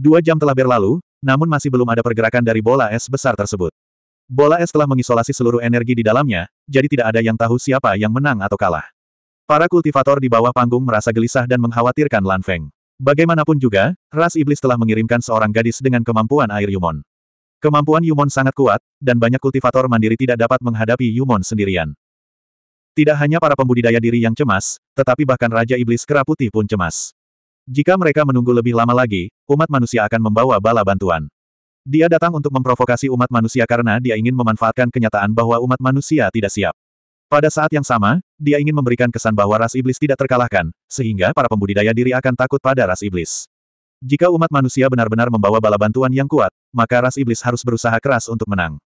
Dua jam telah berlalu, namun masih belum ada pergerakan dari bola es besar tersebut. Bola es telah mengisolasi seluruh energi di dalamnya, jadi tidak ada yang tahu siapa yang menang atau kalah. Para kultivator di bawah panggung merasa gelisah dan mengkhawatirkan Lan Feng. Bagaimanapun juga, ras iblis telah mengirimkan seorang gadis dengan kemampuan air Yumon. Kemampuan Yumon sangat kuat, dan banyak kultivator mandiri tidak dapat menghadapi Yumon sendirian. Tidak hanya para pembudidaya diri yang cemas, tetapi bahkan Raja Iblis Kera Putih pun cemas. Jika mereka menunggu lebih lama lagi, umat manusia akan membawa bala bantuan. Dia datang untuk memprovokasi umat manusia karena dia ingin memanfaatkan kenyataan bahwa umat manusia tidak siap. Pada saat yang sama, dia ingin memberikan kesan bahwa ras iblis tidak terkalahkan, sehingga para pembudidaya diri akan takut pada ras iblis. Jika umat manusia benar-benar membawa bala bantuan yang kuat, maka ras iblis harus berusaha keras untuk menang.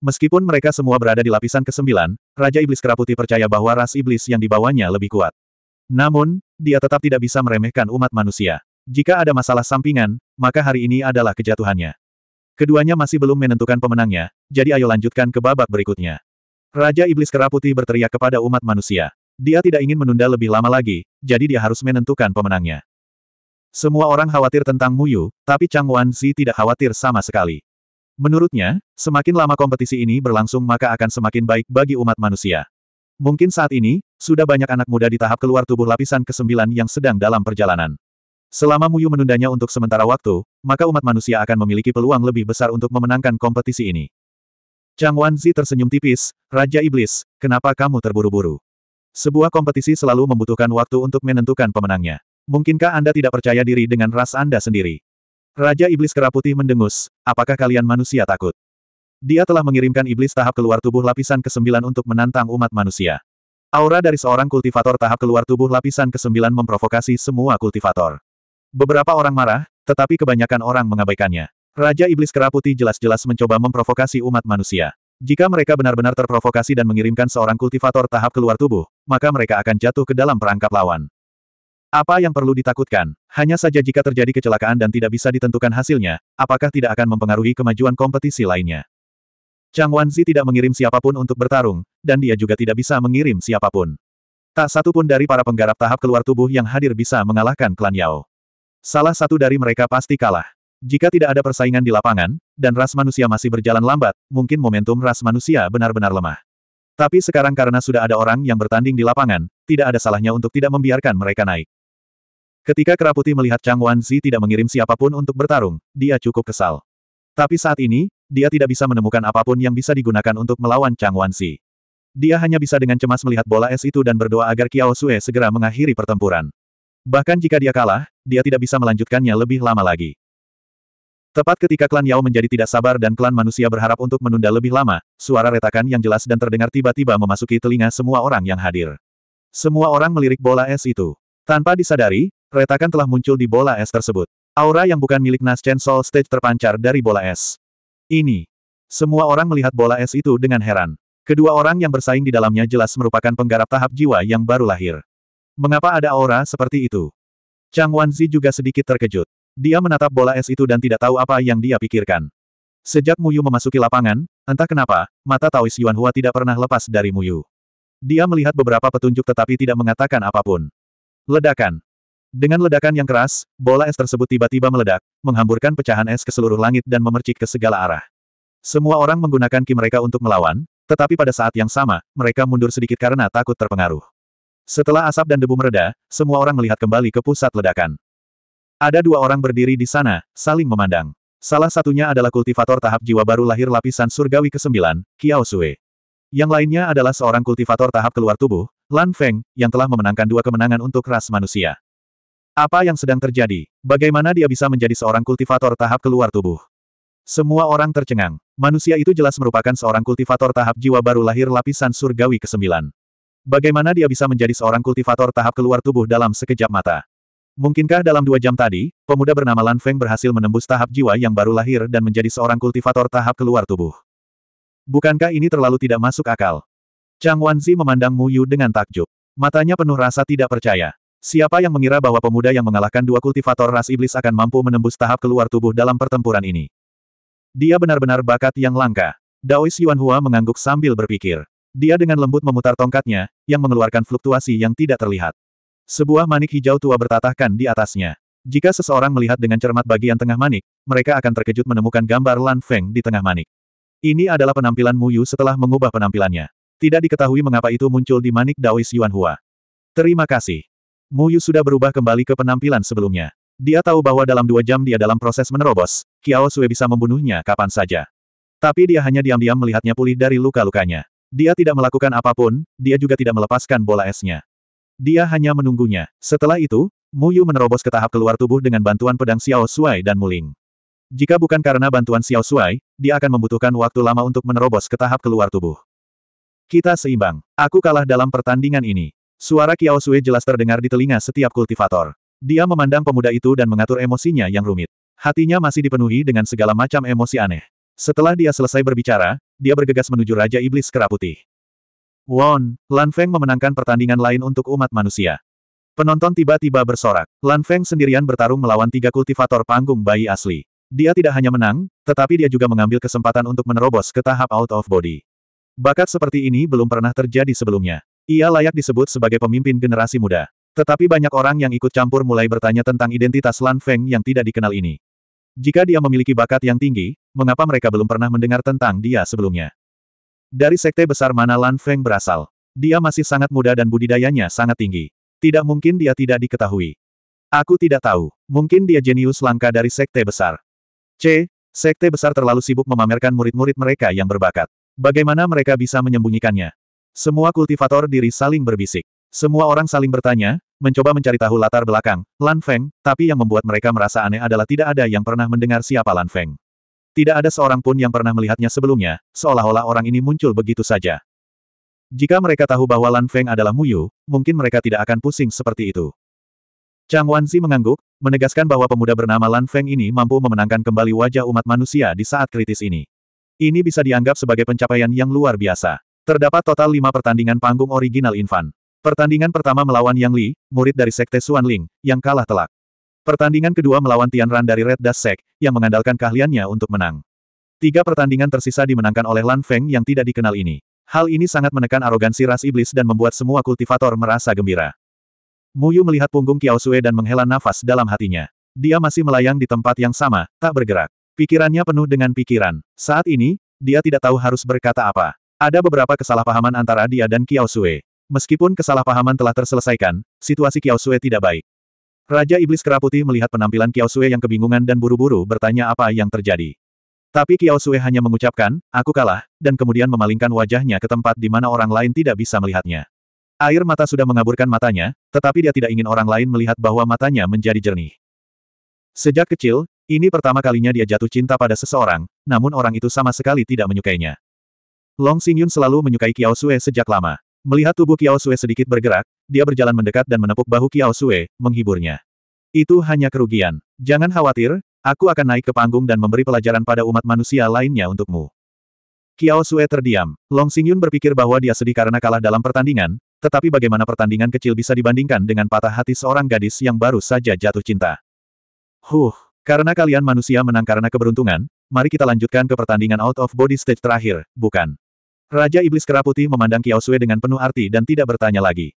Meskipun mereka semua berada di lapisan ke-9, Raja Iblis Keraputi percaya bahwa ras iblis yang dibawanya lebih kuat. Namun, dia tetap tidak bisa meremehkan umat manusia. Jika ada masalah sampingan, maka hari ini adalah kejatuhannya. Keduanya masih belum menentukan pemenangnya, jadi ayo lanjutkan ke babak berikutnya. Raja Iblis Keraputi berteriak kepada umat manusia. Dia tidak ingin menunda lebih lama lagi, jadi dia harus menentukan pemenangnya. Semua orang khawatir tentang Muyu, tapi Chang Wanzi tidak khawatir sama sekali. Menurutnya, semakin lama kompetisi ini berlangsung maka akan semakin baik bagi umat manusia. Mungkin saat ini, sudah banyak anak muda di tahap keluar tubuh lapisan kesembilan yang sedang dalam perjalanan. Selama Muyu menundanya untuk sementara waktu, maka umat manusia akan memiliki peluang lebih besar untuk memenangkan kompetisi ini. Chang Wanzi tersenyum tipis, Raja Iblis, kenapa kamu terburu-buru? Sebuah kompetisi selalu membutuhkan waktu untuk menentukan pemenangnya. Mungkinkah Anda tidak percaya diri dengan ras Anda sendiri? Raja Iblis Keraputih mendengus, apakah kalian manusia takut? Dia telah mengirimkan iblis tahap keluar tubuh lapisan ke-9 untuk menantang umat manusia. Aura dari seorang kultivator tahap keluar tubuh lapisan ke-9 memprovokasi semua kultivator. Beberapa orang marah, tetapi kebanyakan orang mengabaikannya. Raja Iblis Keraputi jelas-jelas mencoba memprovokasi umat manusia. Jika mereka benar-benar terprovokasi dan mengirimkan seorang kultivator tahap keluar tubuh, maka mereka akan jatuh ke dalam perangkap lawan. Apa yang perlu ditakutkan? Hanya saja jika terjadi kecelakaan dan tidak bisa ditentukan hasilnya, apakah tidak akan mempengaruhi kemajuan kompetisi lainnya? Chang Wanzi tidak mengirim siapapun untuk bertarung, dan dia juga tidak bisa mengirim siapapun. Tak satu pun dari para penggarap tahap keluar tubuh yang hadir bisa mengalahkan klan Yao. Salah satu dari mereka pasti kalah. Jika tidak ada persaingan di lapangan, dan ras manusia masih berjalan lambat, mungkin momentum ras manusia benar-benar lemah. Tapi sekarang karena sudah ada orang yang bertanding di lapangan, tidak ada salahnya untuk tidak membiarkan mereka naik. Ketika Keraputi melihat Chang Wanzi tidak mengirim siapapun untuk bertarung, dia cukup kesal. Tapi saat ini, dia tidak bisa menemukan apapun yang bisa digunakan untuk melawan Chang Wanxi. Dia hanya bisa dengan cemas melihat bola es itu dan berdoa agar Kiao Sue segera mengakhiri pertempuran. Bahkan jika dia kalah, dia tidak bisa melanjutkannya lebih lama lagi. Tepat ketika klan Yao menjadi tidak sabar dan klan manusia berharap untuk menunda lebih lama, suara retakan yang jelas dan terdengar tiba-tiba memasuki telinga semua orang yang hadir. Semua orang melirik bola es itu. Tanpa disadari, retakan telah muncul di bola es tersebut. Aura yang bukan milik Naschen Soul Stage terpancar dari bola es. Ini. Semua orang melihat bola es itu dengan heran. Kedua orang yang bersaing di dalamnya jelas merupakan penggarap tahap jiwa yang baru lahir. Mengapa ada aura seperti itu? Chang Wanzi juga sedikit terkejut. Dia menatap bola es itu dan tidak tahu apa yang dia pikirkan. Sejak Muyu memasuki lapangan, entah kenapa, mata Taois Yuan Hua tidak pernah lepas dari Muyu. Dia melihat beberapa petunjuk tetapi tidak mengatakan apapun. Ledakan. Dengan ledakan yang keras, bola es tersebut tiba-tiba meledak, menghamburkan pecahan es ke seluruh langit dan memercik ke segala arah. Semua orang menggunakan ki mereka untuk melawan, tetapi pada saat yang sama, mereka mundur sedikit karena takut terpengaruh. Setelah asap dan debu mereda, semua orang melihat kembali ke pusat ledakan. Ada dua orang berdiri di sana, saling memandang. Salah satunya adalah kultivator tahap jiwa baru lahir lapisan surgawi ke-9, Kiao Sue. Yang lainnya adalah seorang kultivator tahap keluar tubuh, Lan Feng, yang telah memenangkan dua kemenangan untuk ras manusia. Apa yang sedang terjadi? Bagaimana dia bisa menjadi seorang kultivator tahap keluar tubuh? Semua orang tercengang. Manusia itu jelas merupakan seorang kultivator tahap jiwa baru lahir lapisan surgawi ke-9. Bagaimana dia bisa menjadi seorang kultivator tahap keluar tubuh dalam sekejap mata? Mungkinkah dalam dua jam tadi, pemuda bernama Lan Feng berhasil menembus tahap jiwa yang baru lahir dan menjadi seorang kultivator tahap keluar tubuh? Bukankah ini terlalu tidak masuk akal? Chang Wanzi memandang Mu Yu dengan takjub. Matanya penuh rasa tidak percaya. Siapa yang mengira bahwa pemuda yang mengalahkan dua kultivator ras iblis akan mampu menembus tahap keluar tubuh dalam pertempuran ini? Dia benar-benar bakat yang langka. Daois Yuan Hua mengangguk sambil berpikir. Dia dengan lembut memutar tongkatnya, yang mengeluarkan fluktuasi yang tidak terlihat. Sebuah manik hijau tua bertatahkan di atasnya. Jika seseorang melihat dengan cermat bagian tengah manik, mereka akan terkejut menemukan gambar Lan Feng di tengah manik. Ini adalah penampilan Mu Yu setelah mengubah penampilannya. Tidak diketahui mengapa itu muncul di manik Daois Yuan Hua. Terima kasih. Mu Yu sudah berubah kembali ke penampilan sebelumnya. Dia tahu bahwa dalam dua jam dia dalam proses menerobos, Kiao Sue bisa membunuhnya kapan saja. Tapi dia hanya diam-diam melihatnya pulih dari luka-lukanya. Dia tidak melakukan apapun, dia juga tidak melepaskan bola esnya. Dia hanya menunggunya. Setelah itu, Mu Yu menerobos ke tahap keluar tubuh dengan bantuan pedang Xiao Sui dan Muling. Jika bukan karena bantuan Xiao Sui, dia akan membutuhkan waktu lama untuk menerobos ke tahap keluar tubuh. Kita seimbang. Aku kalah dalam pertandingan ini. Suara Kiao Sui jelas terdengar di telinga setiap kultivator. Dia memandang pemuda itu dan mengatur emosinya yang rumit. Hatinya masih dipenuhi dengan segala macam emosi aneh. Setelah dia selesai berbicara, dia bergegas menuju Raja Iblis Keraputih. Won, Lan Feng memenangkan pertandingan lain untuk umat manusia. Penonton tiba-tiba bersorak. Lan Feng sendirian bertarung melawan tiga kultivator panggung bayi asli. Dia tidak hanya menang, tetapi dia juga mengambil kesempatan untuk menerobos ke tahap out of body. Bakat seperti ini belum pernah terjadi sebelumnya. Ia layak disebut sebagai pemimpin generasi muda. Tetapi banyak orang yang ikut campur mulai bertanya tentang identitas Lan Feng yang tidak dikenal ini. Jika dia memiliki bakat yang tinggi, mengapa mereka belum pernah mendengar tentang dia sebelumnya? Dari sekte besar mana Lan Feng berasal? Dia masih sangat muda dan budidayanya sangat tinggi. Tidak mungkin dia tidak diketahui. Aku tidak tahu. Mungkin dia jenius langka dari sekte besar. C. Sekte besar terlalu sibuk memamerkan murid-murid mereka yang berbakat. Bagaimana mereka bisa menyembunyikannya? Semua kultivator diri saling berbisik. Semua orang saling bertanya, mencoba mencari tahu latar belakang, Lan Feng, tapi yang membuat mereka merasa aneh adalah tidak ada yang pernah mendengar siapa Lan Feng. Tidak ada seorang pun yang pernah melihatnya sebelumnya, seolah-olah orang ini muncul begitu saja. Jika mereka tahu bahwa Lan Feng adalah Muyu, mungkin mereka tidak akan pusing seperti itu. Chang Wanzi mengangguk, menegaskan bahwa pemuda bernama Lan Feng ini mampu memenangkan kembali wajah umat manusia di saat kritis ini. Ini bisa dianggap sebagai pencapaian yang luar biasa. Terdapat total lima pertandingan panggung original Infan. Pertandingan pertama melawan Yang Li, murid dari Sekte Suan Ling, yang kalah telak. Pertandingan kedua melawan Tian Ran dari Red Dust Sek, yang mengandalkan keahliannya untuk menang. Tiga pertandingan tersisa dimenangkan oleh Lan Feng yang tidak dikenal ini. Hal ini sangat menekan arogansi ras iblis dan membuat semua kultivator merasa gembira. Muyu melihat punggung Kiao Sue dan menghela nafas dalam hatinya. Dia masih melayang di tempat yang sama, tak bergerak. Pikirannya penuh dengan pikiran. Saat ini, dia tidak tahu harus berkata apa. Ada beberapa kesalahpahaman antara dia dan Kiao Sue. Meskipun kesalahpahaman telah terselesaikan, situasi Kiao Sue tidak baik. Raja Iblis Keraputi melihat penampilan Kiao Sue yang kebingungan dan buru-buru bertanya apa yang terjadi. Tapi Kiao Sue hanya mengucapkan, aku kalah, dan kemudian memalingkan wajahnya ke tempat di mana orang lain tidak bisa melihatnya. Air mata sudah mengaburkan matanya, tetapi dia tidak ingin orang lain melihat bahwa matanya menjadi jernih. Sejak kecil, ini pertama kalinya dia jatuh cinta pada seseorang, namun orang itu sama sekali tidak menyukainya. Long Xingyun selalu menyukai Kiao Sue sejak lama. Melihat tubuh Kiao Sue sedikit bergerak, dia berjalan mendekat dan menepuk bahu Kiao Sue, menghiburnya. Itu hanya kerugian. Jangan khawatir, aku akan naik ke panggung dan memberi pelajaran pada umat manusia lainnya untukmu. Kiao Sue terdiam. Long Xingyun berpikir bahwa dia sedih karena kalah dalam pertandingan, tetapi bagaimana pertandingan kecil bisa dibandingkan dengan patah hati seorang gadis yang baru saja jatuh cinta. Huh, karena kalian manusia menang karena keberuntungan, mari kita lanjutkan ke pertandingan out of body stage terakhir, bukan? Raja Iblis Keraputi memandang Kiao Sui dengan penuh arti dan tidak bertanya lagi.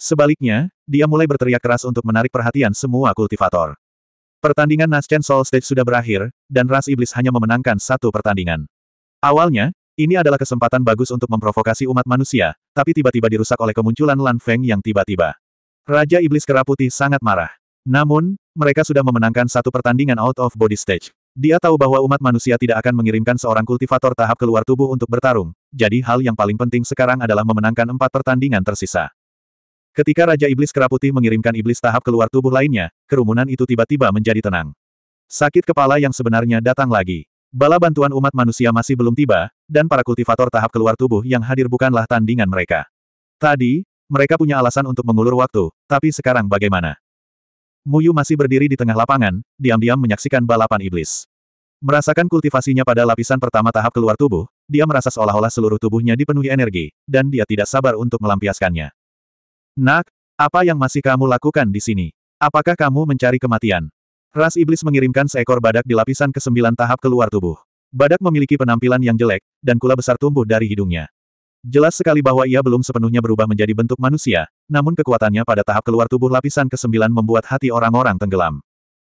Sebaliknya, dia mulai berteriak keras untuk menarik perhatian semua kultivator. Pertandingan Naschen Soul Stage sudah berakhir, dan ras iblis hanya memenangkan satu pertandingan. Awalnya, ini adalah kesempatan bagus untuk memprovokasi umat manusia, tapi tiba-tiba dirusak oleh kemunculan Lan Feng yang tiba-tiba. Raja Iblis Keraputi sangat marah. Namun, mereka sudah memenangkan satu pertandingan out of body stage. Dia tahu bahwa umat manusia tidak akan mengirimkan seorang kultivator tahap keluar tubuh untuk bertarung, jadi hal yang paling penting sekarang adalah memenangkan empat pertandingan tersisa. Ketika Raja Iblis Keraputi mengirimkan iblis tahap keluar tubuh lainnya, kerumunan itu tiba-tiba menjadi tenang. Sakit kepala yang sebenarnya datang lagi. Bala bantuan umat manusia masih belum tiba, dan para kultivator tahap keluar tubuh yang hadir bukanlah tandingan mereka. Tadi, mereka punya alasan untuk mengulur waktu, tapi sekarang bagaimana? Muyu masih berdiri di tengah lapangan, diam-diam menyaksikan balapan iblis. Merasakan kultivasinya pada lapisan pertama tahap keluar tubuh, dia merasa seolah-olah seluruh tubuhnya dipenuhi energi, dan dia tidak sabar untuk melampiaskannya. Nak, apa yang masih kamu lakukan di sini? Apakah kamu mencari kematian? Ras Iblis mengirimkan seekor badak di lapisan ke-9 tahap keluar tubuh. Badak memiliki penampilan yang jelek, dan kula besar tumbuh dari hidungnya. Jelas sekali bahwa ia belum sepenuhnya berubah menjadi bentuk manusia, namun kekuatannya pada tahap keluar tubuh lapisan ke-9 membuat hati orang-orang tenggelam.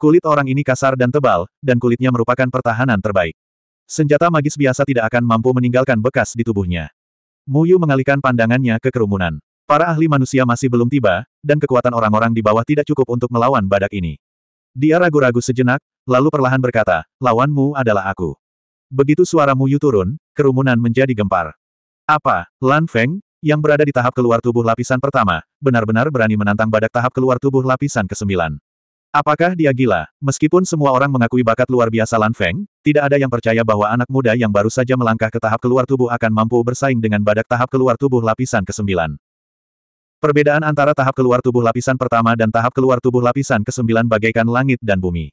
Kulit orang ini kasar dan tebal, dan kulitnya merupakan pertahanan terbaik. Senjata magis biasa tidak akan mampu meninggalkan bekas di tubuhnya. Muyu mengalihkan pandangannya ke kerumunan. Para ahli manusia masih belum tiba, dan kekuatan orang-orang di bawah tidak cukup untuk melawan badak ini. Dia ragu-ragu sejenak, lalu perlahan berkata, lawanmu adalah aku. Begitu suara Muyu turun, kerumunan menjadi gempar. Apa, Lan Feng, yang berada di tahap keluar tubuh lapisan pertama, benar-benar berani menantang badak tahap keluar tubuh lapisan ke-9. Apakah dia gila? Meskipun semua orang mengakui bakat luar biasa Lan Feng, tidak ada yang percaya bahwa anak muda yang baru saja melangkah ke tahap keluar tubuh akan mampu bersaing dengan badak tahap keluar tubuh lapisan ke-9. Perbedaan antara tahap keluar tubuh lapisan pertama dan tahap keluar tubuh lapisan ke-9 bagaikan langit dan bumi.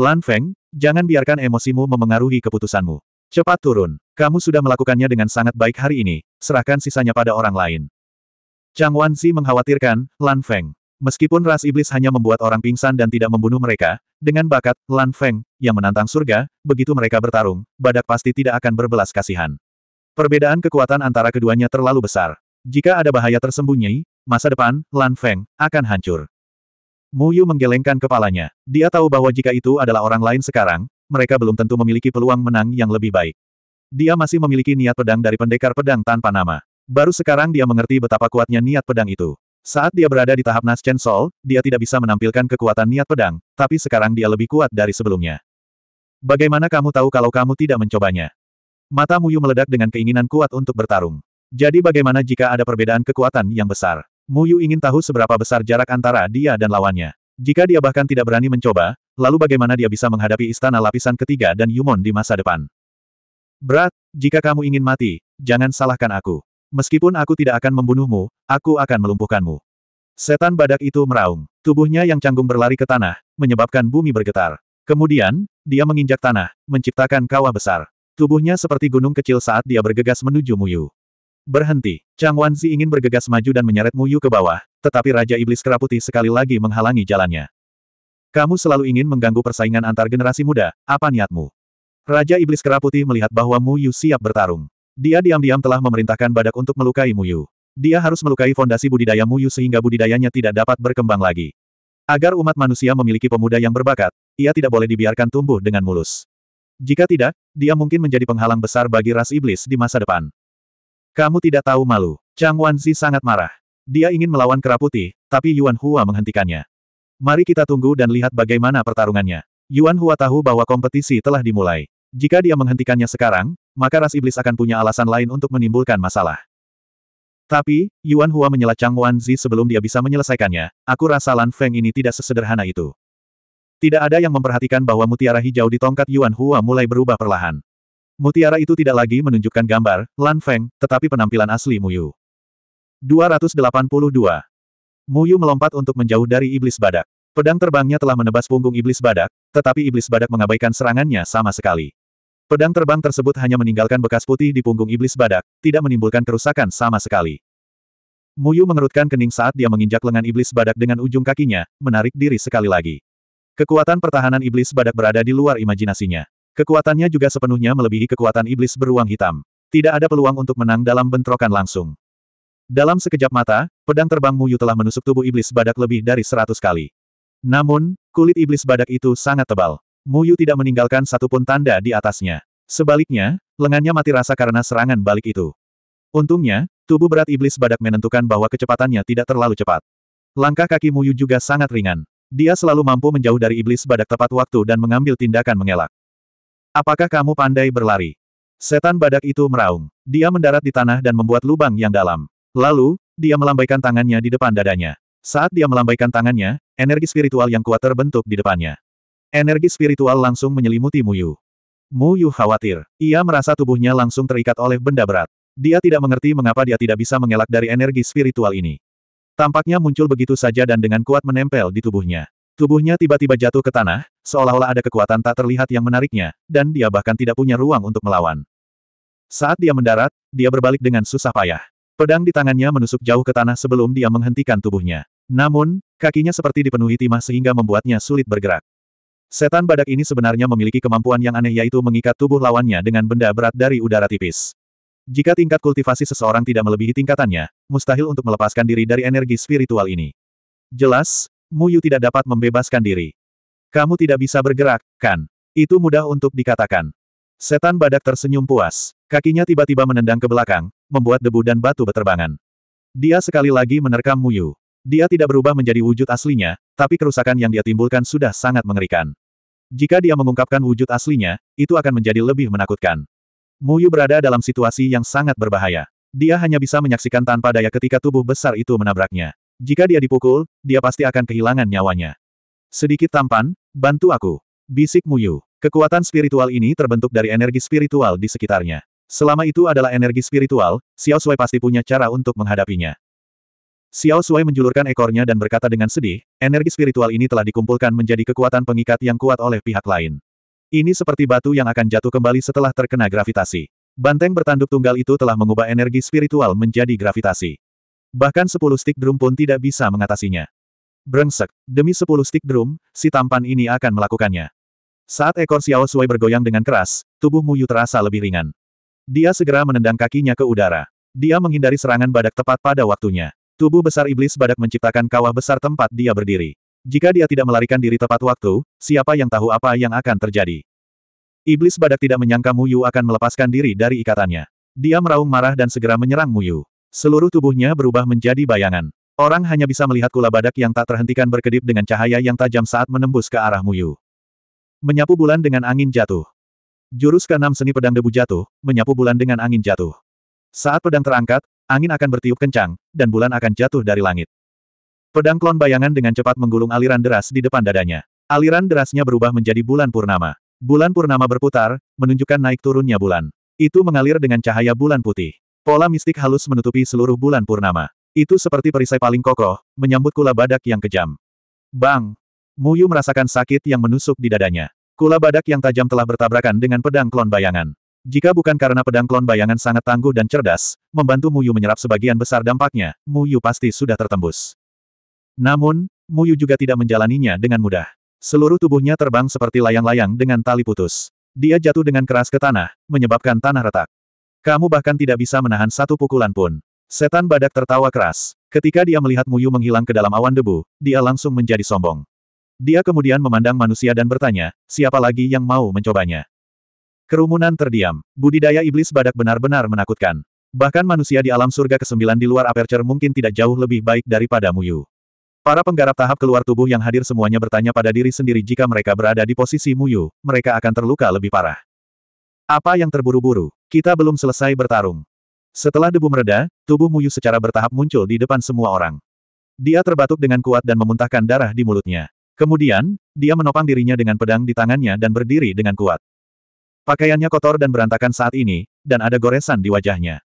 Lan Feng, jangan biarkan emosimu memengaruhi keputusanmu. Cepat turun. Kamu sudah melakukannya dengan sangat baik hari ini, serahkan sisanya pada orang lain. Chang Wanzi mengkhawatirkan, Lan Feng. Meskipun ras iblis hanya membuat orang pingsan dan tidak membunuh mereka, dengan bakat Lan Feng yang menantang surga, begitu mereka bertarung, badak pasti tidak akan berbelas kasihan. Perbedaan kekuatan antara keduanya terlalu besar. Jika ada bahaya tersembunyi, masa depan Lan Feng akan hancur. Mu Yu menggelengkan kepalanya. Dia tahu bahwa jika itu adalah orang lain sekarang, mereka belum tentu memiliki peluang menang yang lebih baik. Dia masih memiliki niat pedang dari pendekar pedang tanpa nama. Baru sekarang dia mengerti betapa kuatnya niat pedang itu. Saat dia berada di tahap Naschen sol, dia tidak bisa menampilkan kekuatan niat pedang, tapi sekarang dia lebih kuat dari sebelumnya. Bagaimana kamu tahu kalau kamu tidak mencobanya? Mata Muyu meledak dengan keinginan kuat untuk bertarung. Jadi bagaimana jika ada perbedaan kekuatan yang besar? Muyu ingin tahu seberapa besar jarak antara dia dan lawannya. Jika dia bahkan tidak berani mencoba, lalu bagaimana dia bisa menghadapi istana lapisan ketiga dan Yumon di masa depan? Berat, jika kamu ingin mati, jangan salahkan aku. Meskipun aku tidak akan membunuhmu, aku akan melumpuhkanmu. Setan badak itu meraung. Tubuhnya yang canggung berlari ke tanah, menyebabkan bumi bergetar. Kemudian, dia menginjak tanah, menciptakan kawah besar. Tubuhnya seperti gunung kecil saat dia bergegas menuju Muyu. Berhenti. Chang Wanzi ingin bergegas maju dan menyeret Muyu ke bawah, tetapi Raja Iblis Keraputi sekali lagi menghalangi jalannya. Kamu selalu ingin mengganggu persaingan antar generasi muda, apa niatmu? Raja Iblis Keraputi melihat bahwa Muyu siap bertarung. Dia diam-diam telah memerintahkan badak untuk melukai Muyu. Dia harus melukai fondasi budidaya Muyu sehingga budidayanya tidak dapat berkembang lagi. Agar umat manusia memiliki pemuda yang berbakat, ia tidak boleh dibiarkan tumbuh dengan mulus. Jika tidak, dia mungkin menjadi penghalang besar bagi ras iblis di masa depan. Kamu tidak tahu malu. Chang Wanzi sangat marah. Dia ingin melawan kera tapi Yuan Hua menghentikannya. Mari kita tunggu dan lihat bagaimana pertarungannya. Yuan Hua tahu bahwa kompetisi telah dimulai. Jika dia menghentikannya sekarang, maka ras iblis akan punya alasan lain untuk menimbulkan masalah. Tapi, Yuan Hua menyela Chang Zi sebelum dia bisa menyelesaikannya, aku rasa Lan Feng ini tidak sesederhana itu. Tidak ada yang memperhatikan bahwa mutiara hijau di tongkat Yuan Hua mulai berubah perlahan. Mutiara itu tidak lagi menunjukkan gambar, Lan Feng, tetapi penampilan asli Muyu. 282. Muyu melompat untuk menjauh dari iblis badak. Pedang terbangnya telah menebas punggung iblis badak, tetapi iblis badak mengabaikan serangannya sama sekali. Pedang terbang tersebut hanya meninggalkan bekas putih di punggung iblis badak, tidak menimbulkan kerusakan sama sekali. Muyu mengerutkan kening saat dia menginjak lengan iblis badak dengan ujung kakinya, menarik diri sekali lagi. Kekuatan pertahanan iblis badak berada di luar imajinasinya. Kekuatannya juga sepenuhnya melebihi kekuatan iblis beruang hitam. Tidak ada peluang untuk menang dalam bentrokan langsung. Dalam sekejap mata, pedang terbang Muyu telah menusuk tubuh iblis badak lebih dari seratus kali. Namun, kulit iblis badak itu sangat tebal. Muyu tidak meninggalkan satupun tanda di atasnya. Sebaliknya, lengannya mati rasa karena serangan balik itu. Untungnya, tubuh berat iblis badak menentukan bahwa kecepatannya tidak terlalu cepat. Langkah kaki Muyu juga sangat ringan. Dia selalu mampu menjauh dari iblis badak tepat waktu dan mengambil tindakan mengelak. Apakah kamu pandai berlari? Setan badak itu meraung. Dia mendarat di tanah dan membuat lubang yang dalam. Lalu, dia melambaikan tangannya di depan dadanya. Saat dia melambaikan tangannya, energi spiritual yang kuat terbentuk di depannya. Energi spiritual langsung menyelimuti Mu Yu. Mu Yu khawatir. Ia merasa tubuhnya langsung terikat oleh benda berat. Dia tidak mengerti mengapa dia tidak bisa mengelak dari energi spiritual ini. Tampaknya muncul begitu saja dan dengan kuat menempel di tubuhnya. Tubuhnya tiba-tiba jatuh ke tanah, seolah-olah ada kekuatan tak terlihat yang menariknya, dan dia bahkan tidak punya ruang untuk melawan. Saat dia mendarat, dia berbalik dengan susah payah. Pedang di tangannya menusuk jauh ke tanah sebelum dia menghentikan tubuhnya. Namun, kakinya seperti dipenuhi timah sehingga membuatnya sulit bergerak. Setan badak ini sebenarnya memiliki kemampuan yang aneh yaitu mengikat tubuh lawannya dengan benda berat dari udara tipis. Jika tingkat kultivasi seseorang tidak melebihi tingkatannya, mustahil untuk melepaskan diri dari energi spiritual ini. Jelas, Muyu tidak dapat membebaskan diri. Kamu tidak bisa bergerak, kan? Itu mudah untuk dikatakan. Setan badak tersenyum puas. Kakinya tiba-tiba menendang ke belakang, membuat debu dan batu berterbangan. Dia sekali lagi menerkam Muyu. Dia tidak berubah menjadi wujud aslinya, tapi kerusakan yang dia timbulkan sudah sangat mengerikan. Jika dia mengungkapkan wujud aslinya, itu akan menjadi lebih menakutkan. Muyu berada dalam situasi yang sangat berbahaya. Dia hanya bisa menyaksikan tanpa daya ketika tubuh besar itu menabraknya. Jika dia dipukul, dia pasti akan kehilangan nyawanya. Sedikit tampan, bantu aku. Bisik Muyu. Kekuatan spiritual ini terbentuk dari energi spiritual di sekitarnya. Selama itu adalah energi spiritual, Xiao Sui pasti punya cara untuk menghadapinya. Xiao Sui menjulurkan ekornya dan berkata dengan sedih, energi spiritual ini telah dikumpulkan menjadi kekuatan pengikat yang kuat oleh pihak lain. Ini seperti batu yang akan jatuh kembali setelah terkena gravitasi. Banteng bertanduk tunggal itu telah mengubah energi spiritual menjadi gravitasi. Bahkan sepuluh stick drum pun tidak bisa mengatasinya. Brengsek, demi sepuluh stick drum, si tampan ini akan melakukannya. Saat ekor Xiao Sui bergoyang dengan keras, tubuh Muyu terasa lebih ringan. Dia segera menendang kakinya ke udara. Dia menghindari serangan badak tepat pada waktunya. Tubuh besar iblis badak menciptakan kawah besar tempat dia berdiri. Jika dia tidak melarikan diri tepat waktu, siapa yang tahu apa yang akan terjadi. Iblis badak tidak menyangka Muyu akan melepaskan diri dari ikatannya. Dia meraung marah dan segera menyerang Muyu. Seluruh tubuhnya berubah menjadi bayangan. Orang hanya bisa melihat kula badak yang tak terhentikan berkedip dengan cahaya yang tajam saat menembus ke arah Muyu. Menyapu bulan dengan angin jatuh. Jurus keenam seni pedang debu jatuh, menyapu bulan dengan angin jatuh. Saat pedang terangkat, angin akan bertiup kencang, dan bulan akan jatuh dari langit. Pedang klon bayangan dengan cepat menggulung aliran deras di depan dadanya. Aliran derasnya berubah menjadi bulan purnama. Bulan purnama berputar, menunjukkan naik turunnya bulan. Itu mengalir dengan cahaya bulan putih. Pola mistik halus menutupi seluruh bulan purnama. Itu seperti perisai paling kokoh, menyambut kula badak yang kejam. Bang! Muyu merasakan sakit yang menusuk di dadanya. Kula badak yang tajam telah bertabrakan dengan pedang klon bayangan. Jika bukan karena pedang klon bayangan sangat tangguh dan cerdas, membantu Muyu menyerap sebagian besar dampaknya, Muyu pasti sudah tertembus. Namun, Muyu juga tidak menjalaninya dengan mudah. Seluruh tubuhnya terbang seperti layang-layang dengan tali putus. Dia jatuh dengan keras ke tanah, menyebabkan tanah retak. Kamu bahkan tidak bisa menahan satu pukulan pun. Setan badak tertawa keras. Ketika dia melihat Muyu menghilang ke dalam awan debu, dia langsung menjadi sombong. Dia kemudian memandang manusia dan bertanya, siapa lagi yang mau mencobanya? Kerumunan terdiam. Budidaya iblis badak benar-benar menakutkan. Bahkan manusia di alam surga kesembilan di luar aperture mungkin tidak jauh lebih baik daripada Muyu. Para penggarap tahap keluar tubuh yang hadir semuanya bertanya pada diri sendiri jika mereka berada di posisi Muyu, mereka akan terluka lebih parah. Apa yang terburu-buru? Kita belum selesai bertarung. Setelah debu mereda, tubuh Muyu secara bertahap muncul di depan semua orang. Dia terbatuk dengan kuat dan memuntahkan darah di mulutnya. Kemudian, dia menopang dirinya dengan pedang di tangannya dan berdiri dengan kuat. Pakaiannya kotor dan berantakan saat ini, dan ada goresan di wajahnya.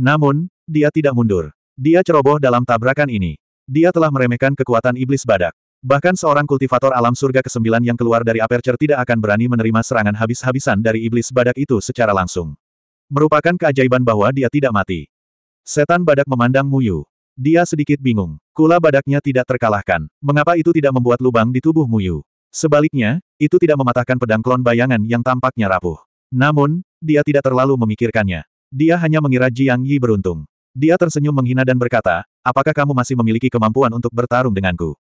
Namun, dia tidak mundur. Dia ceroboh dalam tabrakan ini. Dia telah meremehkan kekuatan iblis badak. Bahkan seorang kultivator alam surga ke-9 yang keluar dari aperture tidak akan berani menerima serangan habis-habisan dari iblis badak itu secara langsung. Merupakan keajaiban bahwa dia tidak mati. Setan badak memandang Muyu. Dia sedikit bingung. Kula badaknya tidak terkalahkan. Mengapa itu tidak membuat lubang di tubuh Muyu? Sebaliknya, itu tidak mematahkan pedang klon bayangan yang tampaknya rapuh. Namun, dia tidak terlalu memikirkannya. Dia hanya mengira Jiang Yi beruntung. Dia tersenyum menghina dan berkata, apakah kamu masih memiliki kemampuan untuk bertarung denganku?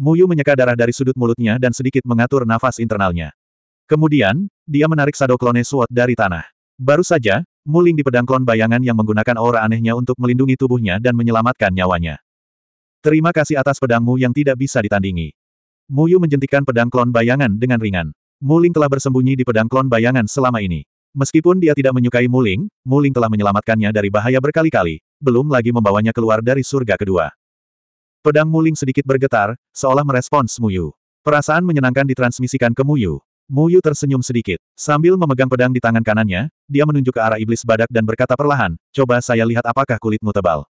Muyu menyeka darah dari sudut mulutnya dan sedikit mengatur nafas internalnya. Kemudian, dia menarik sado klone suot dari tanah. Baru saja, Muling di pedang klon bayangan yang menggunakan aura anehnya untuk melindungi tubuhnya dan menyelamatkan nyawanya. Terima kasih atas pedangmu yang tidak bisa ditandingi. Mu Yu menjentikan pedang klon bayangan dengan ringan. Muling telah bersembunyi di pedang klon bayangan selama ini. Meskipun dia tidak menyukai Muling, Muling telah menyelamatkannya dari bahaya berkali-kali, belum lagi membawanya keluar dari surga kedua. Pedang Muling sedikit bergetar, seolah merespons Mu Yu. Perasaan menyenangkan ditransmisikan ke Mu Yu. Mu Yu tersenyum sedikit. Sambil memegang pedang di tangan kanannya, dia menunjuk ke arah iblis badak dan berkata perlahan, coba saya lihat apakah kulitmu tebal.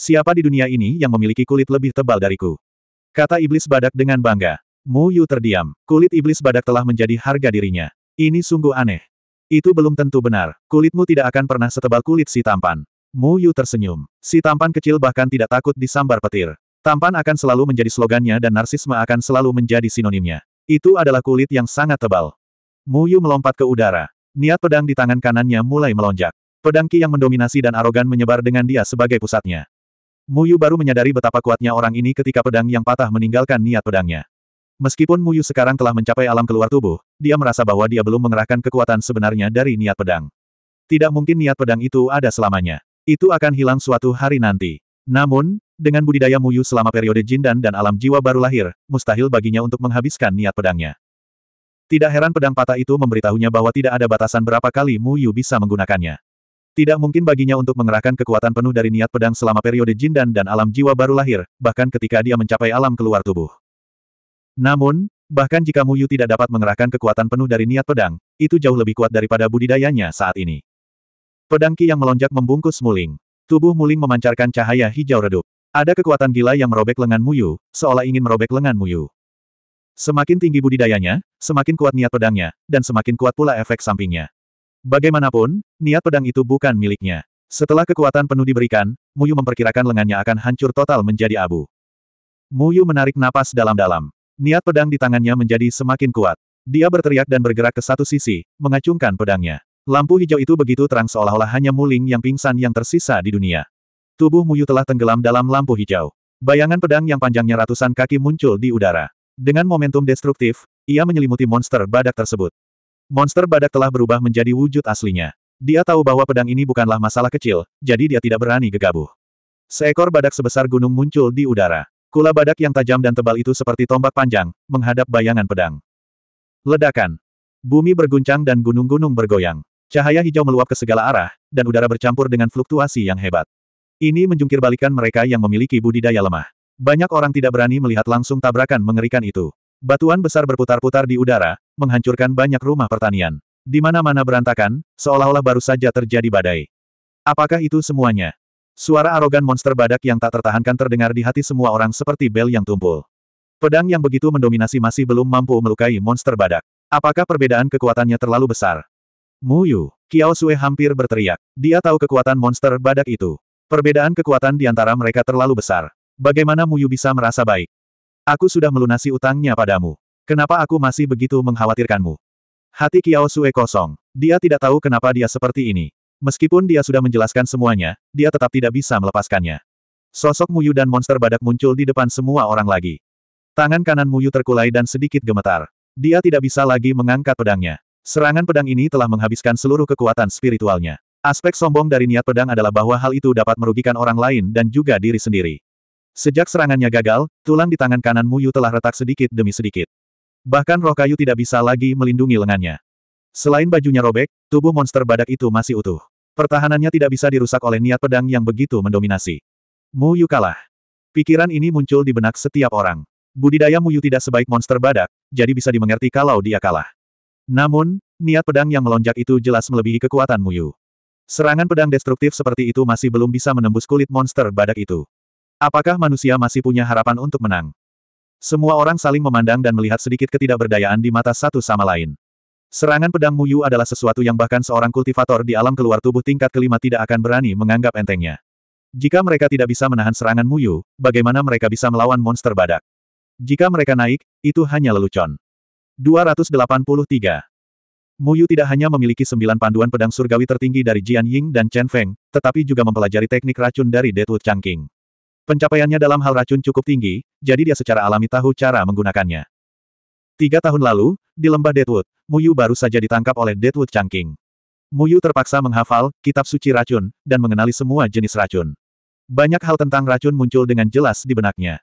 Siapa di dunia ini yang memiliki kulit lebih tebal dariku? Kata iblis badak dengan bangga. Mu Yu terdiam. Kulit iblis badak telah menjadi harga dirinya. Ini sungguh aneh. Itu belum tentu benar. Kulitmu tidak akan pernah setebal kulit si tampan. Mu Yu tersenyum. Si tampan kecil bahkan tidak takut disambar petir. Tampan akan selalu menjadi slogannya dan narsisme akan selalu menjadi sinonimnya. Itu adalah kulit yang sangat tebal. Mu Yu melompat ke udara. Niat pedang di tangan kanannya mulai melonjak. Pedang Qi yang mendominasi dan arogan menyebar dengan dia sebagai pusatnya. Muyu baru menyadari betapa kuatnya orang ini ketika pedang yang patah meninggalkan niat pedangnya. Meskipun Muyu sekarang telah mencapai alam keluar tubuh, dia merasa bahwa dia belum mengerahkan kekuatan sebenarnya dari niat pedang. Tidak mungkin niat pedang itu ada selamanya. Itu akan hilang suatu hari nanti. Namun, dengan budidaya Muyu selama periode Jindan dan alam jiwa baru lahir, mustahil baginya untuk menghabiskan niat pedangnya. Tidak heran pedang patah itu memberitahunya bahwa tidak ada batasan berapa kali Muyu bisa menggunakannya. Tidak mungkin baginya untuk mengerahkan kekuatan penuh dari niat pedang selama periode jin dan alam jiwa baru lahir, bahkan ketika dia mencapai alam keluar tubuh. Namun, bahkan jika Mu Yu tidak dapat mengerahkan kekuatan penuh dari niat pedang, itu jauh lebih kuat daripada budidayanya saat ini. Pedang Ki yang melonjak membungkus Muling. Tubuh Muling memancarkan cahaya hijau redup. Ada kekuatan gila yang merobek lengan Mu Yu, seolah ingin merobek lengan Mu Yu. Semakin tinggi budidayanya, semakin kuat niat pedangnya, dan semakin kuat pula efek sampingnya. Bagaimanapun, niat pedang itu bukan miliknya. Setelah kekuatan penuh diberikan, Muyu memperkirakan lengannya akan hancur total menjadi abu. Muyu menarik napas dalam-dalam. Niat pedang di tangannya menjadi semakin kuat. Dia berteriak dan bergerak ke satu sisi, mengacungkan pedangnya. Lampu hijau itu begitu terang seolah-olah hanya muling yang pingsan yang tersisa di dunia. Tubuh Muyu telah tenggelam dalam lampu hijau. Bayangan pedang yang panjangnya ratusan kaki muncul di udara. Dengan momentum destruktif, ia menyelimuti monster badak tersebut. Monster badak telah berubah menjadi wujud aslinya. Dia tahu bahwa pedang ini bukanlah masalah kecil, jadi dia tidak berani gegabah. Seekor badak sebesar gunung muncul di udara. Kula badak yang tajam dan tebal itu seperti tombak panjang, menghadap bayangan pedang. Ledakan. Bumi berguncang dan gunung-gunung bergoyang. Cahaya hijau meluap ke segala arah, dan udara bercampur dengan fluktuasi yang hebat. Ini menjungkirbalikan mereka yang memiliki budidaya lemah. Banyak orang tidak berani melihat langsung tabrakan mengerikan itu. Batuan besar berputar-putar di udara, menghancurkan banyak rumah pertanian. Di mana-mana berantakan, seolah-olah baru saja terjadi badai. Apakah itu semuanya? Suara arogan monster badak yang tak tertahankan terdengar di hati semua orang seperti bel yang tumpul. Pedang yang begitu mendominasi masih belum mampu melukai monster badak. Apakah perbedaan kekuatannya terlalu besar? Muyu, Kiao Sue hampir berteriak. Dia tahu kekuatan monster badak itu. Perbedaan kekuatan di antara mereka terlalu besar. Bagaimana Muyu bisa merasa baik? Aku sudah melunasi utangnya padamu. Kenapa aku masih begitu mengkhawatirkanmu? Hati Kiao Sue kosong. Dia tidak tahu kenapa dia seperti ini. Meskipun dia sudah menjelaskan semuanya, dia tetap tidak bisa melepaskannya. Sosok Muyu dan monster badak muncul di depan semua orang lagi. Tangan kanan Muyu terkulai dan sedikit gemetar. Dia tidak bisa lagi mengangkat pedangnya. Serangan pedang ini telah menghabiskan seluruh kekuatan spiritualnya. Aspek sombong dari niat pedang adalah bahwa hal itu dapat merugikan orang lain dan juga diri sendiri. Sejak serangannya gagal, tulang di tangan kanan Muyu telah retak sedikit demi sedikit. Bahkan roh kayu tidak bisa lagi melindungi lengannya. Selain bajunya robek, tubuh monster badak itu masih utuh. Pertahanannya tidak bisa dirusak oleh niat pedang yang begitu mendominasi. Mu Yu kalah. Pikiran ini muncul di benak setiap orang. Budidaya Mu Yu tidak sebaik monster badak, jadi bisa dimengerti kalau dia kalah. Namun, niat pedang yang melonjak itu jelas melebihi kekuatan Mu Yu. Serangan pedang destruktif seperti itu masih belum bisa menembus kulit monster badak itu. Apakah manusia masih punya harapan untuk menang? Semua orang saling memandang dan melihat sedikit ketidakberdayaan di mata satu sama lain. Serangan pedang Muyu adalah sesuatu yang bahkan seorang kultivator di alam keluar tubuh tingkat kelima tidak akan berani menganggap entengnya. Jika mereka tidak bisa menahan serangan Muyu, bagaimana mereka bisa melawan monster badak? Jika mereka naik, itu hanya lelucon. 283. Muyu tidak hanya memiliki sembilan panduan pedang surgawi tertinggi dari Jian Ying dan Chen Feng, tetapi juga mempelajari teknik racun dari Deadwood Changqing. Pencapaiannya dalam hal racun cukup tinggi, jadi dia secara alami tahu cara menggunakannya. Tiga tahun lalu, di lembah Deadwood, Muyu baru saja ditangkap oleh Deadwood Changking. Muyu terpaksa menghafal kitab suci racun, dan mengenali semua jenis racun. Banyak hal tentang racun muncul dengan jelas di benaknya.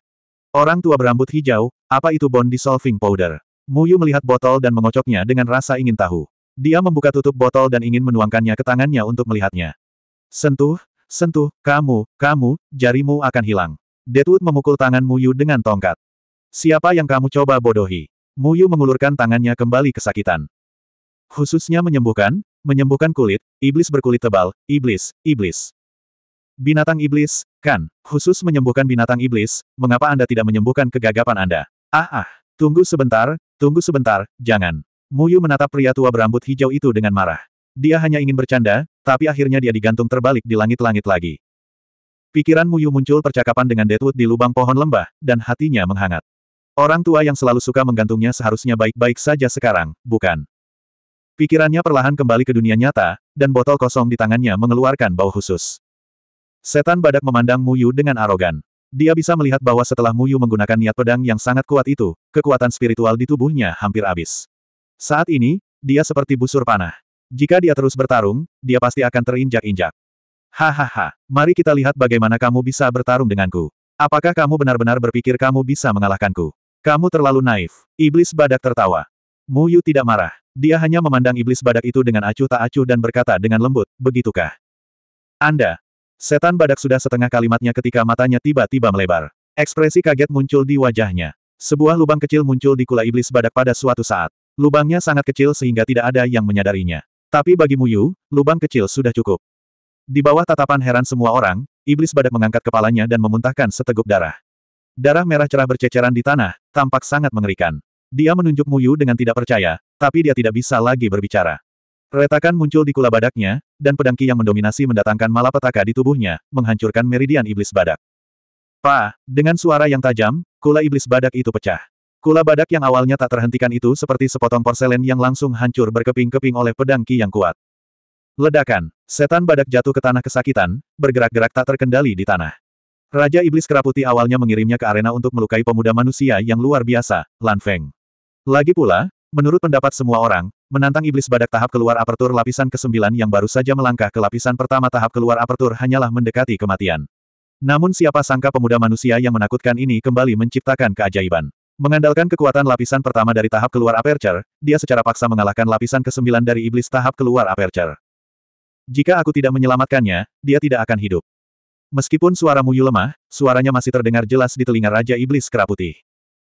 Orang tua berambut hijau, apa itu bond dissolving powder? Muyu melihat botol dan mengocoknya dengan rasa ingin tahu. Dia membuka tutup botol dan ingin menuangkannya ke tangannya untuk melihatnya. Sentuh, Sentuh, kamu, kamu, jarimu akan hilang. Deadwood memukul tangan Muyu dengan tongkat. Siapa yang kamu coba bodohi? Muyu mengulurkan tangannya kembali kesakitan. Khususnya menyembuhkan, menyembuhkan kulit, iblis berkulit tebal, iblis, iblis. Binatang iblis, kan, khusus menyembuhkan binatang iblis, mengapa Anda tidak menyembuhkan kegagapan Anda? Ah ah, tunggu sebentar, tunggu sebentar, jangan. Muyu menatap pria tua berambut hijau itu dengan marah. Dia hanya ingin bercanda, tapi akhirnya dia digantung terbalik di langit-langit lagi. Pikiran Muyu muncul percakapan dengan Deadwood di lubang pohon lembah, dan hatinya menghangat. Orang tua yang selalu suka menggantungnya seharusnya baik-baik saja sekarang, bukan? Pikirannya perlahan kembali ke dunia nyata, dan botol kosong di tangannya mengeluarkan bau khusus. Setan badak memandang Muyu dengan arogan. Dia bisa melihat bahwa setelah Muyu menggunakan niat pedang yang sangat kuat itu, kekuatan spiritual di tubuhnya hampir habis. Saat ini, dia seperti busur panah. Jika dia terus bertarung, dia pasti akan terinjak-injak. Hahaha, mari kita lihat bagaimana kamu bisa bertarung denganku. Apakah kamu benar-benar berpikir kamu bisa mengalahkanku? Kamu terlalu naif. Iblis badak tertawa. Mu Yu tidak marah. Dia hanya memandang iblis badak itu dengan acuh tak acuh dan berkata dengan lembut, begitukah? Anda. Setan badak sudah setengah kalimatnya ketika matanya tiba-tiba melebar. Ekspresi kaget muncul di wajahnya. Sebuah lubang kecil muncul di kula iblis badak pada suatu saat. Lubangnya sangat kecil sehingga tidak ada yang menyadarinya. Tapi bagi Muyu, lubang kecil sudah cukup. Di bawah tatapan heran semua orang, iblis badak mengangkat kepalanya dan memuntahkan seteguk darah. Darah merah cerah berceceran di tanah, tampak sangat mengerikan. Dia menunjuk Muyu dengan tidak percaya, tapi dia tidak bisa lagi berbicara. Retakan muncul di kula badaknya, dan pedangki yang mendominasi mendatangkan malapetaka di tubuhnya, menghancurkan meridian iblis badak. Pa, dengan suara yang tajam, kula iblis badak itu pecah. Kula badak yang awalnya tak terhentikan itu seperti sepotong porselen yang langsung hancur berkeping-keping oleh pedang Ki yang kuat. Ledakan, setan badak jatuh ke tanah kesakitan, bergerak-gerak tak terkendali di tanah. Raja Iblis Keraputi awalnya mengirimnya ke arena untuk melukai pemuda manusia yang luar biasa, Lan Feng. Lagi pula, menurut pendapat semua orang, menantang Iblis Badak tahap keluar apertur lapisan ke-9 yang baru saja melangkah ke lapisan pertama tahap keluar apertur hanyalah mendekati kematian. Namun siapa sangka pemuda manusia yang menakutkan ini kembali menciptakan keajaiban. Mengandalkan kekuatan lapisan pertama dari tahap keluar Aperture, dia secara paksa mengalahkan lapisan ke-9 dari iblis tahap keluar Aperture. Jika aku tidak menyelamatkannya, dia tidak akan hidup. Meskipun suara Muyu lemah, suaranya masih terdengar jelas di telinga Raja Iblis Keraputi.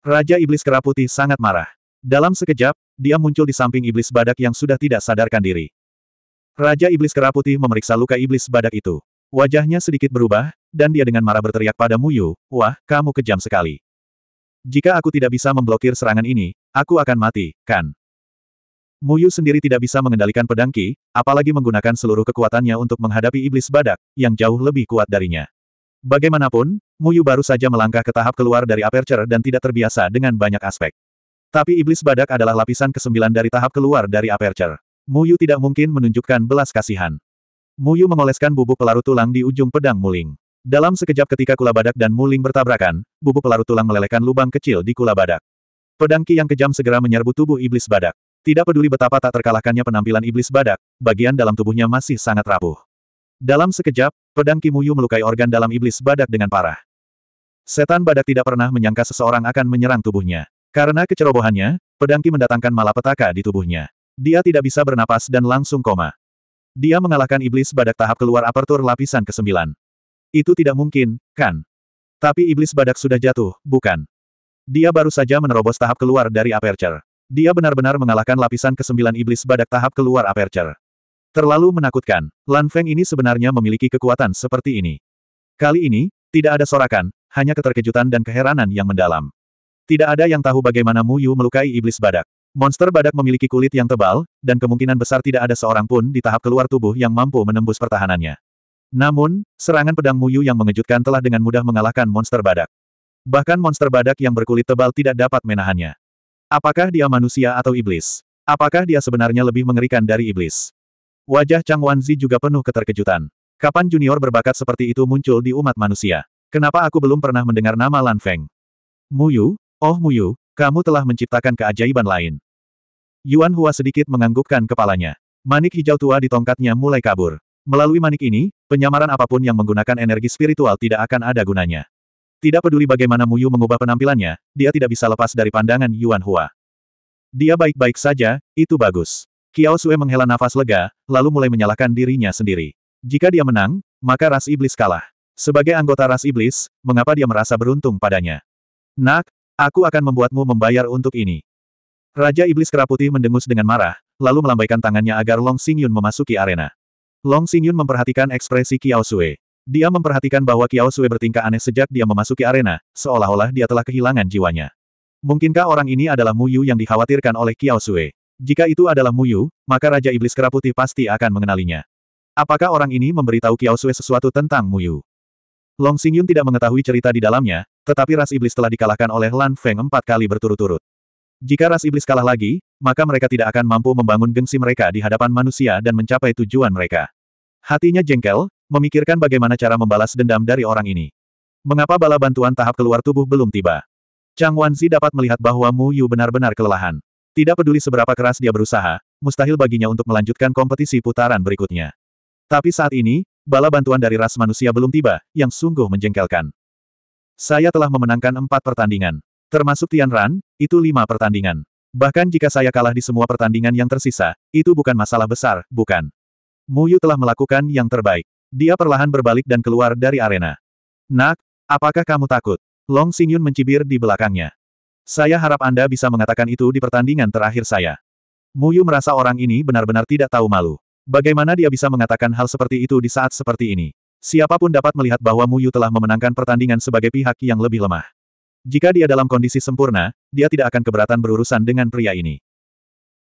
Raja Iblis Keraputi sangat marah. Dalam sekejap, dia muncul di samping iblis badak yang sudah tidak sadarkan diri. Raja Iblis Keraputi memeriksa luka iblis badak itu. Wajahnya sedikit berubah, dan dia dengan marah berteriak pada Muyu, Wah, kamu kejam sekali. Jika aku tidak bisa memblokir serangan ini, aku akan mati, kan? Muyu sendiri tidak bisa mengendalikan pedang Ki, apalagi menggunakan seluruh kekuatannya untuk menghadapi iblis badak, yang jauh lebih kuat darinya. Bagaimanapun, Muyu baru saja melangkah ke tahap keluar dari aperture dan tidak terbiasa dengan banyak aspek. Tapi iblis badak adalah lapisan kesembilan dari tahap keluar dari aperture. Muyu tidak mungkin menunjukkan belas kasihan. Muyu mengoleskan bubuk pelarut tulang di ujung pedang muling. Dalam sekejap ketika kula badak dan muling bertabrakan, bubuk pelarut tulang melelehkan lubang kecil di kula badak. Pedangki yang kejam segera menyerbu tubuh iblis badak. Tidak peduli betapa tak terkalahkannya penampilan iblis badak, bagian dalam tubuhnya masih sangat rapuh. Dalam sekejap, pedang kimuyu Muyu melukai organ dalam iblis badak dengan parah. Setan badak tidak pernah menyangka seseorang akan menyerang tubuhnya. Karena kecerobohannya, pedangki mendatangkan malapetaka di tubuhnya. Dia tidak bisa bernapas dan langsung koma. Dia mengalahkan iblis badak tahap keluar apertur lapisan ke-9. Itu tidak mungkin, kan? Tapi iblis badak sudah jatuh, bukan? Dia baru saja menerobos tahap keluar dari aperture. Dia benar-benar mengalahkan lapisan kesembilan iblis badak tahap keluar aperture. Terlalu menakutkan, Lan Feng ini sebenarnya memiliki kekuatan seperti ini. Kali ini, tidak ada sorakan, hanya keterkejutan dan keheranan yang mendalam. Tidak ada yang tahu bagaimana Mu Yu melukai iblis badak. Monster badak memiliki kulit yang tebal, dan kemungkinan besar tidak ada seorang pun di tahap keluar tubuh yang mampu menembus pertahanannya. Namun, serangan pedang Muyu yang mengejutkan telah dengan mudah mengalahkan monster badak. Bahkan monster badak yang berkulit tebal tidak dapat menahannya. Apakah dia manusia atau iblis? Apakah dia sebenarnya lebih mengerikan dari iblis? Wajah Chang Wanzi juga penuh keterkejutan. Kapan junior berbakat seperti itu muncul di umat manusia? Kenapa aku belum pernah mendengar nama Lan Feng? Muyu, oh Muyu, kamu telah menciptakan keajaiban lain. Yuan Hua sedikit menganggukkan kepalanya. Manik hijau tua di tongkatnya mulai kabur. Melalui manik ini, penyamaran apapun yang menggunakan energi spiritual tidak akan ada gunanya. Tidak peduli bagaimana Muyu mengubah penampilannya, dia tidak bisa lepas dari pandangan Yuan Hua. Dia baik-baik saja, itu bagus. Kiao Sue menghela nafas lega, lalu mulai menyalahkan dirinya sendiri. Jika dia menang, maka ras iblis kalah. Sebagai anggota ras iblis, mengapa dia merasa beruntung padanya? Nak, aku akan membuatmu membayar untuk ini. Raja Iblis keraputi mendengus dengan marah, lalu melambaikan tangannya agar Long Xingyun memasuki arena. Long Xingyun memperhatikan ekspresi Kiao Sui. Dia memperhatikan bahwa Kiao Sui bertingkah aneh sejak dia memasuki arena, seolah-olah dia telah kehilangan jiwanya. Mungkinkah orang ini adalah Muyu yang dikhawatirkan oleh Kiao Sui? Jika itu adalah Muyu, maka Raja Iblis Kera Putih pasti akan mengenalinya. Apakah orang ini memberitahu Kiao Sui sesuatu tentang Muyu? Long Xingyun tidak mengetahui cerita di dalamnya, tetapi ras iblis telah dikalahkan oleh Lan Feng empat kali berturut-turut. Jika ras iblis kalah lagi, maka mereka tidak akan mampu membangun gengsi mereka di hadapan manusia dan mencapai tujuan mereka. Hatinya jengkel, memikirkan bagaimana cara membalas dendam dari orang ini. Mengapa bala bantuan tahap keluar tubuh belum tiba? Chang Wanzi dapat melihat bahwa Mu Yu benar-benar kelelahan. Tidak peduli seberapa keras dia berusaha, mustahil baginya untuk melanjutkan kompetisi putaran berikutnya. Tapi saat ini, bala bantuan dari ras manusia belum tiba, yang sungguh menjengkelkan. Saya telah memenangkan empat pertandingan. Termasuk Tian Ran, itu lima pertandingan. Bahkan jika saya kalah di semua pertandingan yang tersisa, itu bukan masalah besar, bukan? Muyu telah melakukan yang terbaik. Dia perlahan berbalik dan keluar dari arena. Nak, apakah kamu takut? Long Xingyun mencibir di belakangnya. Saya harap Anda bisa mengatakan itu di pertandingan terakhir saya. Muyu merasa orang ini benar-benar tidak tahu malu. Bagaimana dia bisa mengatakan hal seperti itu di saat seperti ini? Siapapun dapat melihat bahwa Muyu telah memenangkan pertandingan sebagai pihak yang lebih lemah. Jika dia dalam kondisi sempurna, dia tidak akan keberatan berurusan dengan pria ini.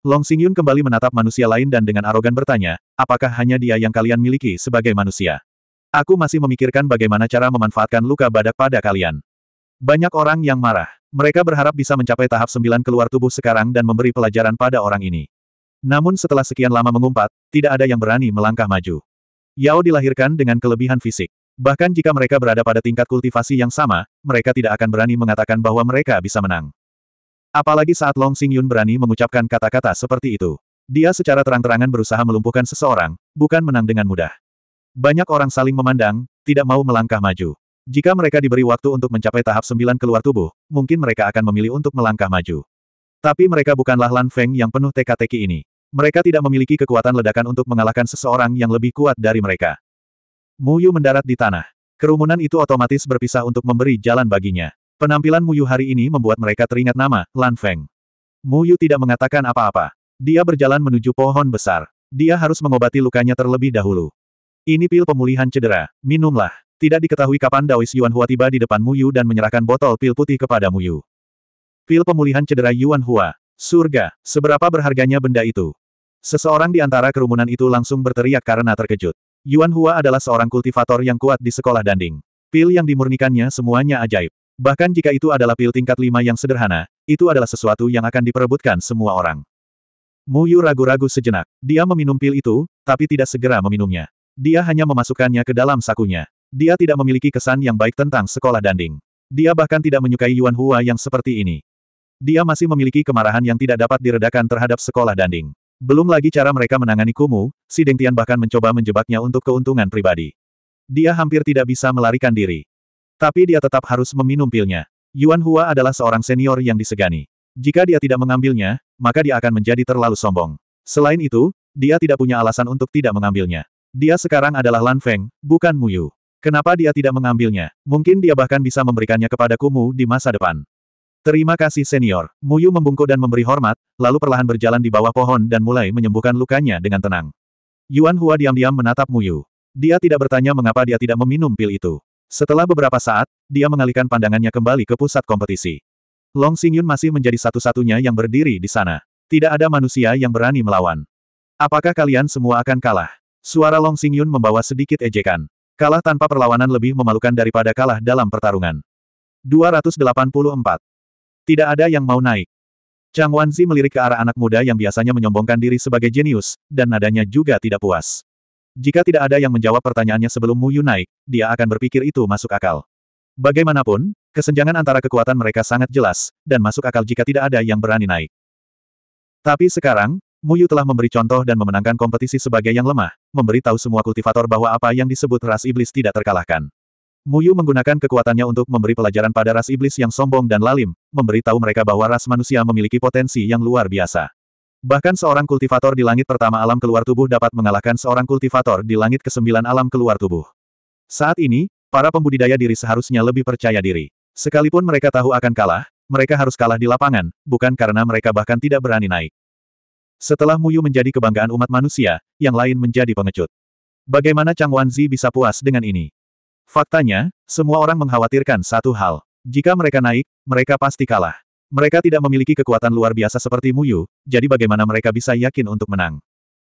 Long Xingyun kembali menatap manusia lain dan dengan arogan bertanya, apakah hanya dia yang kalian miliki sebagai manusia? Aku masih memikirkan bagaimana cara memanfaatkan luka badak pada kalian. Banyak orang yang marah. Mereka berharap bisa mencapai tahap sembilan keluar tubuh sekarang dan memberi pelajaran pada orang ini. Namun setelah sekian lama mengumpat, tidak ada yang berani melangkah maju. Yao dilahirkan dengan kelebihan fisik. Bahkan jika mereka berada pada tingkat kultivasi yang sama, mereka tidak akan berani mengatakan bahwa mereka bisa menang. Apalagi saat Long Xing Yun berani mengucapkan kata-kata seperti itu. Dia secara terang-terangan berusaha melumpuhkan seseorang, bukan menang dengan mudah. Banyak orang saling memandang, tidak mau melangkah maju. Jika mereka diberi waktu untuk mencapai tahap sembilan keluar tubuh, mungkin mereka akan memilih untuk melangkah maju. Tapi mereka bukanlah Lan Feng yang penuh teka-teki ini. Mereka tidak memiliki kekuatan ledakan untuk mengalahkan seseorang yang lebih kuat dari mereka. Mu Yu mendarat di tanah. Kerumunan itu otomatis berpisah untuk memberi jalan baginya. Penampilan Muyu hari ini membuat mereka teringat nama, Lan Feng. Muyu tidak mengatakan apa-apa. Dia berjalan menuju pohon besar. Dia harus mengobati lukanya terlebih dahulu. Ini pil pemulihan cedera, minumlah. Tidak diketahui kapan Daois Yuan Hua tiba di depan Muyu dan menyerahkan botol pil putih kepada Muyu. Pil pemulihan cedera Yuan Hua. Surga, seberapa berharganya benda itu? Seseorang di antara kerumunan itu langsung berteriak karena terkejut. Yuan Hua adalah seorang kultivator yang kuat di sekolah danding. Pil yang dimurnikannya semuanya ajaib. Bahkan jika itu adalah pil tingkat lima yang sederhana, itu adalah sesuatu yang akan diperebutkan semua orang. Muyu ragu-ragu sejenak. Dia meminum pil itu, tapi tidak segera meminumnya. Dia hanya memasukkannya ke dalam sakunya. Dia tidak memiliki kesan yang baik tentang sekolah danding. Dia bahkan tidak menyukai Yuan Hua yang seperti ini. Dia masih memiliki kemarahan yang tidak dapat diredakan terhadap sekolah danding. Belum lagi cara mereka menangani Kumu, si Deng Tian bahkan mencoba menjebaknya untuk keuntungan pribadi. Dia hampir tidak bisa melarikan diri. Tapi dia tetap harus meminum pilnya. Yuan Hua adalah seorang senior yang disegani. Jika dia tidak mengambilnya, maka dia akan menjadi terlalu sombong. Selain itu, dia tidak punya alasan untuk tidak mengambilnya. Dia sekarang adalah Lan Feng, bukan Muyu. Kenapa dia tidak mengambilnya? Mungkin dia bahkan bisa memberikannya kepada Kumu di masa depan. Terima kasih senior. Muyu membungkuk dan memberi hormat, lalu perlahan berjalan di bawah pohon dan mulai menyembuhkan lukanya dengan tenang. Yuan Hua diam-diam menatap Muyu. Dia tidak bertanya mengapa dia tidak meminum pil itu. Setelah beberapa saat, dia mengalihkan pandangannya kembali ke pusat kompetisi. Long Xingyun masih menjadi satu-satunya yang berdiri di sana. Tidak ada manusia yang berani melawan. Apakah kalian semua akan kalah? Suara Long Xingyun membawa sedikit ejekan. Kalah tanpa perlawanan lebih memalukan daripada kalah dalam pertarungan. 284. Tidak ada yang mau naik. Chang Wanzi melirik ke arah anak muda yang biasanya menyombongkan diri sebagai jenius, dan nadanya juga tidak puas. Jika tidak ada yang menjawab pertanyaannya sebelum Mu Yu naik, dia akan berpikir itu masuk akal. Bagaimanapun, kesenjangan antara kekuatan mereka sangat jelas, dan masuk akal jika tidak ada yang berani naik. Tapi sekarang, Mu Yu telah memberi contoh dan memenangkan kompetisi sebagai yang lemah, memberi tahu semua kultivator bahwa apa yang disebut ras iblis tidak terkalahkan. Mu Yu menggunakan kekuatannya untuk memberi pelajaran pada ras iblis yang sombong dan lalim, memberi tahu mereka bahwa ras manusia memiliki potensi yang luar biasa. Bahkan seorang kultivator di langit pertama alam keluar tubuh dapat mengalahkan seorang kultivator di langit kesembilan alam keluar tubuh. Saat ini, para pembudidaya diri seharusnya lebih percaya diri. Sekalipun mereka tahu akan kalah, mereka harus kalah di lapangan, bukan karena mereka bahkan tidak berani naik. Setelah Muyu menjadi kebanggaan umat manusia, yang lain menjadi pengecut. Bagaimana Chang Wanzi bisa puas dengan ini? Faktanya, semua orang mengkhawatirkan satu hal. Jika mereka naik, mereka pasti kalah. Mereka tidak memiliki kekuatan luar biasa seperti Muyu, jadi bagaimana mereka bisa yakin untuk menang?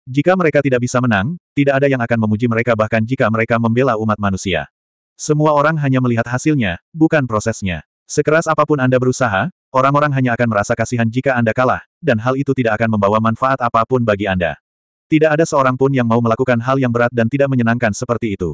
Jika mereka tidak bisa menang, tidak ada yang akan memuji mereka bahkan jika mereka membela umat manusia. Semua orang hanya melihat hasilnya, bukan prosesnya. Sekeras apapun Anda berusaha, orang-orang hanya akan merasa kasihan jika Anda kalah, dan hal itu tidak akan membawa manfaat apapun bagi Anda. Tidak ada seorang pun yang mau melakukan hal yang berat dan tidak menyenangkan seperti itu.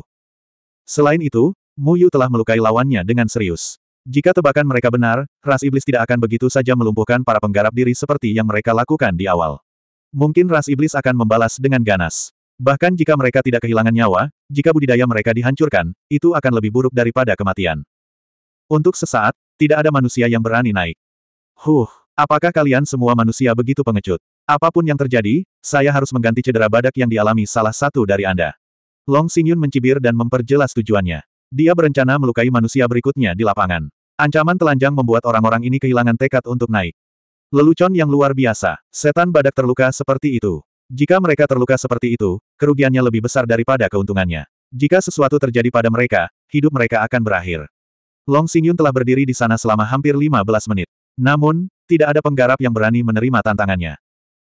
Selain itu, Muyu telah melukai lawannya dengan serius. Jika tebakan mereka benar, ras iblis tidak akan begitu saja melumpuhkan para penggarap diri seperti yang mereka lakukan di awal. Mungkin ras iblis akan membalas dengan ganas. Bahkan jika mereka tidak kehilangan nyawa, jika budidaya mereka dihancurkan, itu akan lebih buruk daripada kematian. Untuk sesaat, tidak ada manusia yang berani naik. Huh, apakah kalian semua manusia begitu pengecut? Apapun yang terjadi, saya harus mengganti cedera badak yang dialami salah satu dari Anda. Long Xingyun mencibir dan memperjelas tujuannya. Dia berencana melukai manusia berikutnya di lapangan. Ancaman telanjang membuat orang-orang ini kehilangan tekad untuk naik. Lelucon yang luar biasa, setan badak terluka seperti itu. Jika mereka terluka seperti itu, kerugiannya lebih besar daripada keuntungannya. Jika sesuatu terjadi pada mereka, hidup mereka akan berakhir. Long Xingyun telah berdiri di sana selama hampir 15 menit. Namun, tidak ada penggarap yang berani menerima tantangannya.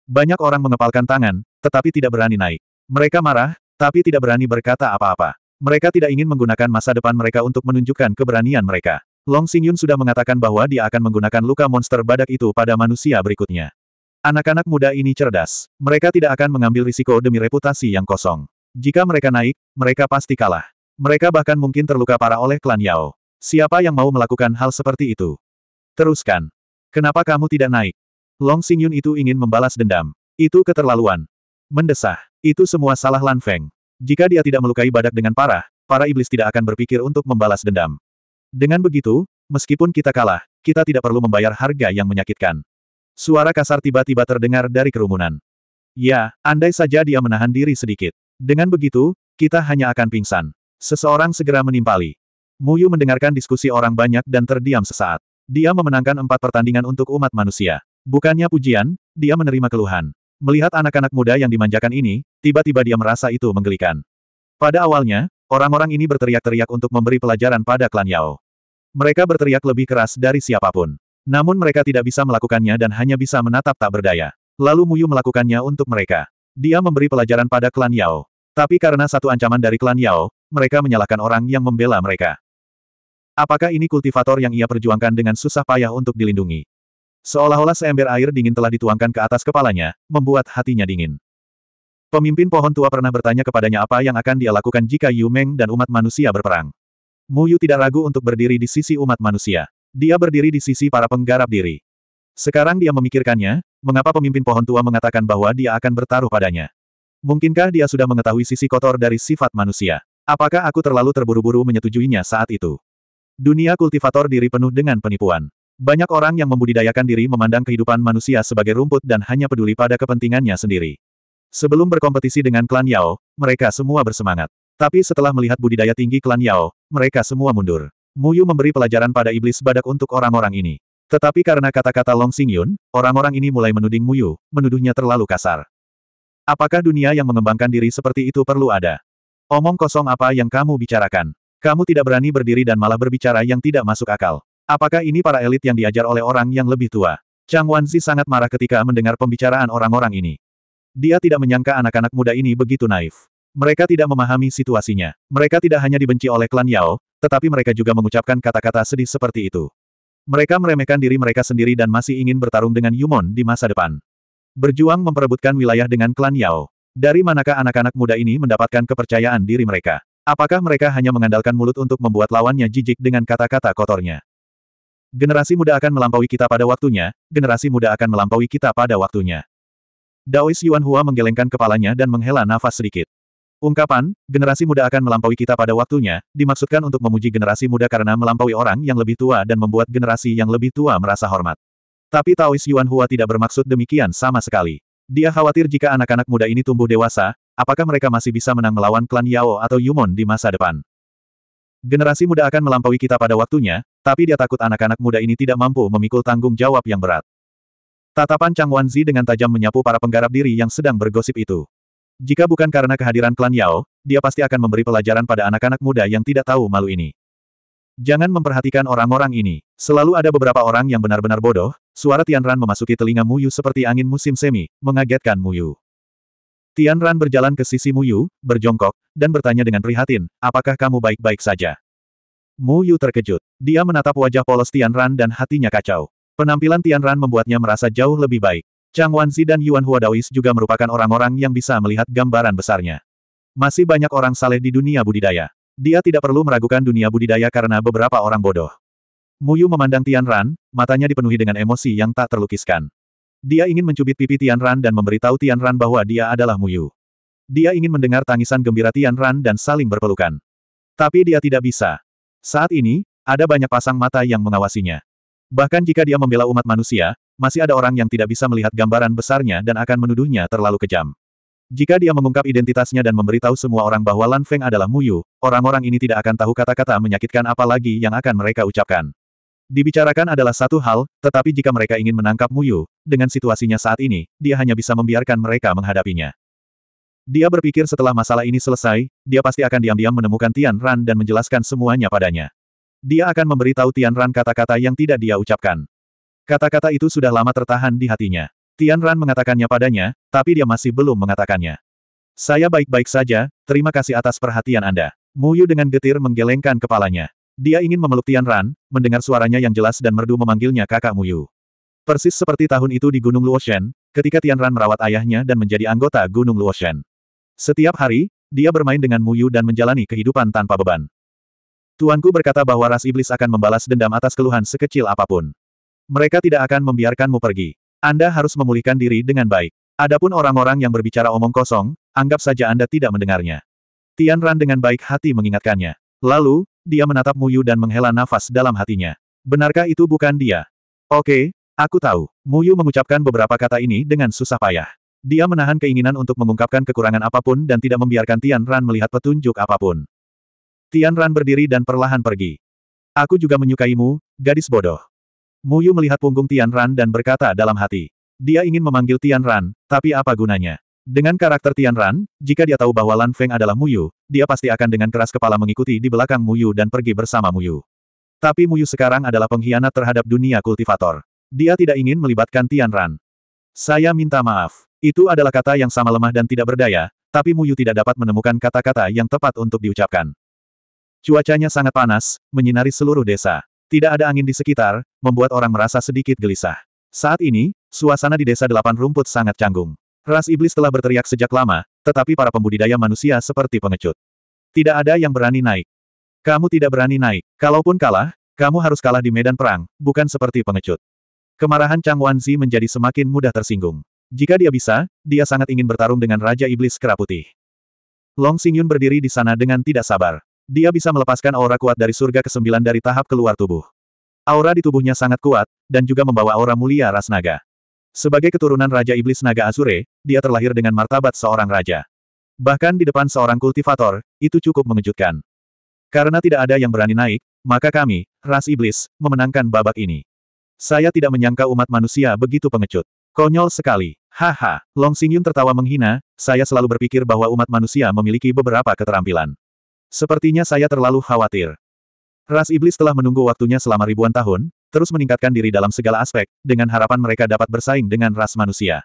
Banyak orang mengepalkan tangan, tetapi tidak berani naik. Mereka marah, tapi tidak berani berkata apa-apa. Mereka tidak ingin menggunakan masa depan mereka untuk menunjukkan keberanian mereka. Long Xingyun sudah mengatakan bahwa dia akan menggunakan luka monster badak itu pada manusia berikutnya. Anak-anak muda ini cerdas. Mereka tidak akan mengambil risiko demi reputasi yang kosong. Jika mereka naik, mereka pasti kalah. Mereka bahkan mungkin terluka parah oleh klan Yao. Siapa yang mau melakukan hal seperti itu? Teruskan. Kenapa kamu tidak naik? Long Xingyun itu ingin membalas dendam. Itu keterlaluan. Mendesah. Itu semua salah Lan Feng. Jika dia tidak melukai badak dengan parah, para iblis tidak akan berpikir untuk membalas dendam. Dengan begitu, meskipun kita kalah, kita tidak perlu membayar harga yang menyakitkan. Suara kasar tiba-tiba terdengar dari kerumunan. Ya, andai saja dia menahan diri sedikit. Dengan begitu, kita hanya akan pingsan. Seseorang segera menimpali. Muyu mendengarkan diskusi orang banyak dan terdiam sesaat. Dia memenangkan empat pertandingan untuk umat manusia. Bukannya pujian, dia menerima keluhan. Melihat anak-anak muda yang dimanjakan ini, tiba-tiba dia merasa itu menggelikan. Pada awalnya, orang-orang ini berteriak-teriak untuk memberi pelajaran pada klan Yao. Mereka berteriak lebih keras dari siapapun. Namun mereka tidak bisa melakukannya dan hanya bisa menatap tak berdaya. Lalu Muyu melakukannya untuk mereka. Dia memberi pelajaran pada klan Yao. Tapi karena satu ancaman dari klan Yao, mereka menyalahkan orang yang membela mereka. Apakah ini kultivator yang ia perjuangkan dengan susah payah untuk dilindungi? Seolah-olah seember air dingin telah dituangkan ke atas kepalanya, membuat hatinya dingin. Pemimpin pohon tua pernah bertanya kepadanya apa yang akan dia lakukan jika Yu Meng dan umat manusia berperang. Muyu tidak ragu untuk berdiri di sisi umat manusia. Dia berdiri di sisi para penggarap diri. Sekarang dia memikirkannya, mengapa pemimpin pohon tua mengatakan bahwa dia akan bertaruh padanya. Mungkinkah dia sudah mengetahui sisi kotor dari sifat manusia? Apakah aku terlalu terburu-buru menyetujuinya saat itu? Dunia kultivator diri penuh dengan penipuan. Banyak orang yang membudidayakan diri memandang kehidupan manusia sebagai rumput dan hanya peduli pada kepentingannya sendiri. Sebelum berkompetisi dengan klan Yao, mereka semua bersemangat. Tapi setelah melihat budidaya tinggi klan Yao, mereka semua mundur. Muyu memberi pelajaran pada iblis badak untuk orang-orang ini. Tetapi karena kata-kata Long Xingyun, orang-orang ini mulai menuding Muyu, menuduhnya terlalu kasar. Apakah dunia yang mengembangkan diri seperti itu perlu ada? Omong kosong apa yang kamu bicarakan? Kamu tidak berani berdiri dan malah berbicara yang tidak masuk akal. Apakah ini para elit yang diajar oleh orang yang lebih tua? Chang Wanzi sangat marah ketika mendengar pembicaraan orang-orang ini. Dia tidak menyangka anak-anak muda ini begitu naif. Mereka tidak memahami situasinya. Mereka tidak hanya dibenci oleh klan Yao, tetapi mereka juga mengucapkan kata-kata sedih seperti itu. Mereka meremehkan diri mereka sendiri dan masih ingin bertarung dengan Yumon di masa depan. Berjuang memperebutkan wilayah dengan klan Yao. Dari manakah anak-anak muda ini mendapatkan kepercayaan diri mereka? Apakah mereka hanya mengandalkan mulut untuk membuat lawannya jijik dengan kata-kata kotornya? Generasi muda akan melampaui kita pada waktunya, generasi muda akan melampaui kita pada waktunya. Daois Yuan Hua menggelengkan kepalanya dan menghela nafas sedikit. Ungkapan, generasi muda akan melampaui kita pada waktunya, dimaksudkan untuk memuji generasi muda karena melampaui orang yang lebih tua dan membuat generasi yang lebih tua merasa hormat. Tapi Taois Yuan Hua tidak bermaksud demikian sama sekali. Dia khawatir jika anak-anak muda ini tumbuh dewasa, apakah mereka masih bisa menang melawan klan Yao atau Yumon di masa depan. Generasi muda akan melampaui kita pada waktunya, tapi dia takut anak-anak muda ini tidak mampu memikul tanggung jawab yang berat. Tatapan Chang Wanzi dengan tajam menyapu para penggarap diri yang sedang bergosip itu. Jika bukan karena kehadiran klan Yao, dia pasti akan memberi pelajaran pada anak-anak muda yang tidak tahu malu ini. Jangan memperhatikan orang-orang ini. Selalu ada beberapa orang yang benar-benar bodoh, suara Tianran memasuki telinga Mu Yu seperti angin musim semi, mengagetkan Mu Muyu. Tianran berjalan ke sisi Mu Yu, berjongkok, dan bertanya dengan prihatin, apakah kamu baik-baik saja? Mu Yu terkejut. Dia menatap wajah polos Tianran dan hatinya kacau. Penampilan Tianran membuatnya merasa jauh lebih baik. Chang Wanzi dan Yuan Huadawis juga merupakan orang-orang yang bisa melihat gambaran besarnya. Masih banyak orang saleh di dunia budidaya. Dia tidak perlu meragukan dunia budidaya karena beberapa orang bodoh. Muyu memandang Tian Ran, matanya dipenuhi dengan emosi yang tak terlukiskan. Dia ingin mencubit pipi Tian Ran dan memberitahu Tian Ran bahwa dia adalah Muyu. Dia ingin mendengar tangisan gembira Tian Ran dan saling berpelukan. Tapi dia tidak bisa. Saat ini, ada banyak pasang mata yang mengawasinya. Bahkan jika dia membela umat manusia, masih ada orang yang tidak bisa melihat gambaran besarnya dan akan menuduhnya terlalu kejam. Jika dia mengungkap identitasnya dan memberitahu semua orang bahwa Lan Feng adalah Muyu, orang-orang ini tidak akan tahu kata-kata menyakitkan apa lagi yang akan mereka ucapkan. Dibicarakan adalah satu hal, tetapi jika mereka ingin menangkap Muyu, dengan situasinya saat ini, dia hanya bisa membiarkan mereka menghadapinya. Dia berpikir setelah masalah ini selesai, dia pasti akan diam-diam menemukan Tian Ran dan menjelaskan semuanya padanya. Dia akan memberitahu Tian Ran kata-kata yang tidak dia ucapkan. Kata-kata itu sudah lama tertahan di hatinya. Tian Ran mengatakannya padanya, tapi dia masih belum mengatakannya. Saya baik-baik saja, terima kasih atas perhatian Anda. Mu Yu dengan getir menggelengkan kepalanya. Dia ingin memeluk Tian Ran, mendengar suaranya yang jelas dan merdu memanggilnya kakak Yu. Persis seperti tahun itu di Gunung Luoshen, ketika Tian Ran merawat ayahnya dan menjadi anggota Gunung Luoshen. Setiap hari, dia bermain dengan Mu Yu dan menjalani kehidupan tanpa beban. Tuanku berkata bahwa ras iblis akan membalas dendam atas keluhan sekecil apapun. Mereka tidak akan membiarkanmu pergi. Anda harus memulihkan diri dengan baik. Adapun orang-orang yang berbicara omong kosong, anggap saja Anda tidak mendengarnya. Tian Ran dengan baik hati mengingatkannya. Lalu, dia menatap Mu Yu dan menghela nafas dalam hatinya. Benarkah itu bukan dia? Oke, aku tahu. Mu Yu mengucapkan beberapa kata ini dengan susah payah. Dia menahan keinginan untuk mengungkapkan kekurangan apapun dan tidak membiarkan Tian Ran melihat petunjuk apapun. Tian Ran berdiri dan perlahan pergi. Aku juga menyukaimu, gadis bodoh. Mu Yu melihat punggung Tian Ran dan berkata dalam hati. Dia ingin memanggil Tian Ran, tapi apa gunanya? Dengan karakter Tian Ran, jika dia tahu bahwa Lan Feng adalah Mu Yu, dia pasti akan dengan keras kepala mengikuti di belakang Mu Yu dan pergi bersama Mu Yu. Tapi Mu Yu sekarang adalah pengkhianat terhadap dunia kultivator. Dia tidak ingin melibatkan Tian Ran. Saya minta maaf. Itu adalah kata yang sama lemah dan tidak berdaya, tapi Mu Yu tidak dapat menemukan kata-kata yang tepat untuk diucapkan. Cuacanya sangat panas, menyinari seluruh desa. Tidak ada angin di sekitar, membuat orang merasa sedikit gelisah. Saat ini, suasana di desa delapan rumput sangat canggung. Ras iblis telah berteriak sejak lama, tetapi para pembudidaya manusia seperti pengecut. Tidak ada yang berani naik. Kamu tidak berani naik. Kalaupun kalah, kamu harus kalah di medan perang, bukan seperti pengecut. Kemarahan Chang Wanzi menjadi semakin mudah tersinggung. Jika dia bisa, dia sangat ingin bertarung dengan Raja Iblis Kera Long Xingyun berdiri di sana dengan tidak sabar. Dia bisa melepaskan aura kuat dari surga kesembilan dari tahap keluar tubuh. Aura di tubuhnya sangat kuat, dan juga membawa aura mulia ras naga. Sebagai keturunan Raja Iblis Naga Azure, dia terlahir dengan martabat seorang raja. Bahkan di depan seorang kultivator, itu cukup mengejutkan. Karena tidak ada yang berani naik, maka kami, ras iblis, memenangkan babak ini. Saya tidak menyangka umat manusia begitu pengecut. Konyol sekali. Haha, Long Xingyun tertawa menghina, saya selalu berpikir bahwa umat manusia memiliki beberapa keterampilan. Sepertinya saya terlalu khawatir. Ras iblis telah menunggu waktunya selama ribuan tahun, terus meningkatkan diri dalam segala aspek, dengan harapan mereka dapat bersaing dengan ras manusia.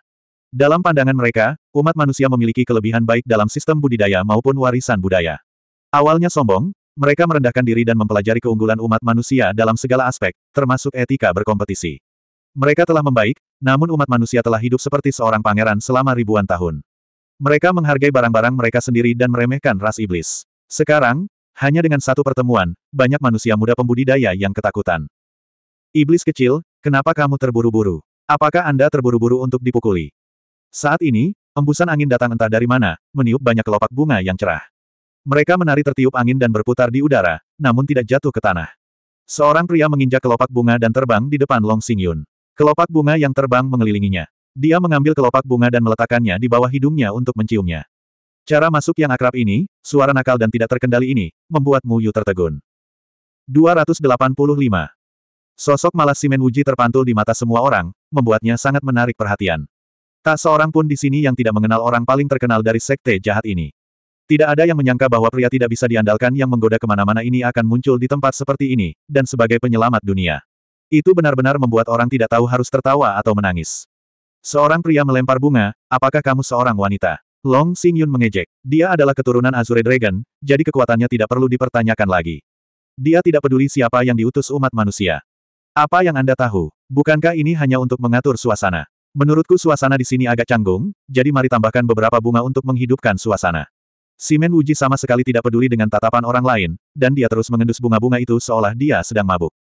Dalam pandangan mereka, umat manusia memiliki kelebihan baik dalam sistem budidaya maupun warisan budaya. Awalnya sombong, mereka merendahkan diri dan mempelajari keunggulan umat manusia dalam segala aspek, termasuk etika berkompetisi. Mereka telah membaik, namun umat manusia telah hidup seperti seorang pangeran selama ribuan tahun. Mereka menghargai barang-barang mereka sendiri dan meremehkan ras iblis. Sekarang, hanya dengan satu pertemuan, banyak manusia muda pembudidaya yang ketakutan. Iblis kecil, kenapa kamu terburu-buru? Apakah Anda terburu-buru untuk dipukuli? Saat ini, embusan angin datang entah dari mana, meniup banyak kelopak bunga yang cerah. Mereka menari tertiup angin dan berputar di udara, namun tidak jatuh ke tanah. Seorang pria menginjak kelopak bunga dan terbang di depan Long Sing Yun. Kelopak bunga yang terbang mengelilinginya. Dia mengambil kelopak bunga dan meletakkannya di bawah hidungnya untuk menciumnya. Cara masuk yang akrab ini, suara nakal dan tidak terkendali ini, membuat Mu Yu tertegun. 285. Sosok malas Simen Wuji terpantul di mata semua orang, membuatnya sangat menarik perhatian. Tak seorang pun di sini yang tidak mengenal orang paling terkenal dari sekte jahat ini. Tidak ada yang menyangka bahwa pria tidak bisa diandalkan yang menggoda kemana-mana ini akan muncul di tempat seperti ini, dan sebagai penyelamat dunia. Itu benar-benar membuat orang tidak tahu harus tertawa atau menangis. Seorang pria melempar bunga, apakah kamu seorang wanita? Long Xingyun mengejek. Dia adalah keturunan Azure Dragon, jadi kekuatannya tidak perlu dipertanyakan lagi. Dia tidak peduli siapa yang diutus umat manusia. Apa yang Anda tahu? Bukankah ini hanya untuk mengatur suasana? Menurutku suasana di sini agak canggung, jadi mari tambahkan beberapa bunga untuk menghidupkan suasana. Simen Wuji sama sekali tidak peduli dengan tatapan orang lain, dan dia terus mengendus bunga-bunga itu seolah dia sedang mabuk.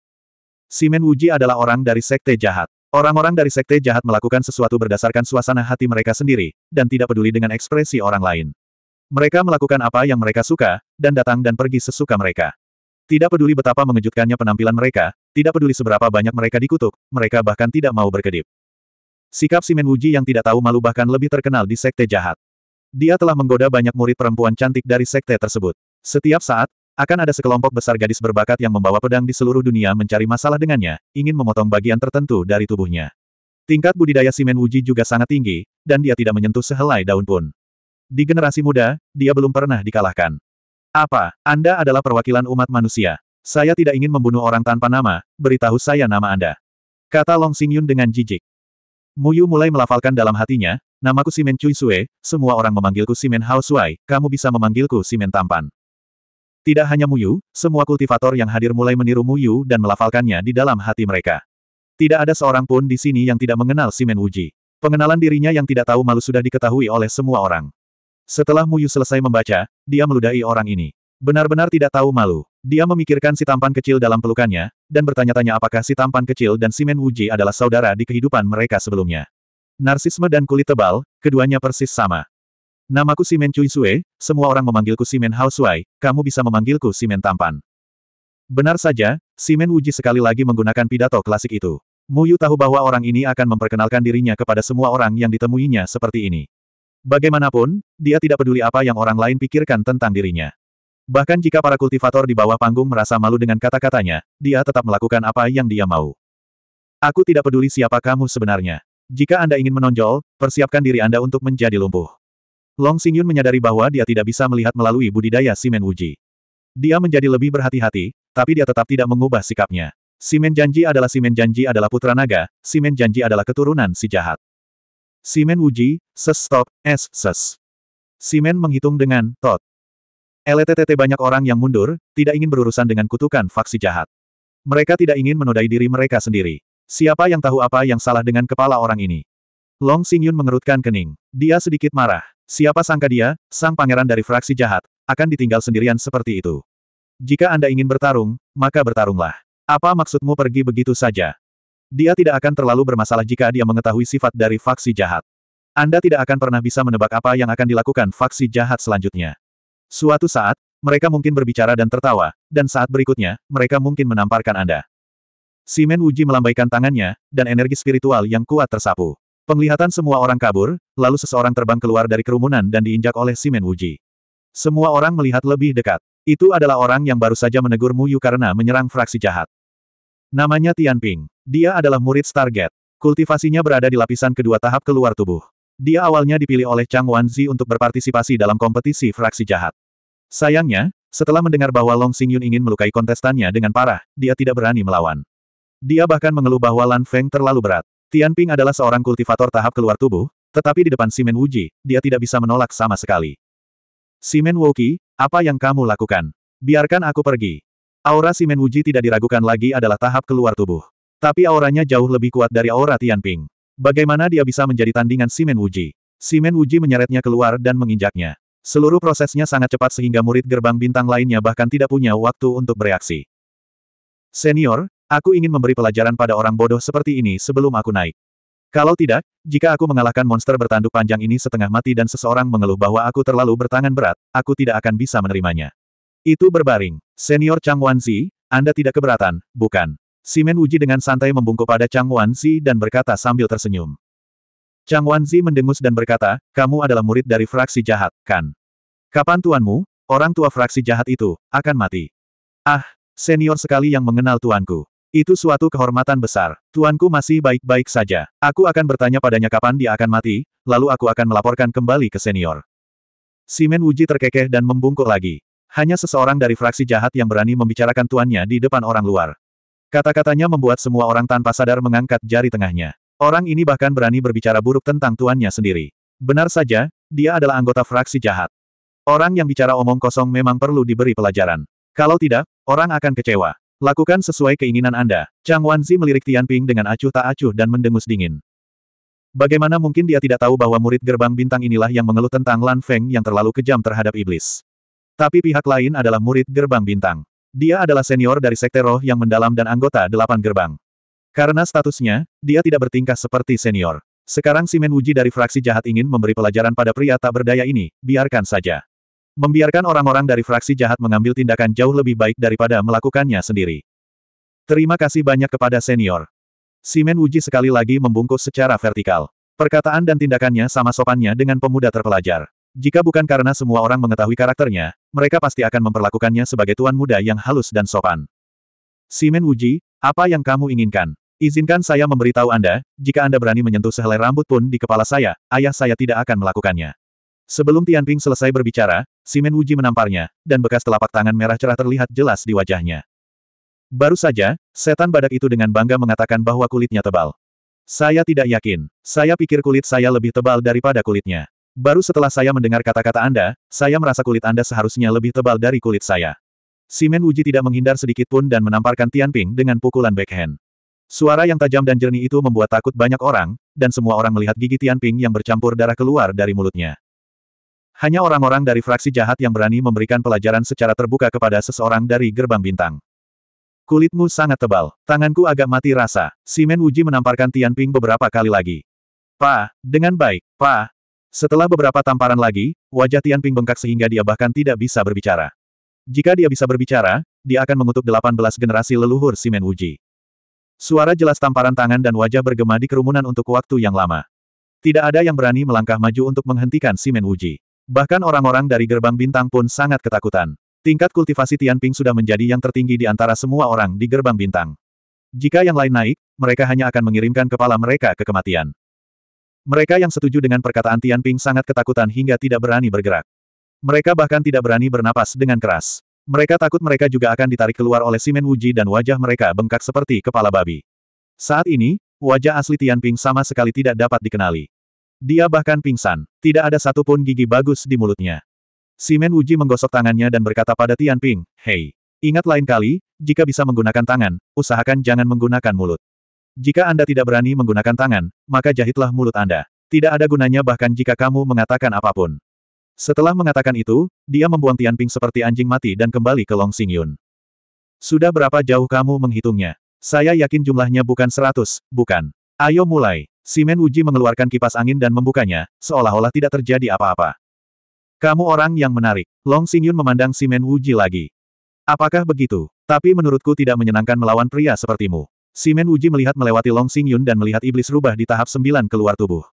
Simen Wuji adalah orang dari sekte jahat. Orang-orang dari sekte jahat melakukan sesuatu berdasarkan suasana hati mereka sendiri, dan tidak peduli dengan ekspresi orang lain. Mereka melakukan apa yang mereka suka, dan datang dan pergi sesuka mereka. Tidak peduli betapa mengejutkannya penampilan mereka, tidak peduli seberapa banyak mereka dikutuk, mereka bahkan tidak mau berkedip. Sikap Simen Wuji yang tidak tahu malu bahkan lebih terkenal di sekte jahat. Dia telah menggoda banyak murid perempuan cantik dari sekte tersebut. Setiap saat, akan ada sekelompok besar gadis berbakat yang membawa pedang di seluruh dunia mencari masalah dengannya, ingin memotong bagian tertentu dari tubuhnya. Tingkat budidaya Simen Wuji juga sangat tinggi, dan dia tidak menyentuh sehelai daun pun. Di generasi muda, dia belum pernah dikalahkan. Apa, Anda adalah perwakilan umat manusia? Saya tidak ingin membunuh orang tanpa nama, beritahu saya nama Anda. Kata Long Yun dengan jijik. Muyu mulai melafalkan dalam hatinya, namaku Simen Cui Sue, semua orang memanggilku Simen Hao Sui, kamu bisa memanggilku Simen Tampan. Tidak hanya Muyu, semua kultivator yang hadir mulai meniru Muyu dan melafalkannya di dalam hati mereka. Tidak ada seorang pun di sini yang tidak mengenal Simen Wuji. Pengenalan dirinya yang tidak tahu malu sudah diketahui oleh semua orang. Setelah Muyu selesai membaca, dia meludahi orang ini. Benar-benar tidak tahu malu. Dia memikirkan si tampan kecil dalam pelukannya, dan bertanya-tanya apakah si tampan kecil dan Simen Wuji adalah saudara di kehidupan mereka sebelumnya. Narsisme dan kulit tebal, keduanya persis sama. Namaku Simen Cui Sue, semua orang memanggilku Simen Hao Sui, kamu bisa memanggilku Simen Tampan. Benar saja, Simen Wuji sekali lagi menggunakan pidato klasik itu. Muyu tahu bahwa orang ini akan memperkenalkan dirinya kepada semua orang yang ditemuinya seperti ini. Bagaimanapun, dia tidak peduli apa yang orang lain pikirkan tentang dirinya. Bahkan jika para kultivator di bawah panggung merasa malu dengan kata-katanya, dia tetap melakukan apa yang dia mau. Aku tidak peduli siapa kamu sebenarnya. Jika Anda ingin menonjol, persiapkan diri Anda untuk menjadi lumpuh. Long Xingyun menyadari bahwa dia tidak bisa melihat melalui budidaya Simen Wuji. Dia menjadi lebih berhati-hati, tapi dia tetap tidak mengubah sikapnya. Simen Janji adalah Simen Janji adalah putra naga, Simen Janji adalah keturunan si jahat. Simen Wuji, ses stop, es, ses. Simen menghitung dengan, tot. LTTT banyak orang yang mundur, tidak ingin berurusan dengan kutukan faksi jahat. Mereka tidak ingin menodai diri mereka sendiri. Siapa yang tahu apa yang salah dengan kepala orang ini? Long Xingyun mengerutkan kening. Dia sedikit marah. Siapa sangka dia, sang pangeran dari fraksi jahat, akan ditinggal sendirian seperti itu. Jika Anda ingin bertarung, maka bertarunglah. Apa maksudmu pergi begitu saja? Dia tidak akan terlalu bermasalah jika dia mengetahui sifat dari faksi jahat. Anda tidak akan pernah bisa menebak apa yang akan dilakukan faksi jahat selanjutnya. Suatu saat, mereka mungkin berbicara dan tertawa, dan saat berikutnya, mereka mungkin menamparkan Anda. Simen Wuji melambaikan tangannya, dan energi spiritual yang kuat tersapu. Penglihatan semua orang kabur, lalu seseorang terbang keluar dari kerumunan dan diinjak oleh Simen Wuji. Semua orang melihat lebih dekat. Itu adalah orang yang baru saja menegur Muyu karena menyerang fraksi jahat. Namanya Tian Ping. Dia adalah murid target. Kultivasinya berada di lapisan kedua tahap keluar tubuh. Dia awalnya dipilih oleh Chang Wanzi untuk berpartisipasi dalam kompetisi fraksi jahat. Sayangnya, setelah mendengar bahwa Long Xingyun ingin melukai kontestannya dengan parah, dia tidak berani melawan. Dia bahkan mengeluh bahwa Lan Feng terlalu berat. Tian Ping adalah seorang kultivator tahap keluar tubuh, tetapi di depan Simen Wuji, dia tidak bisa menolak sama sekali. Simen Wuji, apa yang kamu lakukan? Biarkan aku pergi. Aura Simen Wuji tidak diragukan lagi adalah tahap keluar tubuh. Tapi auranya jauh lebih kuat dari aura Tianping. Bagaimana dia bisa menjadi tandingan Simen Wuji? Simen Wuji menyeretnya keluar dan menginjaknya. Seluruh prosesnya sangat cepat sehingga murid gerbang bintang lainnya bahkan tidak punya waktu untuk bereaksi. Senior, Aku ingin memberi pelajaran pada orang bodoh seperti ini sebelum aku naik. Kalau tidak, jika aku mengalahkan monster bertanduk panjang ini setengah mati dan seseorang mengeluh bahwa aku terlalu bertangan berat, aku tidak akan bisa menerimanya. Itu berbaring. Senior Chang Wanzi, Anda tidak keberatan, bukan? Simen Wuji dengan santai membungkuk pada Chang Wanzi dan berkata sambil tersenyum. Chang Wanzi mendengus dan berkata, kamu adalah murid dari fraksi jahat, kan? Kapan tuanmu, orang tua fraksi jahat itu, akan mati? Ah, senior sekali yang mengenal tuanku. Itu suatu kehormatan besar. Tuanku masih baik-baik saja. Aku akan bertanya padanya kapan dia akan mati, lalu aku akan melaporkan kembali ke senior. Simen Wuji terkekeh dan membungkuk lagi. Hanya seseorang dari fraksi jahat yang berani membicarakan tuannya di depan orang luar. Kata-katanya membuat semua orang tanpa sadar mengangkat jari tengahnya. Orang ini bahkan berani berbicara buruk tentang tuannya sendiri. Benar saja, dia adalah anggota fraksi jahat. Orang yang bicara omong kosong memang perlu diberi pelajaran. Kalau tidak, orang akan kecewa. Lakukan sesuai keinginan Anda. Chang Wanzi melirik Tianping dengan acuh tak acuh dan mendengus dingin. Bagaimana mungkin dia tidak tahu bahwa murid gerbang bintang inilah yang mengeluh tentang Lan Feng yang terlalu kejam terhadap iblis. Tapi pihak lain adalah murid gerbang bintang. Dia adalah senior dari sekte roh yang mendalam dan anggota delapan gerbang. Karena statusnya, dia tidak bertingkah seperti senior. Sekarang Simen Wuji dari fraksi jahat ingin memberi pelajaran pada pria tak berdaya ini, biarkan saja. Membiarkan orang-orang dari fraksi jahat mengambil tindakan jauh lebih baik daripada melakukannya sendiri. Terima kasih banyak kepada senior. Simen Wuji sekali lagi membungkus secara vertikal. Perkataan dan tindakannya sama sopannya dengan pemuda terpelajar. Jika bukan karena semua orang mengetahui karakternya, mereka pasti akan memperlakukannya sebagai tuan muda yang halus dan sopan. Simen Wuji, apa yang kamu inginkan? Izinkan saya memberitahu Anda, jika Anda berani menyentuh sehelai rambut pun di kepala saya, ayah saya tidak akan melakukannya. Sebelum Tianping selesai berbicara, Simen Wuji menamparnya, dan bekas telapak tangan merah cerah terlihat jelas di wajahnya. Baru saja, setan badak itu dengan bangga mengatakan bahwa kulitnya tebal. Saya tidak yakin. Saya pikir kulit saya lebih tebal daripada kulitnya. Baru setelah saya mendengar kata-kata Anda, saya merasa kulit Anda seharusnya lebih tebal dari kulit saya. Simen Wuji tidak menghindar sedikit pun dan menamparkan Tianping dengan pukulan backhand. Suara yang tajam dan jernih itu membuat takut banyak orang, dan semua orang melihat gigi Tianping yang bercampur darah keluar dari mulutnya. Hanya orang-orang dari fraksi jahat yang berani memberikan pelajaran secara terbuka kepada seseorang dari gerbang bintang. Kulitmu sangat tebal. Tanganku agak mati rasa. Simen Wuji menamparkan Tianping beberapa kali lagi. Pa, dengan baik, pa. Setelah beberapa tamparan lagi, wajah Tianping bengkak sehingga dia bahkan tidak bisa berbicara. Jika dia bisa berbicara, dia akan mengutuk 18 generasi leluhur Simen Wuji. Suara jelas tamparan tangan dan wajah bergema di kerumunan untuk waktu yang lama. Tidak ada yang berani melangkah maju untuk menghentikan Simen Wuji. Bahkan orang-orang dari gerbang bintang pun sangat ketakutan. Tingkat kultivasi Tianping sudah menjadi yang tertinggi di antara semua orang di gerbang bintang. Jika yang lain naik, mereka hanya akan mengirimkan kepala mereka ke kematian. Mereka yang setuju dengan perkataan Tianping sangat ketakutan hingga tidak berani bergerak. Mereka bahkan tidak berani bernapas dengan keras. Mereka takut mereka juga akan ditarik keluar oleh Simen Wuji dan wajah mereka bengkak seperti kepala babi. Saat ini, wajah asli Tianping sama sekali tidak dapat dikenali. Dia bahkan pingsan, tidak ada satupun gigi bagus di mulutnya. Simen Uji menggosok tangannya dan berkata pada Tian Ping, Hei, ingat lain kali, jika bisa menggunakan tangan, usahakan jangan menggunakan mulut. Jika Anda tidak berani menggunakan tangan, maka jahitlah mulut Anda. Tidak ada gunanya bahkan jika kamu mengatakan apapun. Setelah mengatakan itu, dia membuang Tian Ping seperti anjing mati dan kembali ke Long Xingyun. Yun. Sudah berapa jauh kamu menghitungnya? Saya yakin jumlahnya bukan seratus, bukan. Ayo mulai. Simen Uji mengeluarkan kipas angin dan membukanya, seolah-olah tidak terjadi apa-apa. Kamu orang yang menarik. Long Xingyun memandang Simen Wuji lagi. Apakah begitu? Tapi menurutku tidak menyenangkan melawan pria sepertimu. Simen Wuji melihat melewati Long Xingyun dan melihat iblis rubah di tahap sembilan keluar tubuh.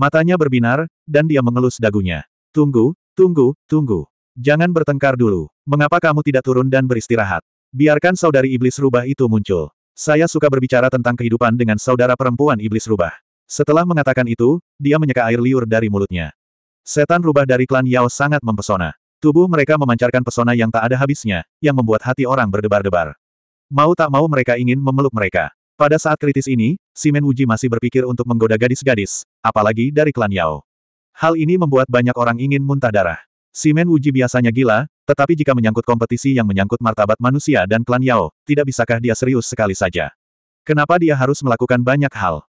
Matanya berbinar, dan dia mengelus dagunya. Tunggu, tunggu, tunggu. Jangan bertengkar dulu. Mengapa kamu tidak turun dan beristirahat? Biarkan saudari iblis rubah itu muncul. Saya suka berbicara tentang kehidupan dengan saudara perempuan iblis rubah. Setelah mengatakan itu, dia menyeka air liur dari mulutnya. Setan rubah dari klan Yao sangat mempesona. Tubuh mereka memancarkan pesona yang tak ada habisnya, yang membuat hati orang berdebar-debar. Mau tak mau mereka ingin memeluk mereka. Pada saat kritis ini, Simen Wuji masih berpikir untuk menggoda gadis-gadis, apalagi dari klan Yao. Hal ini membuat banyak orang ingin muntah darah. Simen Wuji biasanya gila, tetapi jika menyangkut kompetisi yang menyangkut martabat manusia dan klan Yao, tidak bisakah dia serius sekali saja? Kenapa dia harus melakukan banyak hal?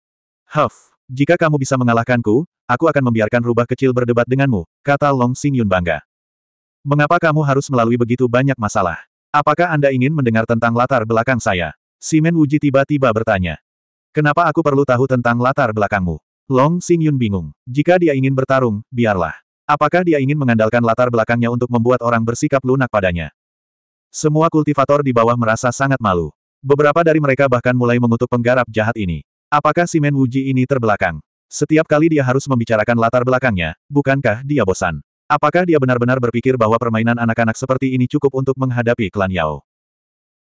Huff, jika kamu bisa mengalahkanku, aku akan membiarkan rubah kecil berdebat denganmu, kata Long Xing Yun bangga. Mengapa kamu harus melalui begitu banyak masalah? Apakah Anda ingin mendengar tentang latar belakang saya? Simen Wuji tiba-tiba bertanya. Kenapa aku perlu tahu tentang latar belakangmu? Long Xing Yun bingung. Jika dia ingin bertarung, biarlah. Apakah dia ingin mengandalkan latar belakangnya untuk membuat orang bersikap lunak padanya? Semua kultivator di bawah merasa sangat malu. Beberapa dari mereka bahkan mulai mengutuk penggarap jahat ini. Apakah si Men Wuji ini terbelakang? Setiap kali dia harus membicarakan latar belakangnya, bukankah dia bosan? Apakah dia benar-benar berpikir bahwa permainan anak-anak seperti ini cukup untuk menghadapi klan Yao?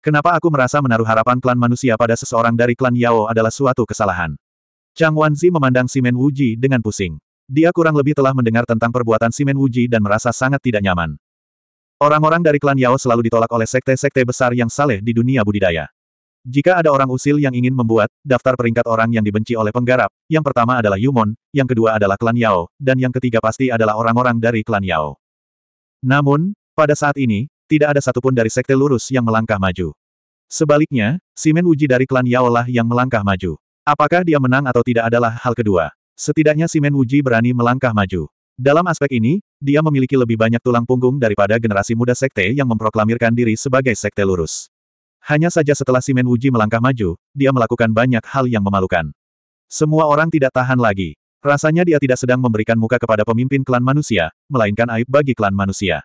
Kenapa aku merasa menaruh harapan klan manusia pada seseorang dari klan Yao adalah suatu kesalahan? Chang Wanzi memandang Simen Wuji dengan pusing. Dia kurang lebih telah mendengar tentang perbuatan Simen Wuji dan merasa sangat tidak nyaman. Orang-orang dari klan Yao selalu ditolak oleh sekte-sekte besar yang saleh di dunia budidaya. Jika ada orang usil yang ingin membuat daftar peringkat orang yang dibenci oleh penggarap, yang pertama adalah Yumon, yang kedua adalah klan Yao, dan yang ketiga pasti adalah orang-orang dari klan Yao. Namun, pada saat ini, tidak ada satupun dari sekte lurus yang melangkah maju. Sebaliknya, Simen Uji dari klan Yao lah yang melangkah maju. Apakah dia menang atau tidak adalah hal kedua. Setidaknya Simen Uji berani melangkah maju. Dalam aspek ini, dia memiliki lebih banyak tulang punggung daripada generasi muda sekte yang memproklamirkan diri sebagai sekte lurus. Hanya saja setelah Simen Wuji melangkah maju, dia melakukan banyak hal yang memalukan. Semua orang tidak tahan lagi. Rasanya dia tidak sedang memberikan muka kepada pemimpin klan manusia, melainkan aib bagi klan manusia.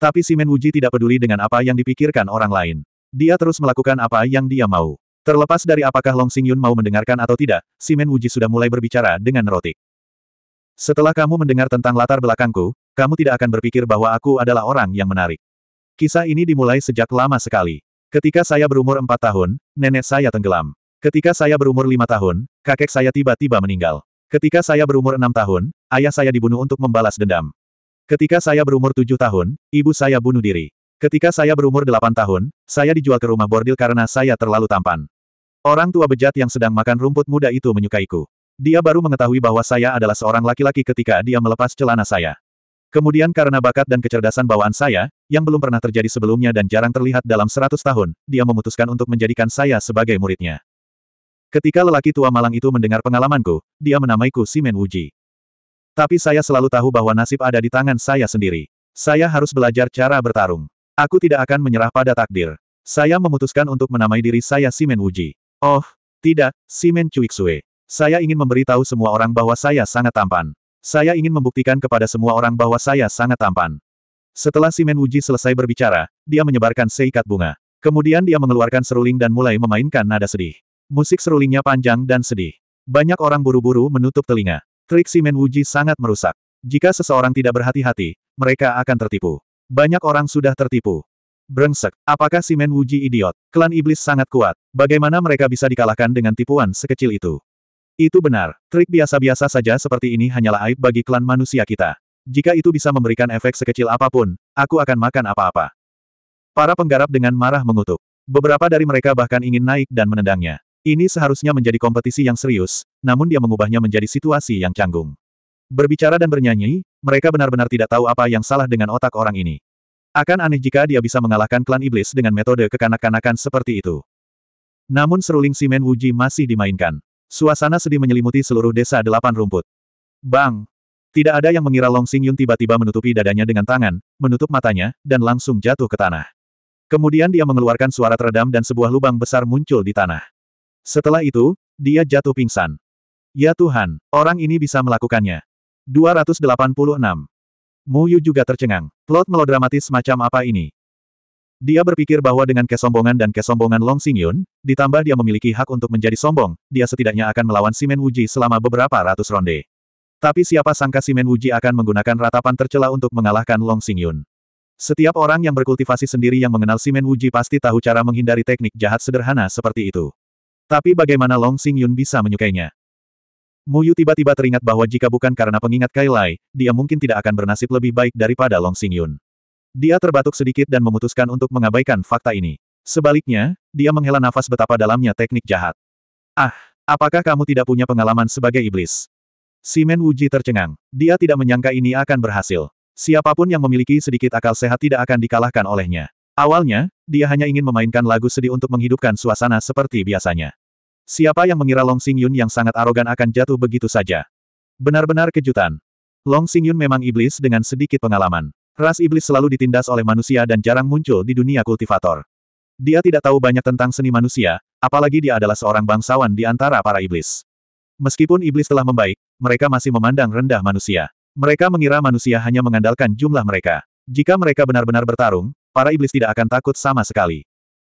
Tapi Simen Wuji tidak peduli dengan apa yang dipikirkan orang lain. Dia terus melakukan apa yang dia mau. Terlepas dari apakah Long Sing Yun mau mendengarkan atau tidak, Simen Wuji sudah mulai berbicara dengan rotik. Setelah kamu mendengar tentang latar belakangku, kamu tidak akan berpikir bahwa aku adalah orang yang menarik. Kisah ini dimulai sejak lama sekali. Ketika saya berumur empat tahun, nenek saya tenggelam. Ketika saya berumur lima tahun, kakek saya tiba-tiba meninggal. Ketika saya berumur enam tahun, ayah saya dibunuh untuk membalas dendam. Ketika saya berumur tujuh tahun, ibu saya bunuh diri. Ketika saya berumur delapan tahun, saya dijual ke rumah bordil karena saya terlalu tampan. Orang tua bejat yang sedang makan rumput muda itu menyukaiku. Dia baru mengetahui bahwa saya adalah seorang laki-laki ketika dia melepas celana saya. Kemudian karena bakat dan kecerdasan bawaan saya, yang belum pernah terjadi sebelumnya dan jarang terlihat dalam seratus tahun, dia memutuskan untuk menjadikan saya sebagai muridnya. Ketika lelaki tua malang itu mendengar pengalamanku, dia menamaiku Simen Wuji. Tapi saya selalu tahu bahwa nasib ada di tangan saya sendiri. Saya harus belajar cara bertarung. Aku tidak akan menyerah pada takdir. Saya memutuskan untuk menamai diri saya Simen Wuji. Oh, tidak, Simen Cuiksue. Saya ingin memberitahu semua orang bahwa saya sangat tampan. Saya ingin membuktikan kepada semua orang bahwa saya sangat tampan. Setelah Simen Wuji selesai berbicara, dia menyebarkan seikat bunga. Kemudian dia mengeluarkan seruling dan mulai memainkan nada sedih. Musik serulingnya panjang dan sedih. Banyak orang buru-buru menutup telinga. Trik Simen Wuji sangat merusak. Jika seseorang tidak berhati-hati, mereka akan tertipu. Banyak orang sudah tertipu. Brengsek, apakah Simen Wuji idiot? Klan iblis sangat kuat. Bagaimana mereka bisa dikalahkan dengan tipuan sekecil itu? Itu benar, trik biasa-biasa saja seperti ini hanyalah aib bagi klan manusia kita. Jika itu bisa memberikan efek sekecil apapun, aku akan makan apa-apa. Para penggarap dengan marah mengutuk. Beberapa dari mereka bahkan ingin naik dan menendangnya. Ini seharusnya menjadi kompetisi yang serius, namun dia mengubahnya menjadi situasi yang canggung. Berbicara dan bernyanyi, mereka benar-benar tidak tahu apa yang salah dengan otak orang ini. Akan aneh jika dia bisa mengalahkan klan iblis dengan metode kekanak-kanakan seperti itu. Namun seruling Simen Wuji masih dimainkan. Suasana sedih menyelimuti seluruh desa delapan rumput. Bang! Tidak ada yang mengira Long Xingyun tiba-tiba menutupi dadanya dengan tangan, menutup matanya, dan langsung jatuh ke tanah. Kemudian dia mengeluarkan suara teredam dan sebuah lubang besar muncul di tanah. Setelah itu, dia jatuh pingsan. Ya Tuhan, orang ini bisa melakukannya. 286. Mu Yu juga tercengang. Plot melodramatis macam apa ini? Dia berpikir bahwa dengan kesombongan dan kesombongan Long Xingyun, ditambah dia memiliki hak untuk menjadi sombong, dia setidaknya akan melawan Simen Wuji selama beberapa ratus ronde. Tapi siapa sangka Simen Wuji akan menggunakan ratapan tercela untuk mengalahkan Long Xingyun. Setiap orang yang berkultivasi sendiri yang mengenal Simen Wuji pasti tahu cara menghindari teknik jahat sederhana seperti itu. Tapi bagaimana Long Xingyun bisa menyukainya? Muyu tiba-tiba teringat bahwa jika bukan karena pengingat Kailai, dia mungkin tidak akan bernasib lebih baik daripada Long Xingyun. Dia terbatuk sedikit dan memutuskan untuk mengabaikan fakta ini. Sebaliknya, dia menghela nafas betapa dalamnya teknik jahat. Ah, apakah kamu tidak punya pengalaman sebagai iblis? Simen Wuji tercengang. Dia tidak menyangka ini akan berhasil. Siapapun yang memiliki sedikit akal sehat tidak akan dikalahkan olehnya. Awalnya, dia hanya ingin memainkan lagu sedih untuk menghidupkan suasana seperti biasanya. Siapa yang mengira Long Sing Yun yang sangat arogan akan jatuh begitu saja? Benar-benar kejutan. Long Sing Yun memang iblis dengan sedikit pengalaman. Ras iblis selalu ditindas oleh manusia dan jarang muncul di dunia kultivator. Dia tidak tahu banyak tentang seni manusia, apalagi dia adalah seorang bangsawan di antara para iblis. Meskipun iblis telah membaik, mereka masih memandang rendah manusia. Mereka mengira manusia hanya mengandalkan jumlah mereka. Jika mereka benar-benar bertarung, para iblis tidak akan takut sama sekali.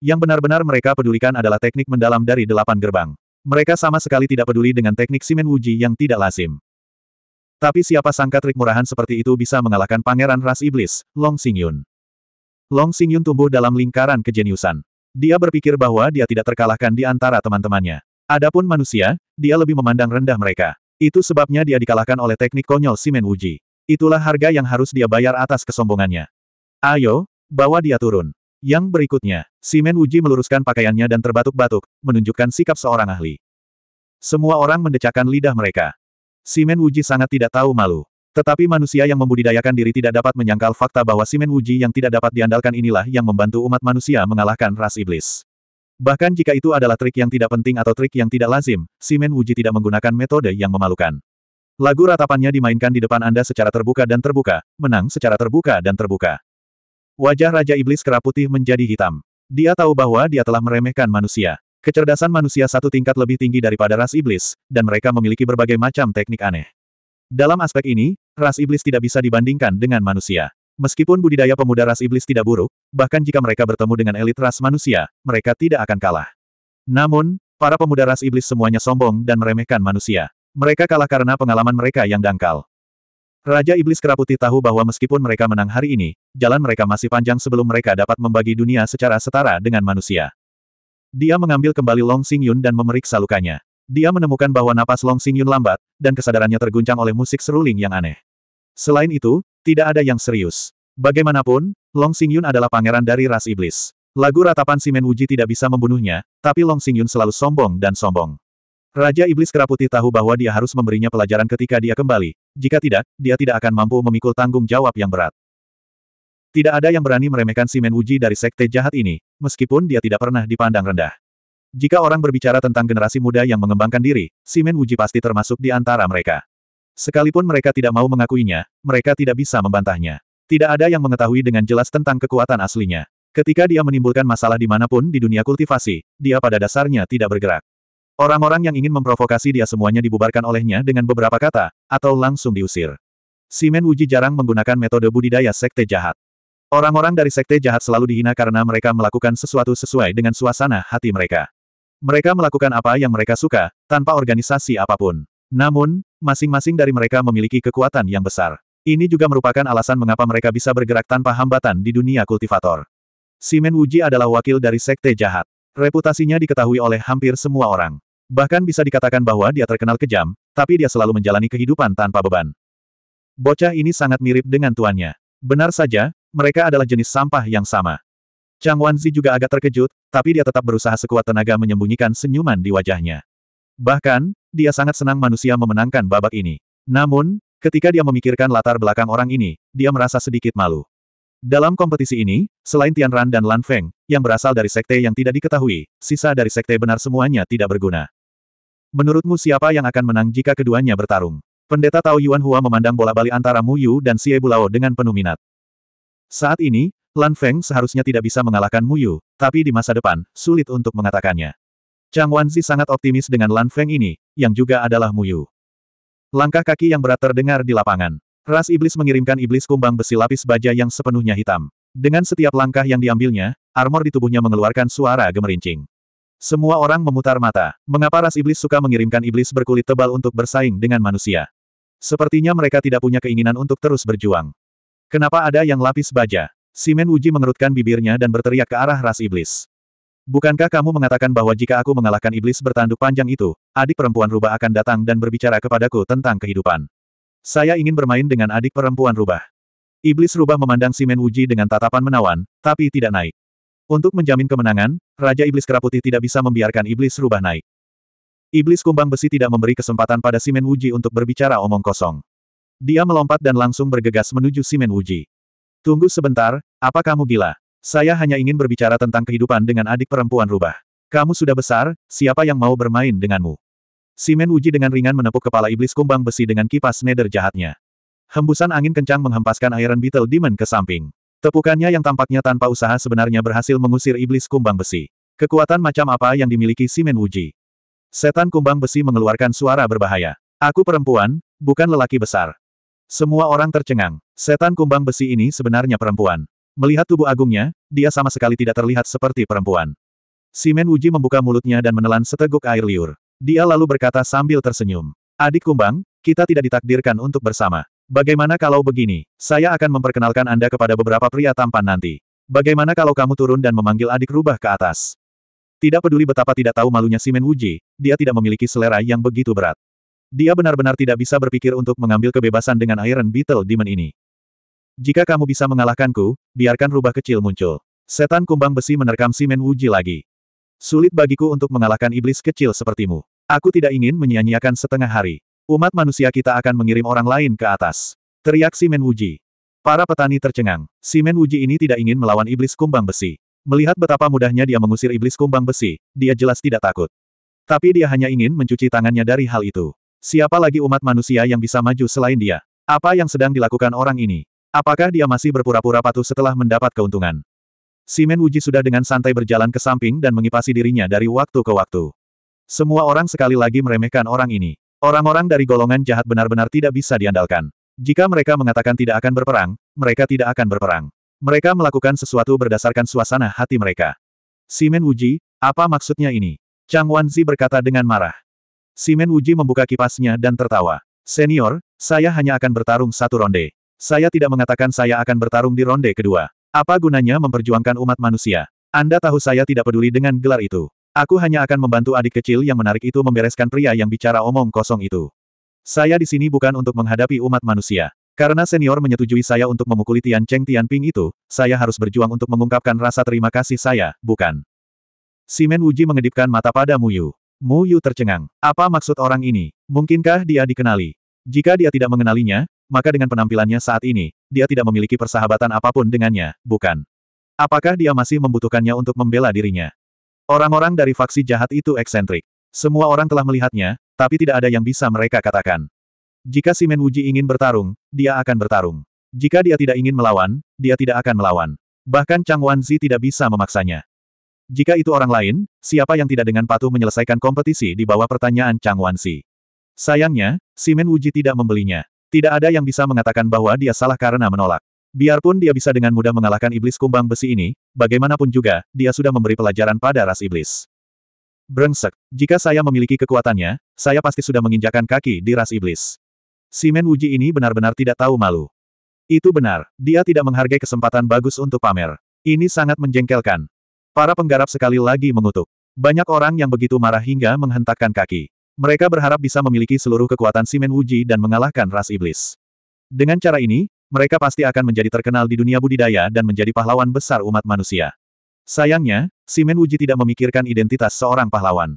Yang benar-benar mereka pedulikan adalah teknik mendalam dari delapan gerbang. Mereka sama sekali tidak peduli dengan teknik Simen Wuji yang tidak lazim. Tapi siapa sangka trik murahan seperti itu bisa mengalahkan pangeran ras iblis, Long Xingyun. Long Xingyun tumbuh dalam lingkaran kejeniusan. Dia berpikir bahwa dia tidak terkalahkan di antara teman-temannya. Adapun manusia, dia lebih memandang rendah mereka. Itu sebabnya dia dikalahkan oleh teknik konyol Simen Wuji. Itulah harga yang harus dia bayar atas kesombongannya. Ayo, bawa dia turun. Yang berikutnya, Simen Wuji meluruskan pakaiannya dan terbatuk-batuk, menunjukkan sikap seorang ahli. Semua orang mendecakkan lidah mereka. Simen Wuji sangat tidak tahu malu. Tetapi manusia yang membudidayakan diri tidak dapat menyangkal fakta bahwa Simen Wuji yang tidak dapat diandalkan inilah yang membantu umat manusia mengalahkan ras iblis. Bahkan jika itu adalah trik yang tidak penting atau trik yang tidak lazim, Simen Wuji tidak menggunakan metode yang memalukan. Lagu ratapannya dimainkan di depan Anda secara terbuka dan terbuka, menang secara terbuka dan terbuka. Wajah Raja Iblis keraputih Putih menjadi hitam. Dia tahu bahwa dia telah meremehkan manusia. Kecerdasan manusia satu tingkat lebih tinggi daripada ras iblis, dan mereka memiliki berbagai macam teknik aneh. Dalam aspek ini, ras iblis tidak bisa dibandingkan dengan manusia. Meskipun budidaya pemuda ras iblis tidak buruk, bahkan jika mereka bertemu dengan elit ras manusia, mereka tidak akan kalah. Namun, para pemuda ras iblis semuanya sombong dan meremehkan manusia. Mereka kalah karena pengalaman mereka yang dangkal. Raja Iblis Keraputi tahu bahwa meskipun mereka menang hari ini, jalan mereka masih panjang sebelum mereka dapat membagi dunia secara setara dengan manusia. Dia mengambil kembali Long Xing dan memeriksa lukanya. Dia menemukan bahwa napas Long Xing lambat, dan kesadarannya terguncang oleh musik seruling yang aneh. Selain itu, tidak ada yang serius. Bagaimanapun, Long Xing adalah pangeran dari ras iblis. Lagu ratapan Simen Wuji tidak bisa membunuhnya, tapi Long Xing selalu sombong dan sombong. Raja Iblis keraputi tahu bahwa dia harus memberinya pelajaran ketika dia kembali, jika tidak, dia tidak akan mampu memikul tanggung jawab yang berat. Tidak ada yang berani meremehkan si Menwuji dari sekte jahat ini, meskipun dia tidak pernah dipandang rendah. Jika orang berbicara tentang generasi muda yang mengembangkan diri, si Menwuji pasti termasuk di antara mereka. Sekalipun mereka tidak mau mengakuinya, mereka tidak bisa membantahnya. Tidak ada yang mengetahui dengan jelas tentang kekuatan aslinya. Ketika dia menimbulkan masalah dimanapun di dunia kultivasi, dia pada dasarnya tidak bergerak. Orang-orang yang ingin memprovokasi dia semuanya dibubarkan olehnya dengan beberapa kata, atau langsung diusir. Simen Wuji jarang menggunakan metode budidaya sekte jahat. Orang-orang dari sekte jahat selalu dihina karena mereka melakukan sesuatu sesuai dengan suasana hati mereka. Mereka melakukan apa yang mereka suka, tanpa organisasi apapun. Namun, masing-masing dari mereka memiliki kekuatan yang besar. Ini juga merupakan alasan mengapa mereka bisa bergerak tanpa hambatan di dunia kultivator. Simen Wuji adalah wakil dari sekte jahat. Reputasinya diketahui oleh hampir semua orang. Bahkan bisa dikatakan bahwa dia terkenal kejam, tapi dia selalu menjalani kehidupan tanpa beban. Bocah ini sangat mirip dengan tuannya. Benar saja, mereka adalah jenis sampah yang sama. Chang Wanzi juga agak terkejut, tapi dia tetap berusaha sekuat tenaga menyembunyikan senyuman di wajahnya. Bahkan, dia sangat senang manusia memenangkan babak ini. Namun, ketika dia memikirkan latar belakang orang ini, dia merasa sedikit malu. Dalam kompetisi ini, selain Tian Ran dan Lan Feng, yang berasal dari sekte yang tidak diketahui, sisa dari sekte benar semuanya tidak berguna. Menurutmu siapa yang akan menang jika keduanya bertarung? Pendeta Tao Yuan Hua memandang bola bali antara Mu Yu dan Xie Bulao dengan penuh minat. Saat ini, Lan Feng seharusnya tidak bisa mengalahkan Mu Yu, tapi di masa depan, sulit untuk mengatakannya. Chang Wanzi sangat optimis dengan Lan Feng ini, yang juga adalah Mu Yu. Langkah kaki yang berat terdengar di lapangan. Ras iblis mengirimkan iblis kumbang besi lapis baja yang sepenuhnya hitam. Dengan setiap langkah yang diambilnya, armor di tubuhnya mengeluarkan suara gemerincing. Semua orang memutar mata. Mengapa ras iblis suka mengirimkan iblis berkulit tebal untuk bersaing dengan manusia? Sepertinya mereka tidak punya keinginan untuk terus berjuang. Kenapa ada yang lapis baja? Simen Uji mengerutkan bibirnya dan berteriak ke arah ras iblis. Bukankah kamu mengatakan bahwa jika aku mengalahkan iblis bertanduk panjang itu, adik perempuan rubah akan datang dan berbicara kepadaku tentang kehidupan? Saya ingin bermain dengan adik perempuan rubah. Iblis rubah memandang Simen Uji dengan tatapan menawan, tapi tidak naik. Untuk menjamin kemenangan, Raja Iblis Keraputi tidak bisa membiarkan iblis rubah naik. Iblis kumbang besi tidak memberi kesempatan pada Simen Uji untuk berbicara omong kosong. Dia melompat dan langsung bergegas menuju Simen Wuji. Tunggu sebentar, apa kamu gila? Saya hanya ingin berbicara tentang kehidupan dengan adik perempuan rubah. Kamu sudah besar, siapa yang mau bermain denganmu? Simen Wuji dengan ringan menepuk kepala iblis kumbang besi dengan kipas neder jahatnya. Hembusan angin kencang menghempaskan Iron Beetle Demon ke samping. Tepukannya yang tampaknya tanpa usaha sebenarnya berhasil mengusir iblis kumbang besi. Kekuatan macam apa yang dimiliki Simen Wuji? Setan kumbang besi mengeluarkan suara berbahaya. Aku perempuan, bukan lelaki besar. Semua orang tercengang. Setan kumbang besi ini sebenarnya perempuan. Melihat tubuh agungnya, dia sama sekali tidak terlihat seperti perempuan. Simen Wuji membuka mulutnya dan menelan seteguk air liur. Dia lalu berkata sambil tersenyum. Adik kumbang, kita tidak ditakdirkan untuk bersama. Bagaimana kalau begini, saya akan memperkenalkan Anda kepada beberapa pria tampan nanti. Bagaimana kalau kamu turun dan memanggil adik rubah ke atas? Tidak peduli betapa tidak tahu malunya Simen Wuji, dia tidak memiliki selera yang begitu berat. Dia benar-benar tidak bisa berpikir untuk mengambil kebebasan dengan Iron Beetle Demon ini. Jika kamu bisa mengalahkanku, biarkan rubah kecil muncul. Setan kumbang besi menerkam Simen Wuji lagi. Sulit bagiku untuk mengalahkan iblis kecil sepertimu. Aku tidak ingin menyia-nyiakan setengah hari. Umat manusia kita akan mengirim orang lain ke atas. Teriak Simen Wuji. Para petani tercengang. Simen Wuji ini tidak ingin melawan iblis kumbang besi. Melihat betapa mudahnya dia mengusir iblis kumbang besi, dia jelas tidak takut. Tapi dia hanya ingin mencuci tangannya dari hal itu. Siapa lagi umat manusia yang bisa maju selain dia? Apa yang sedang dilakukan orang ini? Apakah dia masih berpura-pura patuh setelah mendapat keuntungan? Simen Wuji sudah dengan santai berjalan ke samping dan mengipasi dirinya dari waktu ke waktu. Semua orang sekali lagi meremehkan orang ini. Orang-orang dari golongan jahat benar-benar tidak bisa diandalkan. Jika mereka mengatakan tidak akan berperang, mereka tidak akan berperang. Mereka melakukan sesuatu berdasarkan suasana hati mereka. Simen Wuji, apa maksudnya ini? Chang Wanzi berkata dengan marah. Simen Uji membuka kipasnya dan tertawa. Senior, saya hanya akan bertarung satu ronde. Saya tidak mengatakan saya akan bertarung di ronde kedua. Apa gunanya memperjuangkan umat manusia? Anda tahu saya tidak peduli dengan gelar itu. Aku hanya akan membantu adik kecil yang menarik itu membereskan pria yang bicara omong kosong itu. Saya di sini bukan untuk menghadapi umat manusia. Karena senior menyetujui saya untuk memukuli Tian Cheng Tian Ping itu, saya harus berjuang untuk mengungkapkan rasa terima kasih saya, bukan? Simen Wuji mengedipkan mata pada Yu. Mu Yu tercengang. Apa maksud orang ini? Mungkinkah dia dikenali? Jika dia tidak mengenalinya, maka dengan penampilannya saat ini, dia tidak memiliki persahabatan apapun dengannya, bukan? Apakah dia masih membutuhkannya untuk membela dirinya? Orang-orang dari faksi jahat itu eksentrik. Semua orang telah melihatnya, tapi tidak ada yang bisa mereka katakan. Jika Simen Wuji ingin bertarung, dia akan bertarung. Jika dia tidak ingin melawan, dia tidak akan melawan. Bahkan Chang Wanzi tidak bisa memaksanya. Jika itu orang lain, siapa yang tidak dengan patuh menyelesaikan kompetisi di bawah pertanyaan Chang Wanxi? Sayangnya, Simen Wuji tidak membelinya. Tidak ada yang bisa mengatakan bahwa dia salah karena menolak. Biarpun dia bisa dengan mudah mengalahkan iblis kumbang besi ini, bagaimanapun juga, dia sudah memberi pelajaran pada ras iblis. Brengsek, jika saya memiliki kekuatannya, saya pasti sudah menginjakan kaki di ras iblis. Simen Wuji ini benar-benar tidak tahu malu. Itu benar, dia tidak menghargai kesempatan bagus untuk pamer. Ini sangat menjengkelkan. Para penggarap sekali lagi mengutuk. Banyak orang yang begitu marah hingga menghentakkan kaki. Mereka berharap bisa memiliki seluruh kekuatan Simen Wuji dan mengalahkan ras iblis. Dengan cara ini, mereka pasti akan menjadi terkenal di dunia budidaya dan menjadi pahlawan besar umat manusia. Sayangnya, Simen Wuji tidak memikirkan identitas seorang pahlawan.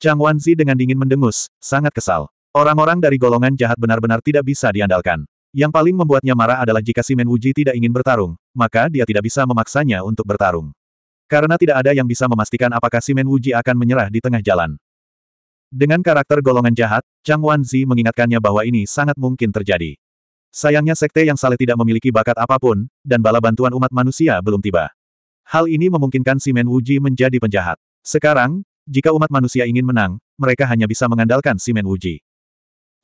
Chang Wanzi dengan dingin mendengus, sangat kesal. Orang-orang dari golongan jahat benar-benar tidak bisa diandalkan. Yang paling membuatnya marah adalah jika Simen Wuji tidak ingin bertarung, maka dia tidak bisa memaksanya untuk bertarung. Karena tidak ada yang bisa memastikan apakah Simen Wuji akan menyerah di tengah jalan. Dengan karakter golongan jahat, Chang Wanzi mengingatkannya bahwa ini sangat mungkin terjadi. Sayangnya sekte yang saleh tidak memiliki bakat apapun, dan bala bantuan umat manusia belum tiba. Hal ini memungkinkan Simen Wuji menjadi penjahat. Sekarang, jika umat manusia ingin menang, mereka hanya bisa mengandalkan Simen Wuji.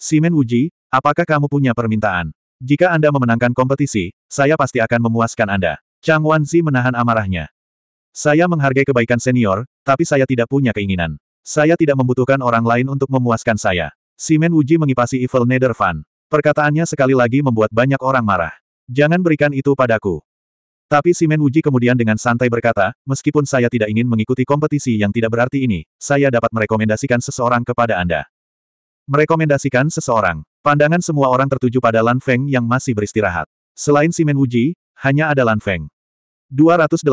Simen Wuji, apakah kamu punya permintaan? Jika Anda memenangkan kompetisi, saya pasti akan memuaskan Anda. Chang Wanzi menahan amarahnya. Saya menghargai kebaikan senior, tapi saya tidak punya keinginan. Saya tidak membutuhkan orang lain untuk memuaskan saya. Simen Wuji mengipasi Evil Nether Fan. Perkataannya sekali lagi membuat banyak orang marah. Jangan berikan itu padaku. Tapi Simen Wuji kemudian dengan santai berkata, meskipun saya tidak ingin mengikuti kompetisi yang tidak berarti ini, saya dapat merekomendasikan seseorang kepada Anda. Merekomendasikan seseorang. Pandangan semua orang tertuju pada Lan Feng yang masih beristirahat. Selain Simen Wuji, hanya ada Lan Feng. 287.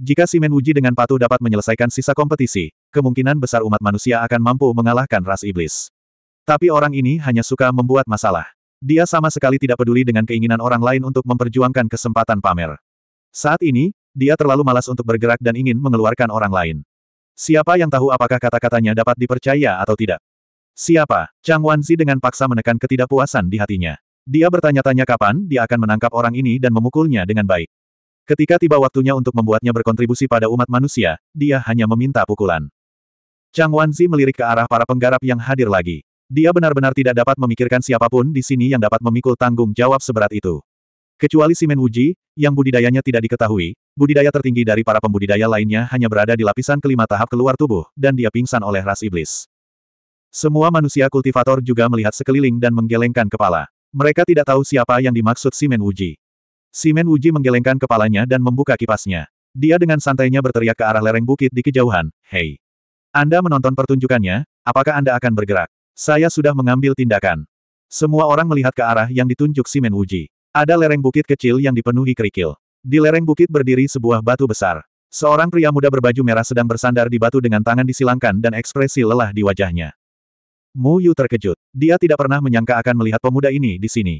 Jika Simen Wuji dengan patuh dapat menyelesaikan sisa kompetisi, kemungkinan besar umat manusia akan mampu mengalahkan ras iblis. Tapi orang ini hanya suka membuat masalah. Dia sama sekali tidak peduli dengan keinginan orang lain untuk memperjuangkan kesempatan pamer. Saat ini, dia terlalu malas untuk bergerak dan ingin mengeluarkan orang lain. Siapa yang tahu apakah kata-katanya dapat dipercaya atau tidak? Siapa? Chang Wanzi dengan paksa menekan ketidakpuasan di hatinya. Dia bertanya-tanya kapan dia akan menangkap orang ini dan memukulnya dengan baik. Ketika tiba waktunya untuk membuatnya berkontribusi pada umat manusia, dia hanya meminta pukulan. Chang Wanzi melirik ke arah para penggarap yang hadir lagi. Dia benar-benar tidak dapat memikirkan siapapun di sini yang dapat memikul tanggung jawab seberat itu. Kecuali Simen Wuji, yang budidayanya tidak diketahui, budidaya tertinggi dari para pembudidaya lainnya hanya berada di lapisan kelima tahap keluar tubuh, dan dia pingsan oleh ras iblis. Semua manusia kultivator juga melihat sekeliling dan menggelengkan kepala. Mereka tidak tahu siapa yang dimaksud Simen Wuji. Simen Wuji menggelengkan kepalanya dan membuka kipasnya. Dia dengan santainya berteriak ke arah lereng bukit di kejauhan, Hei! Anda menonton pertunjukannya, apakah Anda akan bergerak? Saya sudah mengambil tindakan. Semua orang melihat ke arah yang ditunjuk Simen Wuji. Ada lereng bukit kecil yang dipenuhi kerikil. Di lereng bukit berdiri sebuah batu besar. Seorang pria muda berbaju merah sedang bersandar di batu dengan tangan disilangkan dan ekspresi lelah di wajahnya. Mu Yu terkejut. Dia tidak pernah menyangka akan melihat pemuda ini di sini.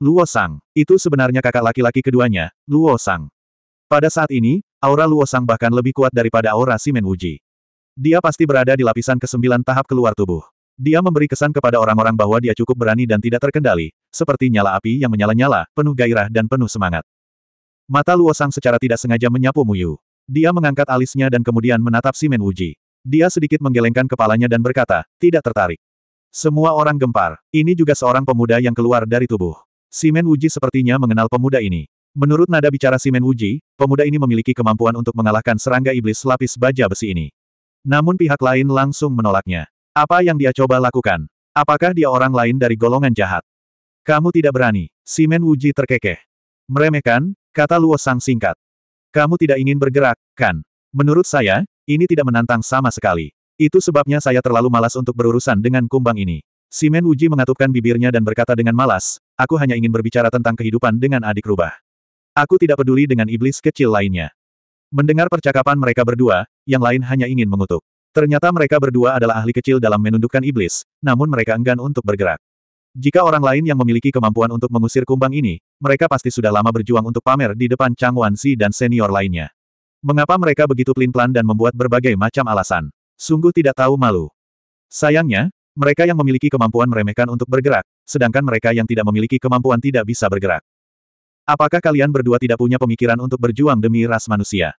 Luo Sang. Itu sebenarnya kakak laki-laki keduanya, Luo Sang. Pada saat ini, aura Luo Sang bahkan lebih kuat daripada aura Simen Wuji. Dia pasti berada di lapisan ke-9 tahap keluar tubuh. Dia memberi kesan kepada orang-orang bahwa dia cukup berani dan tidak terkendali, seperti nyala api yang menyala-nyala, penuh gairah dan penuh semangat. Mata Luo Sang secara tidak sengaja menyapu Muyu. Dia mengangkat alisnya dan kemudian menatap Simen Wuji. Dia sedikit menggelengkan kepalanya dan berkata, tidak tertarik. Semua orang gempar, ini juga seorang pemuda yang keluar dari tubuh. Simen Wuji sepertinya mengenal pemuda ini. Menurut nada bicara Simen Wuji, pemuda ini memiliki kemampuan untuk mengalahkan serangga iblis lapis baja besi ini. Namun pihak lain langsung menolaknya. Apa yang dia coba lakukan? Apakah dia orang lain dari golongan jahat? Kamu tidak berani, Simen Wuji terkekeh. Meremehkan, kata Luo Sang singkat. Kamu tidak ingin bergerak, kan? Menurut saya, ini tidak menantang sama sekali. Itu sebabnya saya terlalu malas untuk berurusan dengan kumbang ini. Simen Wuji mengatupkan bibirnya dan berkata dengan malas, aku hanya ingin berbicara tentang kehidupan dengan adik rubah. Aku tidak peduli dengan iblis kecil lainnya. Mendengar percakapan mereka berdua, yang lain hanya ingin mengutuk. Ternyata mereka berdua adalah ahli kecil dalam menundukkan iblis, namun mereka enggan untuk bergerak. Jika orang lain yang memiliki kemampuan untuk mengusir kumbang ini, mereka pasti sudah lama berjuang untuk pamer di depan Chang Wanxi dan senior lainnya. Mengapa mereka begitu pelin-pelan dan membuat berbagai macam alasan? Sungguh tidak tahu malu. Sayangnya, mereka yang memiliki kemampuan meremehkan untuk bergerak, sedangkan mereka yang tidak memiliki kemampuan tidak bisa bergerak. Apakah kalian berdua tidak punya pemikiran untuk berjuang demi ras manusia?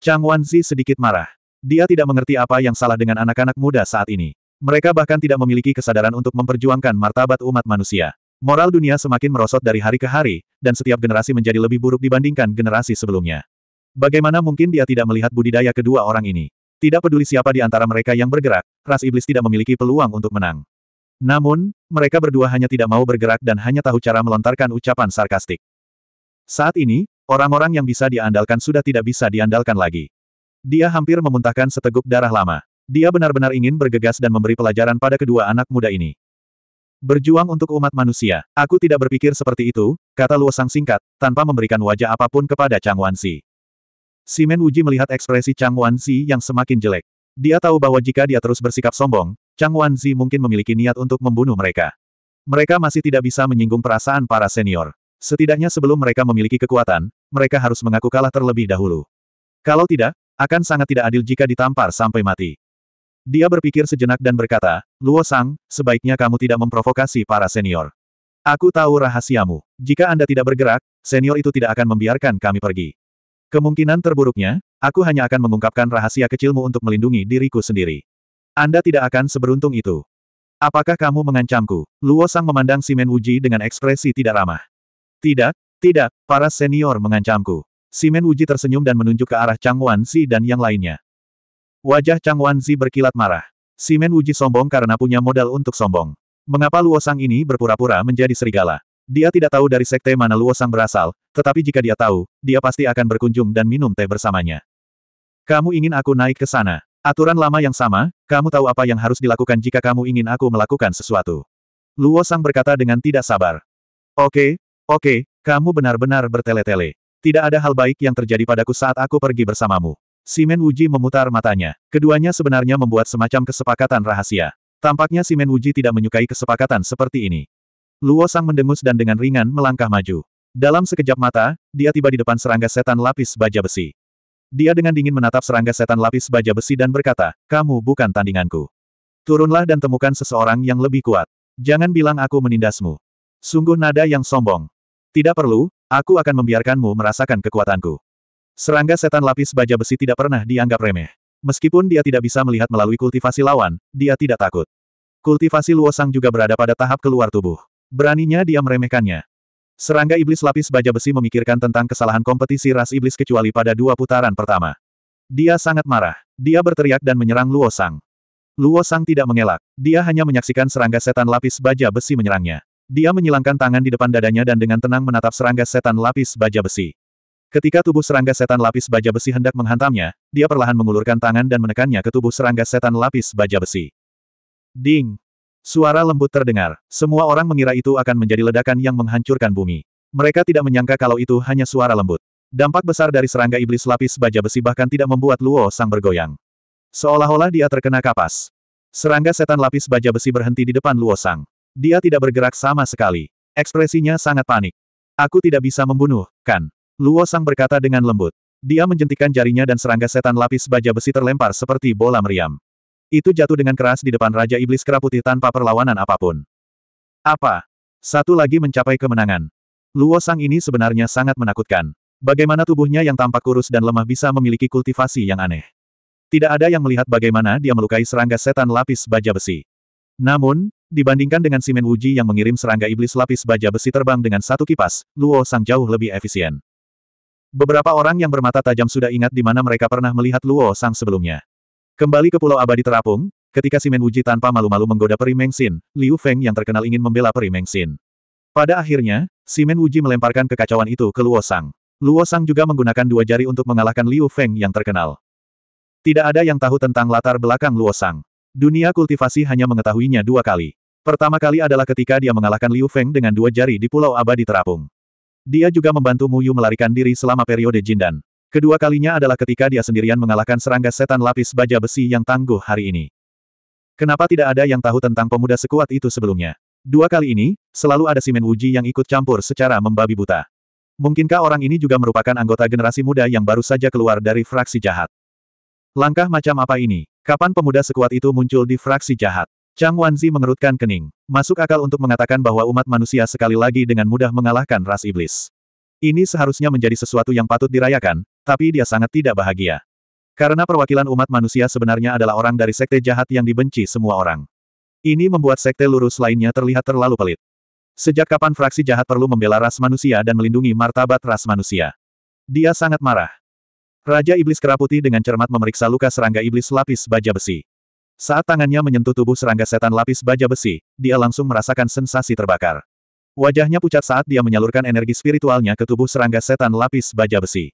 Chang Wanzi sedikit marah. Dia tidak mengerti apa yang salah dengan anak-anak muda saat ini. Mereka bahkan tidak memiliki kesadaran untuk memperjuangkan martabat umat manusia. Moral dunia semakin merosot dari hari ke hari, dan setiap generasi menjadi lebih buruk dibandingkan generasi sebelumnya. Bagaimana mungkin dia tidak melihat budidaya kedua orang ini? Tidak peduli siapa di antara mereka yang bergerak, ras iblis tidak memiliki peluang untuk menang. Namun, mereka berdua hanya tidak mau bergerak dan hanya tahu cara melontarkan ucapan sarkastik. Saat ini, orang-orang yang bisa diandalkan sudah tidak bisa diandalkan lagi. Dia hampir memuntahkan seteguk darah lama. Dia benar-benar ingin bergegas dan memberi pelajaran pada kedua anak muda ini. Berjuang untuk umat manusia, aku tidak berpikir seperti itu, kata Luo Sang singkat, tanpa memberikan wajah apapun kepada Chang Wanxi. Simen Wuji melihat ekspresi Chang Wanzi yang semakin jelek. Dia tahu bahwa jika dia terus bersikap sombong, Chang Wanzi mungkin memiliki niat untuk membunuh mereka. Mereka masih tidak bisa menyinggung perasaan para senior. Setidaknya sebelum mereka memiliki kekuatan, mereka harus mengaku kalah terlebih dahulu. Kalau tidak, akan sangat tidak adil jika ditampar sampai mati. Dia berpikir sejenak dan berkata, Luo Sang, sebaiknya kamu tidak memprovokasi para senior. Aku tahu rahasiamu. Jika Anda tidak bergerak, senior itu tidak akan membiarkan kami pergi. Kemungkinan terburuknya, aku hanya akan mengungkapkan rahasia kecilmu untuk melindungi diriku sendiri. Anda tidak akan seberuntung itu. Apakah kamu mengancamku? Luo Sang memandang Simen Wuji dengan ekspresi tidak ramah. Tidak, tidak, para senior mengancamku. Simen Wuji tersenyum dan menunjuk ke arah Chang Wanzi dan yang lainnya. Wajah Chang Wanzi berkilat marah. Simen Wuji sombong karena punya modal untuk sombong. Mengapa Luo Sang ini berpura-pura menjadi serigala? Dia tidak tahu dari sekte mana Luo Sang berasal, tetapi jika dia tahu, dia pasti akan berkunjung dan minum teh bersamanya. Kamu ingin aku naik ke sana? Aturan lama yang sama, kamu tahu apa yang harus dilakukan jika kamu ingin aku melakukan sesuatu. Luo Sang berkata dengan tidak sabar. Oke, oke, kamu benar-benar bertele-tele. Tidak ada hal baik yang terjadi padaku saat aku pergi bersamamu. Simen Wuji memutar matanya. Keduanya sebenarnya membuat semacam kesepakatan rahasia. Tampaknya Simen Wuji tidak menyukai kesepakatan seperti ini. Luo Sang mendengus dan dengan ringan melangkah maju. Dalam sekejap mata, dia tiba di depan serangga setan lapis baja besi. Dia dengan dingin menatap serangga setan lapis baja besi dan berkata, kamu bukan tandinganku. Turunlah dan temukan seseorang yang lebih kuat. Jangan bilang aku menindasmu. Sungguh nada yang sombong. Tidak perlu, aku akan membiarkanmu merasakan kekuatanku. Serangga setan lapis baja besi tidak pernah dianggap remeh. Meskipun dia tidak bisa melihat melalui kultivasi lawan, dia tidak takut. Kultivasi luosang juga berada pada tahap keluar tubuh. Beraninya dia meremehkannya. Serangga iblis lapis baja besi memikirkan tentang kesalahan kompetisi ras iblis kecuali pada dua putaran pertama. Dia sangat marah. Dia berteriak dan menyerang Luo Sang. Luo Sang tidak mengelak. Dia hanya menyaksikan serangga setan lapis baja besi menyerangnya. Dia menyilangkan tangan di depan dadanya dan dengan tenang menatap serangga setan lapis baja besi. Ketika tubuh serangga setan lapis baja besi hendak menghantamnya, dia perlahan mengulurkan tangan dan menekannya ke tubuh serangga setan lapis baja besi. Ding! Suara lembut terdengar. Semua orang mengira itu akan menjadi ledakan yang menghancurkan bumi. Mereka tidak menyangka kalau itu hanya suara lembut. Dampak besar dari serangga iblis lapis baja besi bahkan tidak membuat Luo Sang bergoyang. Seolah-olah dia terkena kapas. Serangga setan lapis baja besi berhenti di depan Luo Sang. Dia tidak bergerak sama sekali. Ekspresinya sangat panik. Aku tidak bisa membunuh, kan? Luo Sang berkata dengan lembut. Dia menjentikan jarinya dan serangga setan lapis baja besi terlempar seperti bola meriam. Itu jatuh dengan keras di depan Raja Iblis Keraputi tanpa perlawanan apapun. Apa? Satu lagi mencapai kemenangan. Luo Sang ini sebenarnya sangat menakutkan. Bagaimana tubuhnya yang tampak kurus dan lemah bisa memiliki kultivasi yang aneh. Tidak ada yang melihat bagaimana dia melukai serangga setan lapis baja besi. Namun, dibandingkan dengan Simen Wuji yang mengirim serangga iblis lapis baja besi terbang dengan satu kipas, Luo Sang jauh lebih efisien. Beberapa orang yang bermata tajam sudah ingat di mana mereka pernah melihat Luo Sang sebelumnya. Kembali ke Pulau Abadi terapung, ketika Simen Wuji tanpa malu-malu menggoda Peri Mengsin, Liu Feng yang terkenal ingin membela Peri Mengsin. Pada akhirnya, Simen Wuji melemparkan kekacauan itu ke Luo Sang. Luo Sang juga menggunakan dua jari untuk mengalahkan Liu Feng yang terkenal. Tidak ada yang tahu tentang latar belakang Luo Sang. Dunia kultivasi hanya mengetahuinya dua kali. Pertama kali adalah ketika dia mengalahkan Liu Feng dengan dua jari di Pulau Abadi Terapung. Dia juga membantu Mu Yu melarikan diri selama periode Jindan. Kedua kalinya adalah ketika dia sendirian mengalahkan serangga setan lapis baja besi yang tangguh hari ini. Kenapa tidak ada yang tahu tentang pemuda sekuat itu sebelumnya? Dua kali ini, selalu ada Simen Wuji yang ikut campur secara membabi buta. Mungkinkah orang ini juga merupakan anggota generasi muda yang baru saja keluar dari fraksi jahat? Langkah macam apa ini? Kapan pemuda sekuat itu muncul di fraksi jahat? Chang Wanzi mengerutkan kening. Masuk akal untuk mengatakan bahwa umat manusia sekali lagi dengan mudah mengalahkan ras iblis. Ini seharusnya menjadi sesuatu yang patut dirayakan, tapi dia sangat tidak bahagia. Karena perwakilan umat manusia sebenarnya adalah orang dari sekte jahat yang dibenci semua orang. Ini membuat sekte lurus lainnya terlihat terlalu pelit. Sejak kapan fraksi jahat perlu membela ras manusia dan melindungi martabat ras manusia? Dia sangat marah. Raja Iblis Keraputi dengan cermat memeriksa luka serangga iblis lapis baja besi. Saat tangannya menyentuh tubuh serangga setan lapis baja besi, dia langsung merasakan sensasi terbakar. Wajahnya pucat saat dia menyalurkan energi spiritualnya ke tubuh serangga setan lapis baja besi.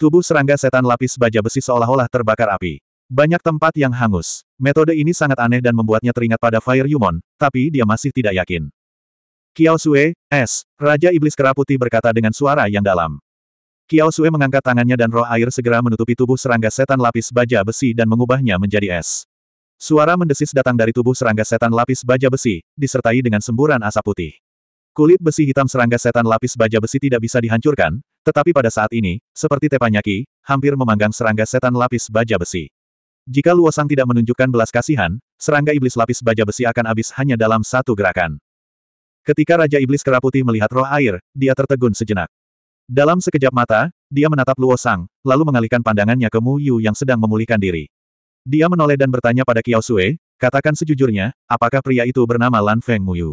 Tubuh serangga setan lapis baja besi seolah-olah terbakar api. Banyak tempat yang hangus. Metode ini sangat aneh dan membuatnya teringat pada Fire Yumon, tapi dia masih tidak yakin. Kiao Sue, es. Raja Iblis keraputi berkata dengan suara yang dalam. Kiao Sue mengangkat tangannya dan roh air segera menutupi tubuh serangga setan lapis baja besi dan mengubahnya menjadi es. Suara mendesis datang dari tubuh serangga setan lapis baja besi, disertai dengan semburan asap putih. Kulit besi hitam serangga setan lapis baja besi tidak bisa dihancurkan, tetapi pada saat ini, seperti tepanyaki, hampir memanggang serangga setan lapis baja besi. Jika Luosang tidak menunjukkan belas kasihan, serangga iblis lapis baja besi akan habis hanya dalam satu gerakan. Ketika Raja Iblis Keraputi melihat roh air, dia tertegun sejenak. Dalam sekejap mata, dia menatap Luosang, lalu mengalihkan pandangannya ke Mu Yu yang sedang memulihkan diri. Dia menoleh dan bertanya pada Kiao Sue, katakan sejujurnya, apakah pria itu bernama Lan Feng Mu Yu?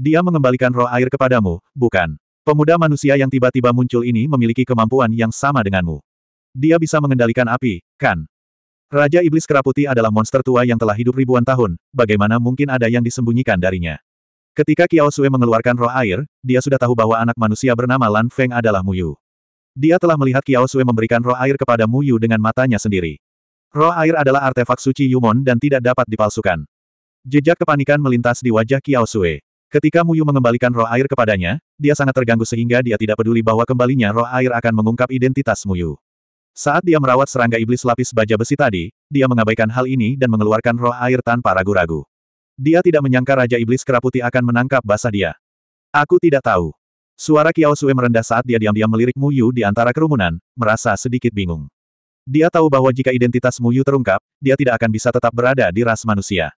Dia mengembalikan roh air kepadamu, bukan? Pemuda manusia yang tiba-tiba muncul ini memiliki kemampuan yang sama denganmu. Dia bisa mengendalikan api, kan? Raja Iblis Keraputi adalah monster tua yang telah hidup ribuan tahun, bagaimana mungkin ada yang disembunyikan darinya? Ketika Kiao Sue mengeluarkan roh air, dia sudah tahu bahwa anak manusia bernama Lan Feng adalah Muyu. Dia telah melihat Kiao Sue memberikan roh air kepada Muyu dengan matanya sendiri. Roh air adalah artefak suci Yumon dan tidak dapat dipalsukan. Jejak kepanikan melintas di wajah Kiao Sue. Ketika Muyu mengembalikan roh air kepadanya, dia sangat terganggu sehingga dia tidak peduli bahwa kembalinya roh air akan mengungkap identitas Muyu. Saat dia merawat serangga iblis lapis baja besi tadi, dia mengabaikan hal ini dan mengeluarkan roh air tanpa ragu-ragu. Dia tidak menyangka Raja Iblis Keraputi akan menangkap basah dia. Aku tidak tahu. Suara Kiao Sue merendah saat dia diam-diam melirik Muyu di antara kerumunan, merasa sedikit bingung. Dia tahu bahwa jika identitas Muyu terungkap, dia tidak akan bisa tetap berada di ras manusia.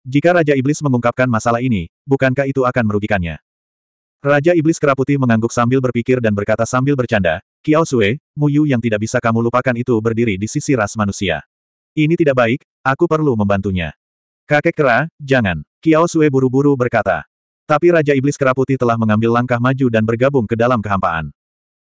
Jika Raja Iblis mengungkapkan masalah ini, bukankah itu akan merugikannya? Raja Iblis Keraputi mengangguk sambil berpikir dan berkata sambil bercanda, Kiao Sue, Muyu yang tidak bisa kamu lupakan itu berdiri di sisi ras manusia. Ini tidak baik, aku perlu membantunya. Kakek kera, jangan. Kiao Sue buru-buru berkata. Tapi Raja Iblis Keraputi telah mengambil langkah maju dan bergabung ke dalam kehampaan.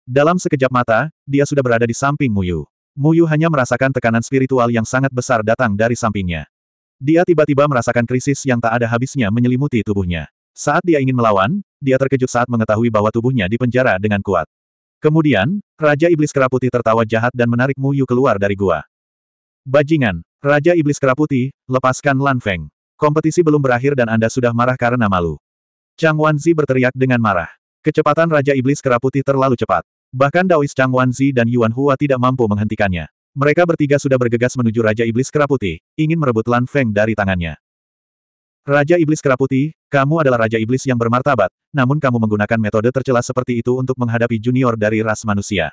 Dalam sekejap mata, dia sudah berada di samping Muyu. Muyu hanya merasakan tekanan spiritual yang sangat besar datang dari sampingnya. Dia tiba-tiba merasakan krisis yang tak ada habisnya menyelimuti tubuhnya. Saat dia ingin melawan, dia terkejut saat mengetahui bahwa tubuhnya dipenjara dengan kuat. Kemudian, Raja Iblis Keraputi tertawa jahat dan menarik Mu Yu keluar dari gua. Bajingan, Raja Iblis Keraputi, lepaskan Lan Feng. Kompetisi belum berakhir dan Anda sudah marah karena malu. Chang Wanzi berteriak dengan marah. Kecepatan Raja Iblis Keraputi terlalu cepat. Bahkan Daois Chang Wanzi dan Yuan Hua tidak mampu menghentikannya. Mereka bertiga sudah bergegas menuju Raja Iblis Keraputi, ingin merebut Lan Feng dari tangannya. Raja Iblis Keraputi, kamu adalah Raja Iblis yang bermartabat, namun kamu menggunakan metode tercela seperti itu untuk menghadapi junior dari ras manusia.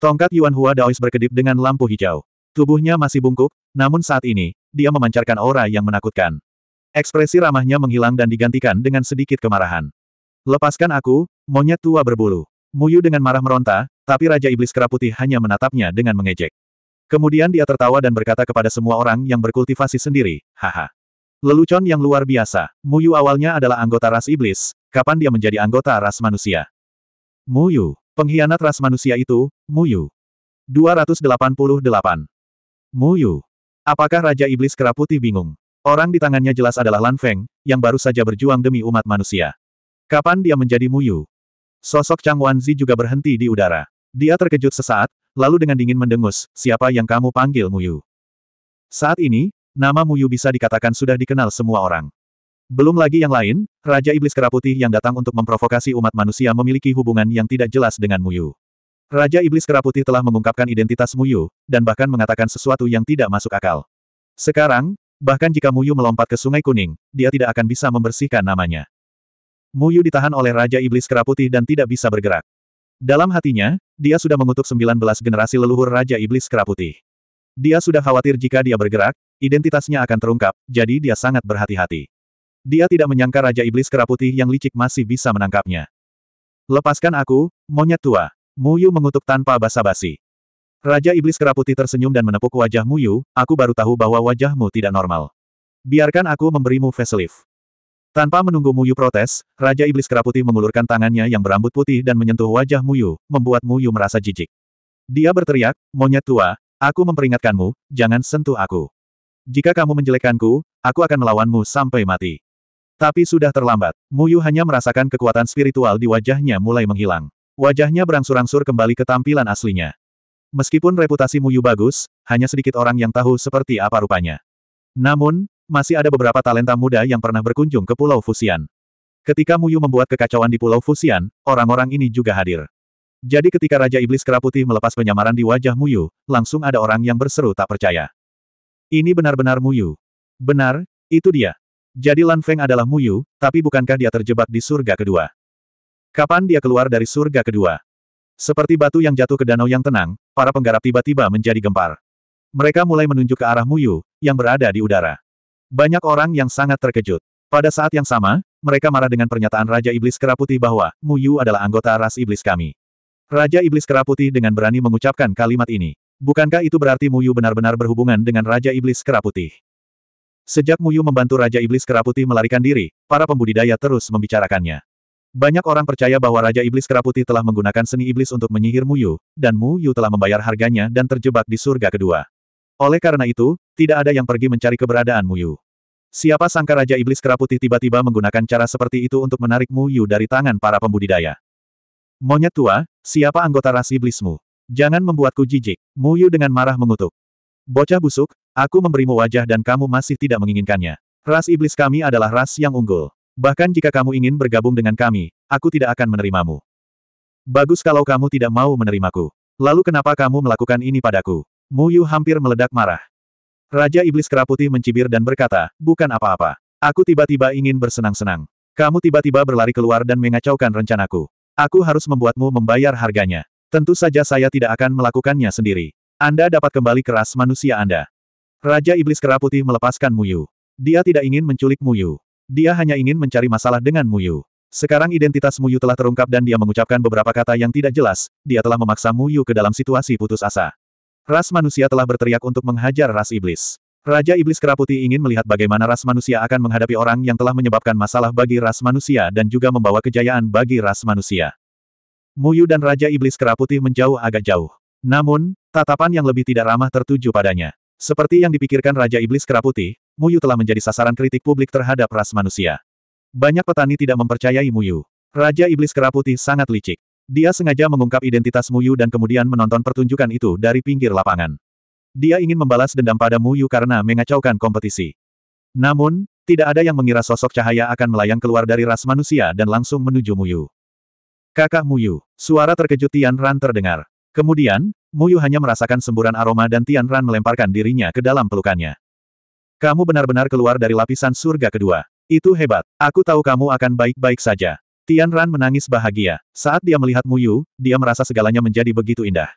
Tongkat Yuan Hua Daois berkedip dengan lampu hijau. Tubuhnya masih bungkuk, namun saat ini, dia memancarkan aura yang menakutkan. Ekspresi ramahnya menghilang dan digantikan dengan sedikit kemarahan. Lepaskan aku, monyet tua berbulu. Muyu dengan marah meronta, tapi Raja Iblis Keraputi hanya menatapnya dengan mengejek. Kemudian dia tertawa dan berkata kepada semua orang yang berkultivasi sendiri, haha. Lelucon yang luar biasa. Muyu awalnya adalah anggota ras iblis, kapan dia menjadi anggota ras manusia? Muyu, pengkhianat ras manusia itu, Muyu. 288. Muyu. Apakah Raja Iblis Kera Putih bingung? Orang di tangannya jelas adalah Lan Feng, yang baru saja berjuang demi umat manusia. Kapan dia menjadi Muyu? Sosok Chang Wanzi juga berhenti di udara. Dia terkejut sesaat, lalu dengan dingin mendengus, siapa yang kamu panggil Muyu? Saat ini, nama Muyu bisa dikatakan sudah dikenal semua orang. Belum lagi yang lain, Raja Iblis Keraputih yang datang untuk memprovokasi umat manusia memiliki hubungan yang tidak jelas dengan Muyu. Raja Iblis Keraputih telah mengungkapkan identitas Muyu, dan bahkan mengatakan sesuatu yang tidak masuk akal. Sekarang, bahkan jika Muyu melompat ke Sungai Kuning, dia tidak akan bisa membersihkan namanya. Muyu ditahan oleh Raja Iblis Keraputih dan tidak bisa bergerak. Dalam hatinya, dia sudah mengutuk 19 generasi leluhur Raja Iblis Keraputi. Dia sudah khawatir jika dia bergerak, identitasnya akan terungkap, jadi dia sangat berhati-hati. Dia tidak menyangka Raja Iblis Keraputi yang licik masih bisa menangkapnya. Lepaskan aku, monyet tua. Muyu mengutuk tanpa basa-basi. Raja Iblis Keraputi tersenyum dan menepuk wajah Muyu, aku baru tahu bahwa wajahmu tidak normal. Biarkan aku memberimu facelift. Tanpa menunggu Muyu protes, Raja Iblis Keraputi mengulurkan tangannya yang berambut putih dan menyentuh wajah Muyu, membuat Muyu merasa jijik. Dia berteriak, monyet tua, aku memperingatkanmu, jangan sentuh aku. Jika kamu menjelekanku, aku akan melawanmu sampai mati. Tapi sudah terlambat, Muyu hanya merasakan kekuatan spiritual di wajahnya mulai menghilang. Wajahnya berangsur-angsur kembali ke tampilan aslinya. Meskipun reputasi Muyu bagus, hanya sedikit orang yang tahu seperti apa rupanya. Namun, masih ada beberapa talenta muda yang pernah berkunjung ke Pulau Fusian. Ketika Muyu membuat kekacauan di Pulau Fusian, orang-orang ini juga hadir. Jadi ketika Raja Iblis Keraputi melepas penyamaran di wajah Muyu, langsung ada orang yang berseru tak percaya. Ini benar-benar Muyu. Benar, itu dia. Jadi Lan Feng adalah Muyu, tapi bukankah dia terjebak di surga kedua? Kapan dia keluar dari surga kedua? Seperti batu yang jatuh ke danau yang tenang, para penggarap tiba-tiba menjadi gempar. Mereka mulai menunjuk ke arah Muyu, yang berada di udara. Banyak orang yang sangat terkejut. Pada saat yang sama, mereka marah dengan pernyataan Raja Iblis Keraputi bahwa Mu Yu adalah anggota ras iblis kami. Raja Iblis Keraputi dengan berani mengucapkan kalimat ini. Bukankah itu berarti Mu Yu benar-benar berhubungan dengan Raja Iblis Keraputi? Sejak Mu Yu membantu Raja Iblis Keraputi melarikan diri, para pembudidaya terus membicarakannya. Banyak orang percaya bahwa Raja Iblis Keraputi telah menggunakan seni iblis untuk menyihir Mu Yu, dan Mu Yu telah membayar harganya dan terjebak di surga kedua. Oleh karena itu, tidak ada yang pergi mencari keberadaan Mu Yu. Siapa sangka Raja Iblis Keraputi tiba-tiba menggunakan cara seperti itu untuk menarik Mu Yu dari tangan para pembudidaya. Monyet tua, siapa anggota ras iblismu? Jangan membuatku jijik, Mu Yu dengan marah mengutuk. Bocah busuk, aku memberimu wajah dan kamu masih tidak menginginkannya. Ras iblis kami adalah ras yang unggul. Bahkan jika kamu ingin bergabung dengan kami, aku tidak akan menerimamu. Bagus kalau kamu tidak mau menerimaku. Lalu kenapa kamu melakukan ini padaku? Mu Yu hampir meledak marah. Raja Iblis Keraputi mencibir dan berkata, bukan apa-apa. Aku tiba-tiba ingin bersenang-senang. Kamu tiba-tiba berlari keluar dan mengacaukan rencanaku. Aku harus membuatmu membayar harganya. Tentu saja saya tidak akan melakukannya sendiri. Anda dapat kembali keras manusia Anda. Raja Iblis Keraputi melepaskan Muyu. Dia tidak ingin menculik Muyu. Dia hanya ingin mencari masalah dengan Muyu. Sekarang identitas Muyu telah terungkap dan dia mengucapkan beberapa kata yang tidak jelas, dia telah memaksa Muyu ke dalam situasi putus asa. Ras manusia telah berteriak untuk menghajar ras iblis. Raja Iblis Keraputi ingin melihat bagaimana ras manusia akan menghadapi orang yang telah menyebabkan masalah bagi ras manusia dan juga membawa kejayaan bagi ras manusia. Muyu dan Raja Iblis Keraputi menjauh agak jauh. Namun, tatapan yang lebih tidak ramah tertuju padanya. Seperti yang dipikirkan Raja Iblis Keraputi, Muyu telah menjadi sasaran kritik publik terhadap ras manusia. Banyak petani tidak mempercayai Muyu. Raja Iblis Keraputi sangat licik. Dia sengaja mengungkap identitas Muyu dan kemudian menonton pertunjukan itu dari pinggir lapangan. Dia ingin membalas dendam pada Muyu karena mengacaukan kompetisi. Namun, tidak ada yang mengira sosok cahaya akan melayang keluar dari ras manusia dan langsung menuju Muyu. Kakak Muyu, suara terkejut Tian Ran terdengar. Kemudian, Muyu hanya merasakan semburan aroma dan Tian Ran melemparkan dirinya ke dalam pelukannya. Kamu benar-benar keluar dari lapisan surga kedua. Itu hebat, aku tahu kamu akan baik-baik saja. Tian Ran menangis bahagia. Saat dia melihat Mu Yu. dia merasa segalanya menjadi begitu indah.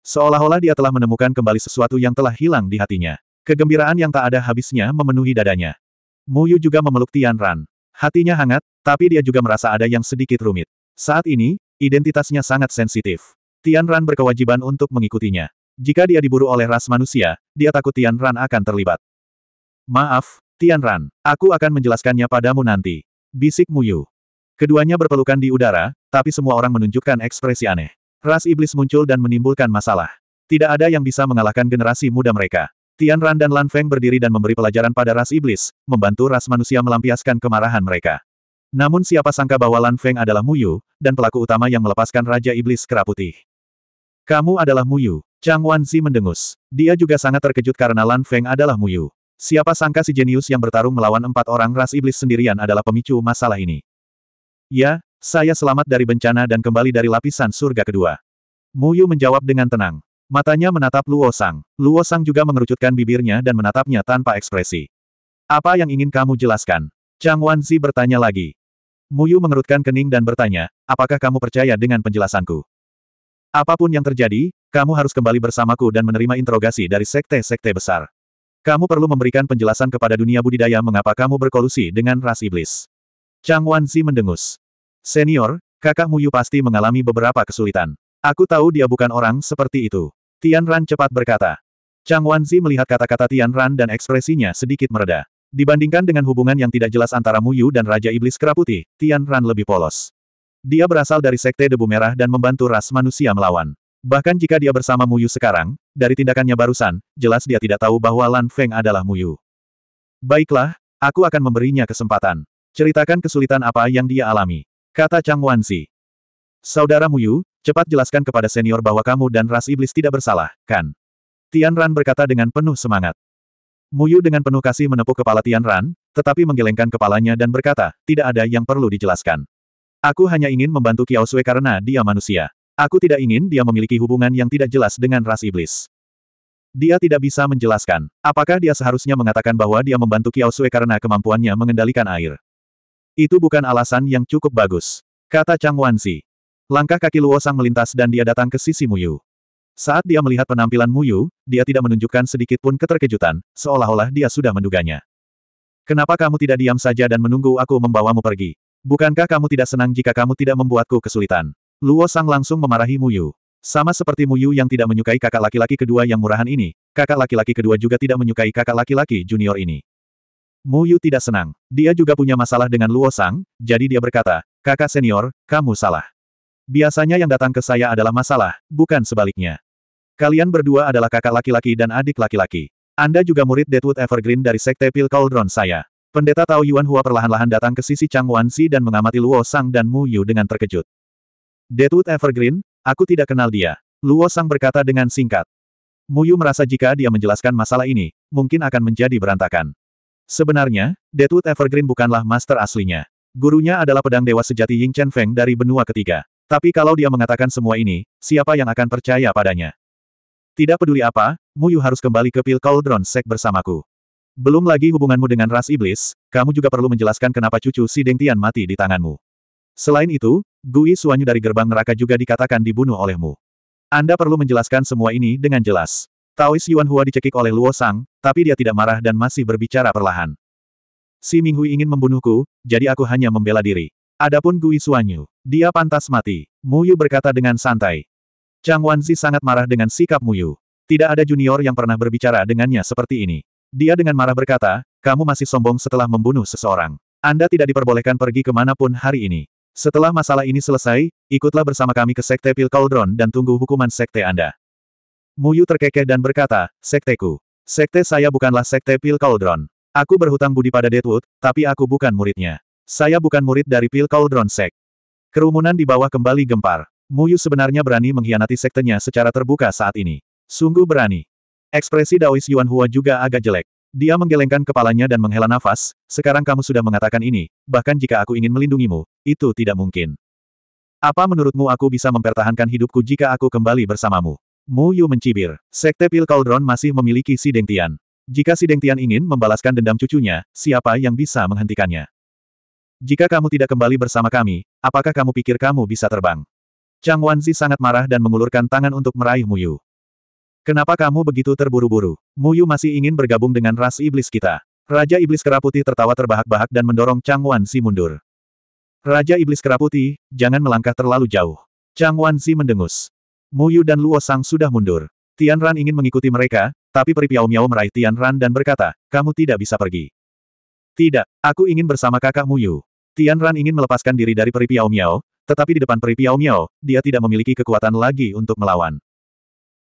Seolah-olah dia telah menemukan kembali sesuatu yang telah hilang di hatinya. Kegembiraan yang tak ada habisnya memenuhi dadanya. Mu Yu juga memeluk Tian Ran. Hatinya hangat, tapi dia juga merasa ada yang sedikit rumit. Saat ini, identitasnya sangat sensitif. Tian Ran berkewajiban untuk mengikutinya. Jika dia diburu oleh ras manusia, dia takut Tian Ran akan terlibat. Maaf, Tian Ran, aku akan menjelaskannya padamu nanti. Bisik Mu Yu. Keduanya berpelukan di udara, tapi semua orang menunjukkan ekspresi aneh. Ras iblis muncul dan menimbulkan masalah. Tidak ada yang bisa mengalahkan generasi muda mereka. Tian Ran dan Lan Feng berdiri dan memberi pelajaran pada ras iblis, membantu ras manusia melampiaskan kemarahan mereka. Namun siapa sangka bahwa Lan Feng adalah Muyu, dan pelaku utama yang melepaskan Raja Iblis keraputih. Kamu adalah Muyu. Chang Wanzi mendengus. Dia juga sangat terkejut karena Lan Feng adalah Muyu. Siapa sangka si jenius yang bertarung melawan empat orang ras iblis sendirian adalah pemicu masalah ini. Ya, saya selamat dari bencana dan kembali dari lapisan surga kedua. Mu Yu menjawab dengan tenang. Matanya menatap Luo Sang. Luo Sang juga mengerucutkan bibirnya dan menatapnya tanpa ekspresi. Apa yang ingin kamu jelaskan? Chang Wanzi bertanya lagi. Mu Yu mengerutkan kening dan bertanya, apakah kamu percaya dengan penjelasanku? Apapun yang terjadi, kamu harus kembali bersamaku dan menerima interogasi dari sekte-sekte besar. Kamu perlu memberikan penjelasan kepada dunia budidaya mengapa kamu berkolusi dengan ras iblis. Chang Wanzi mendengus. Senior, kakak Muyu pasti mengalami beberapa kesulitan. Aku tahu dia bukan orang seperti itu. Tian Ran cepat berkata. Chang Wanzi melihat kata-kata Tian Ran dan ekspresinya sedikit mereda. Dibandingkan dengan hubungan yang tidak jelas antara Muyu dan Raja Iblis Keraputi, Tian Ran lebih polos. Dia berasal dari Sekte Debu Merah dan membantu ras manusia melawan. Bahkan jika dia bersama Muyu sekarang, dari tindakannya barusan, jelas dia tidak tahu bahwa Lan Feng adalah Muyu. Baiklah, aku akan memberinya kesempatan. Ceritakan kesulitan apa yang dia alami. Kata Chang Wansi. Saudara Muyu, cepat jelaskan kepada senior bahwa kamu dan ras iblis tidak bersalah, kan? Tian Ran berkata dengan penuh semangat. Muyu dengan penuh kasih menepuk kepala Tian Ran, tetapi menggelengkan kepalanya dan berkata, tidak ada yang perlu dijelaskan. Aku hanya ingin membantu Kiao Sui karena dia manusia. Aku tidak ingin dia memiliki hubungan yang tidak jelas dengan ras iblis. Dia tidak bisa menjelaskan. Apakah dia seharusnya mengatakan bahwa dia membantu Kiao Sui karena kemampuannya mengendalikan air? Itu bukan alasan yang cukup bagus. Kata Chang Wanzi. Langkah kaki Luo Sang melintas dan dia datang ke sisi Muyu. Saat dia melihat penampilan Muyu, dia tidak menunjukkan sedikit pun keterkejutan, seolah-olah dia sudah menduganya. Kenapa kamu tidak diam saja dan menunggu aku membawamu pergi? Bukankah kamu tidak senang jika kamu tidak membuatku kesulitan? Luo Sang langsung memarahi Muyu. Sama seperti Muyu yang tidak menyukai kakak laki-laki kedua yang murahan ini, kakak laki-laki kedua juga tidak menyukai kakak laki-laki junior ini. Mu Yu tidak senang. Dia juga punya masalah dengan Luo Sang, jadi dia berkata, kakak senior, kamu salah. Biasanya yang datang ke saya adalah masalah, bukan sebaliknya. Kalian berdua adalah kakak laki-laki dan adik laki-laki. Anda juga murid Deadwood Evergreen dari Sekte Pil Cauldron saya. Pendeta Tao Yuan Hua perlahan-lahan datang ke sisi Chang Wanxi dan mengamati Luo Sang dan Mu Yu dengan terkejut. Deadwood Evergreen, aku tidak kenal dia. Luo Sang berkata dengan singkat. Mu Yu merasa jika dia menjelaskan masalah ini, mungkin akan menjadi berantakan. Sebenarnya, Deadwood Evergreen bukanlah master aslinya. Gurunya adalah pedang dewa sejati Ying Chen Feng dari benua ketiga. Tapi kalau dia mengatakan semua ini, siapa yang akan percaya padanya? Tidak peduli apa, Muyu harus kembali ke Pil Cauldron Sek bersamaku. Belum lagi hubunganmu dengan ras iblis, kamu juga perlu menjelaskan kenapa cucu si Deng Tian mati di tanganmu. Selain itu, Gui Suanyu dari gerbang neraka juga dikatakan dibunuh olehmu. Anda perlu menjelaskan semua ini dengan jelas. Taois Yuan Hua dicekik oleh Luo Sang, tapi dia tidak marah dan masih berbicara perlahan. Si Minghui ingin membunuhku, jadi aku hanya membela diri. Adapun Gui Xuanyu, dia pantas mati. Muyu berkata dengan santai. Chang Wanzi sangat marah dengan sikap Muyu. Tidak ada junior yang pernah berbicara dengannya seperti ini. Dia dengan marah berkata, kamu masih sombong setelah membunuh seseorang. Anda tidak diperbolehkan pergi kemanapun hari ini. Setelah masalah ini selesai, ikutlah bersama kami ke Sekte Pil Cauldron dan tunggu hukuman Sekte Anda. Muyu terkekeh dan berkata, sekteku. Sekte saya bukanlah sekte Pil Cauldron. Aku berhutang budi pada Deadwood, tapi aku bukan muridnya. Saya bukan murid dari Pil Cauldron Sek. Kerumunan di bawah kembali gempar. Muyu sebenarnya berani mengkhianati sektenya secara terbuka saat ini. Sungguh berani. Ekspresi Daois Yuan Hua juga agak jelek. Dia menggelengkan kepalanya dan menghela nafas, sekarang kamu sudah mengatakan ini, bahkan jika aku ingin melindungimu, itu tidak mungkin. Apa menurutmu aku bisa mempertahankan hidupku jika aku kembali bersamamu? Mu Yu mencibir. Sekte Pil Cauldron masih memiliki si Deng Tian. Jika si Deng Tian ingin membalaskan dendam cucunya, siapa yang bisa menghentikannya? Jika kamu tidak kembali bersama kami, apakah kamu pikir kamu bisa terbang? Chang Wanzi sangat marah dan mengulurkan tangan untuk meraih Mu Yu. Kenapa kamu begitu terburu-buru? Mu Yu masih ingin bergabung dengan ras iblis kita. Raja Iblis Keraputi tertawa terbahak-bahak dan mendorong Chang Wanzi mundur. Raja Iblis Keraputi, jangan melangkah terlalu jauh. Chang Wanzi mendengus. Mu Yu dan Luo Sang sudah mundur. Tian Ran ingin mengikuti mereka, tapi Peri Piao Miao meraih Tian Ran dan berkata, kamu tidak bisa pergi. Tidak, aku ingin bersama kakak Mu Yu. Tian Ran ingin melepaskan diri dari Peri Piao Miao, tetapi di depan Peri Piao Miao, dia tidak memiliki kekuatan lagi untuk melawan.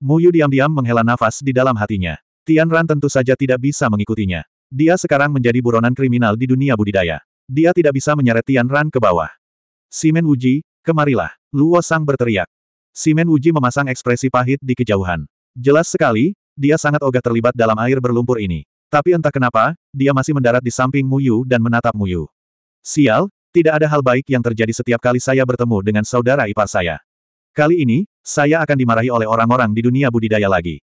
Mu Yu diam-diam menghela nafas di dalam hatinya. Tian Ran tentu saja tidak bisa mengikutinya. Dia sekarang menjadi buronan kriminal di dunia budidaya. Dia tidak bisa menyeret Tian Ran ke bawah. Simen Wuji, kemarilah. Luo Sang berteriak. Simen Uji memasang ekspresi pahit di kejauhan. Jelas sekali, dia sangat ogah terlibat dalam air berlumpur ini. Tapi entah kenapa, dia masih mendarat di samping Muyu dan menatap Muyu. Sial, tidak ada hal baik yang terjadi setiap kali saya bertemu dengan saudara ipar saya. Kali ini, saya akan dimarahi oleh orang-orang di dunia budidaya lagi.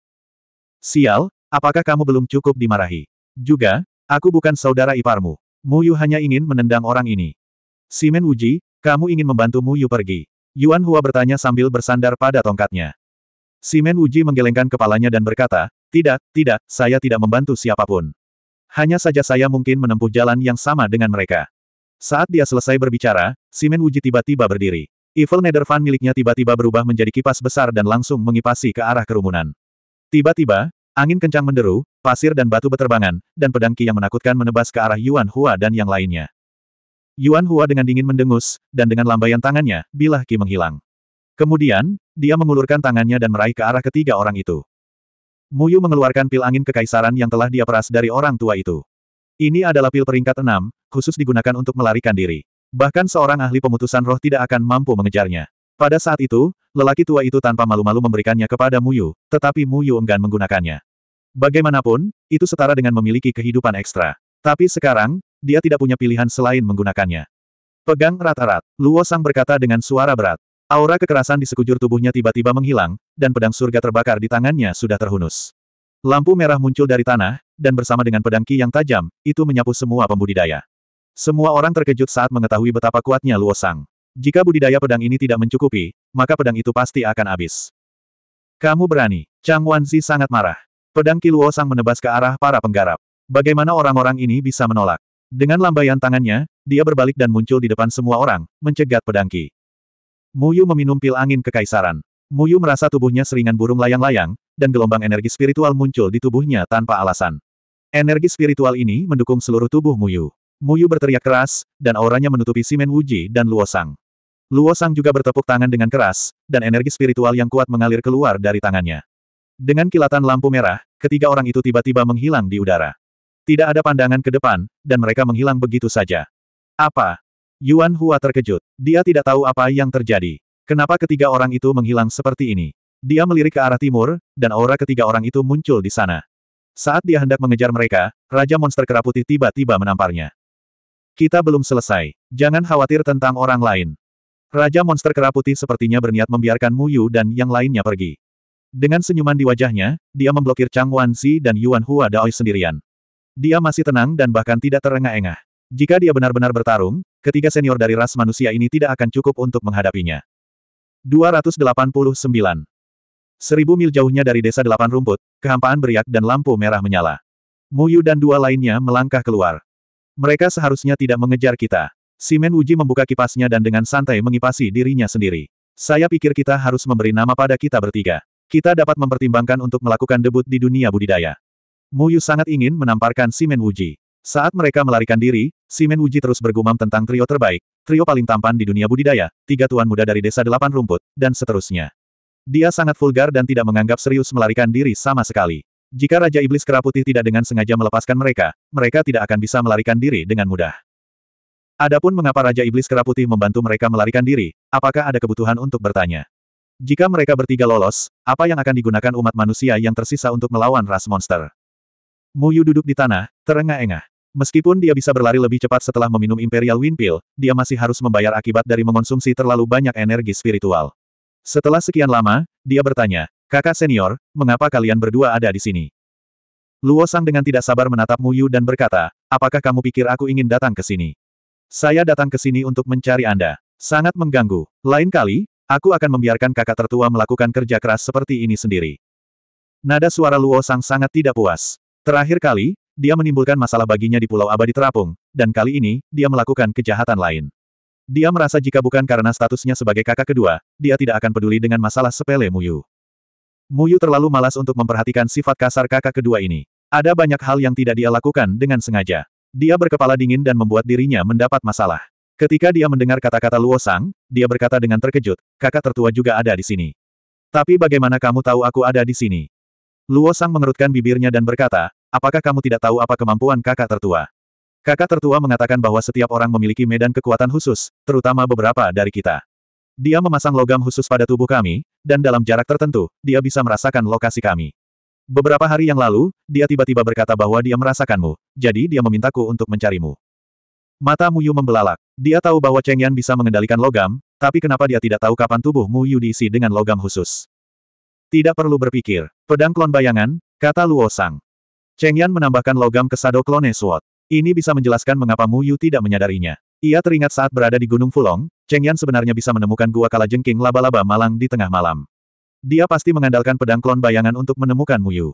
Sial, apakah kamu belum cukup dimarahi? Juga, aku bukan saudara iparmu. Muyu hanya ingin menendang orang ini. Simen Uji, kamu ingin membantu Muyu pergi. Yuan Hua bertanya sambil bersandar pada tongkatnya. Simen Wuji menggelengkan kepalanya dan berkata, tidak, tidak, saya tidak membantu siapapun. Hanya saja saya mungkin menempuh jalan yang sama dengan mereka. Saat dia selesai berbicara, Simen Wuji tiba-tiba berdiri. Evil Nether Fan miliknya tiba-tiba berubah menjadi kipas besar dan langsung mengipasi ke arah kerumunan. Tiba-tiba, angin kencang menderu, pasir dan batu beterbangan, dan pedang ki yang menakutkan menebas ke arah Yuan Hua dan yang lainnya. Yuan Hua dengan dingin mendengus, dan dengan lambaian tangannya, bilah Qi menghilang. Kemudian, dia mengulurkan tangannya dan meraih ke arah ketiga orang itu. Muyu mengeluarkan pil angin kekaisaran yang telah dia peras dari orang tua itu. Ini adalah pil peringkat enam, khusus digunakan untuk melarikan diri. Bahkan seorang ahli pemutusan roh tidak akan mampu mengejarnya. Pada saat itu, lelaki tua itu tanpa malu-malu memberikannya kepada Muyu, tetapi Muyu enggan menggunakannya. Bagaimanapun, itu setara dengan memiliki kehidupan ekstra. Tapi sekarang, dia tidak punya pilihan selain menggunakannya. Pegang erat-erat, Luo Sang berkata dengan suara berat. Aura kekerasan di sekujur tubuhnya tiba-tiba menghilang, dan pedang surga terbakar di tangannya sudah terhunus. Lampu merah muncul dari tanah, dan bersama dengan pedang Ki yang tajam, itu menyapu semua pembudidaya. Semua orang terkejut saat mengetahui betapa kuatnya Luo Sang. Jika budidaya pedang ini tidak mencukupi, maka pedang itu pasti akan habis. Kamu berani. Chang Wanzi sangat marah. Pedang Ki Luo Sang menebas ke arah para penggarap. Bagaimana orang-orang ini bisa menolak? Dengan lambaian tangannya, dia berbalik dan muncul di depan semua orang, mencegat pedangki. Qi. Muyu meminum pil angin kekaisaran. Muyu merasa tubuhnya seringan burung layang-layang, dan gelombang energi spiritual muncul di tubuhnya tanpa alasan. Energi spiritual ini mendukung seluruh tubuh Muyu. Muyu berteriak keras, dan auranya menutupi Simen Wuji dan Luosang. Luosang juga bertepuk tangan dengan keras, dan energi spiritual yang kuat mengalir keluar dari tangannya. Dengan kilatan lampu merah, ketiga orang itu tiba-tiba menghilang di udara. Tidak ada pandangan ke depan, dan mereka menghilang begitu saja. Apa? Yuan Hua terkejut. Dia tidak tahu apa yang terjadi. Kenapa ketiga orang itu menghilang seperti ini? Dia melirik ke arah timur, dan aura ketiga orang itu muncul di sana. Saat dia hendak mengejar mereka, Raja Monster Keraputi tiba-tiba menamparnya. Kita belum selesai. Jangan khawatir tentang orang lain. Raja Monster Keraputi sepertinya berniat membiarkan Mu Yu dan yang lainnya pergi. Dengan senyuman di wajahnya, dia memblokir Chang Wan Si dan Yuan Hua Daoi sendirian. Dia masih tenang dan bahkan tidak terengah-engah. Jika dia benar-benar bertarung, ketiga senior dari ras manusia ini tidak akan cukup untuk menghadapinya. 289. Seribu mil jauhnya dari desa delapan rumput, kehampaan beriak dan lampu merah menyala. Muyu dan dua lainnya melangkah keluar. Mereka seharusnya tidak mengejar kita. Simen Uji membuka kipasnya dan dengan santai mengipasi dirinya sendiri. Saya pikir kita harus memberi nama pada kita bertiga. Kita dapat mempertimbangkan untuk melakukan debut di dunia budidaya. Mu Yu sangat ingin menamparkan Simen Wuji. Saat mereka melarikan diri, Simen Wuji terus bergumam tentang trio terbaik, trio paling tampan di dunia budidaya, tiga tuan muda dari desa delapan rumput, dan seterusnya. Dia sangat vulgar dan tidak menganggap serius melarikan diri sama sekali. Jika Raja Iblis Keraputi tidak dengan sengaja melepaskan mereka, mereka tidak akan bisa melarikan diri dengan mudah. Adapun mengapa Raja Iblis Keraputi membantu mereka melarikan diri, apakah ada kebutuhan untuk bertanya? Jika mereka bertiga lolos, apa yang akan digunakan umat manusia yang tersisa untuk melawan ras monster? Muyu duduk di tanah, terengah-engah. Meskipun dia bisa berlari lebih cepat setelah meminum Imperial Wind Pill, dia masih harus membayar akibat dari mengonsumsi terlalu banyak energi spiritual. Setelah sekian lama, dia bertanya, kakak senior, mengapa kalian berdua ada di sini? Luo Sang dengan tidak sabar menatap Muyu dan berkata, apakah kamu pikir aku ingin datang ke sini? Saya datang ke sini untuk mencari Anda. Sangat mengganggu. Lain kali, aku akan membiarkan kakak tertua melakukan kerja keras seperti ini sendiri. Nada suara Luo Sang sangat tidak puas. Terakhir kali, dia menimbulkan masalah baginya di Pulau Abadi Terapung, dan kali ini, dia melakukan kejahatan lain. Dia merasa jika bukan karena statusnya sebagai kakak kedua, dia tidak akan peduli dengan masalah sepele Muyu. Muyu terlalu malas untuk memperhatikan sifat kasar kakak kedua ini. Ada banyak hal yang tidak dia lakukan dengan sengaja. Dia berkepala dingin dan membuat dirinya mendapat masalah. Ketika dia mendengar kata-kata Luosang, dia berkata dengan terkejut, kakak tertua juga ada di sini. Tapi bagaimana kamu tahu aku ada di sini? Luosang mengerutkan bibirnya dan berkata, Apakah kamu tidak tahu apa kemampuan kakak tertua? Kakak tertua mengatakan bahwa setiap orang memiliki medan kekuatan khusus, terutama beberapa dari kita. Dia memasang logam khusus pada tubuh kami, dan dalam jarak tertentu, dia bisa merasakan lokasi kami. Beberapa hari yang lalu, dia tiba-tiba berkata bahwa dia merasakanmu, jadi dia memintaku untuk mencarimu. Mata Muyu membelalak. Dia tahu bahwa Cheng Yan bisa mengendalikan logam, tapi kenapa dia tidak tahu kapan tubuh Muyu diisi dengan logam khusus? Tidak perlu berpikir. Pedang klon bayangan, kata Luo Sang. Cheng Yan menambahkan logam ke Sado Clone Suot. Ini bisa menjelaskan mengapa Mu Yu tidak menyadarinya. Ia teringat saat berada di Gunung Fulong, Cheng Yan sebenarnya bisa menemukan gua kalajengking laba-laba malang di tengah malam. Dia pasti mengandalkan pedang klon bayangan untuk menemukan Mu Yu.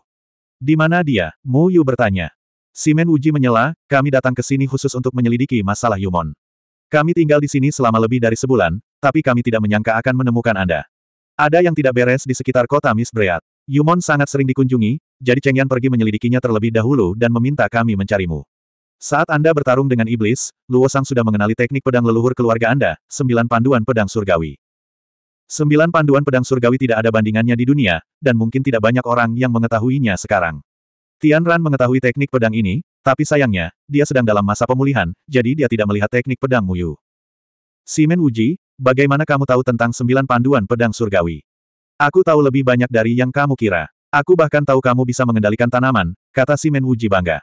Di mana dia? Mu Yu bertanya. Simen Wuji menyela, kami datang ke sini khusus untuk menyelidiki masalah Yumon. Kami tinggal di sini selama lebih dari sebulan, tapi kami tidak menyangka akan menemukan Anda. Ada yang tidak beres di sekitar kota Miss Breat. Yumon sangat sering dikunjungi, jadi Cheng Yan pergi menyelidikinya terlebih dahulu dan meminta kami mencarimu. Saat Anda bertarung dengan iblis, Luo Sang sudah mengenali teknik pedang leluhur keluarga Anda, sembilan panduan pedang surgawi. Sembilan panduan pedang surgawi tidak ada bandingannya di dunia, dan mungkin tidak banyak orang yang mengetahuinya sekarang. Tian Ran mengetahui teknik pedang ini, tapi sayangnya, dia sedang dalam masa pemulihan, jadi dia tidak melihat teknik pedang Muyu. Simen Wuji, bagaimana kamu tahu tentang sembilan panduan pedang surgawi? Aku tahu lebih banyak dari yang kamu kira. Aku bahkan tahu kamu bisa mengendalikan tanaman, kata Simen Wuji bangga.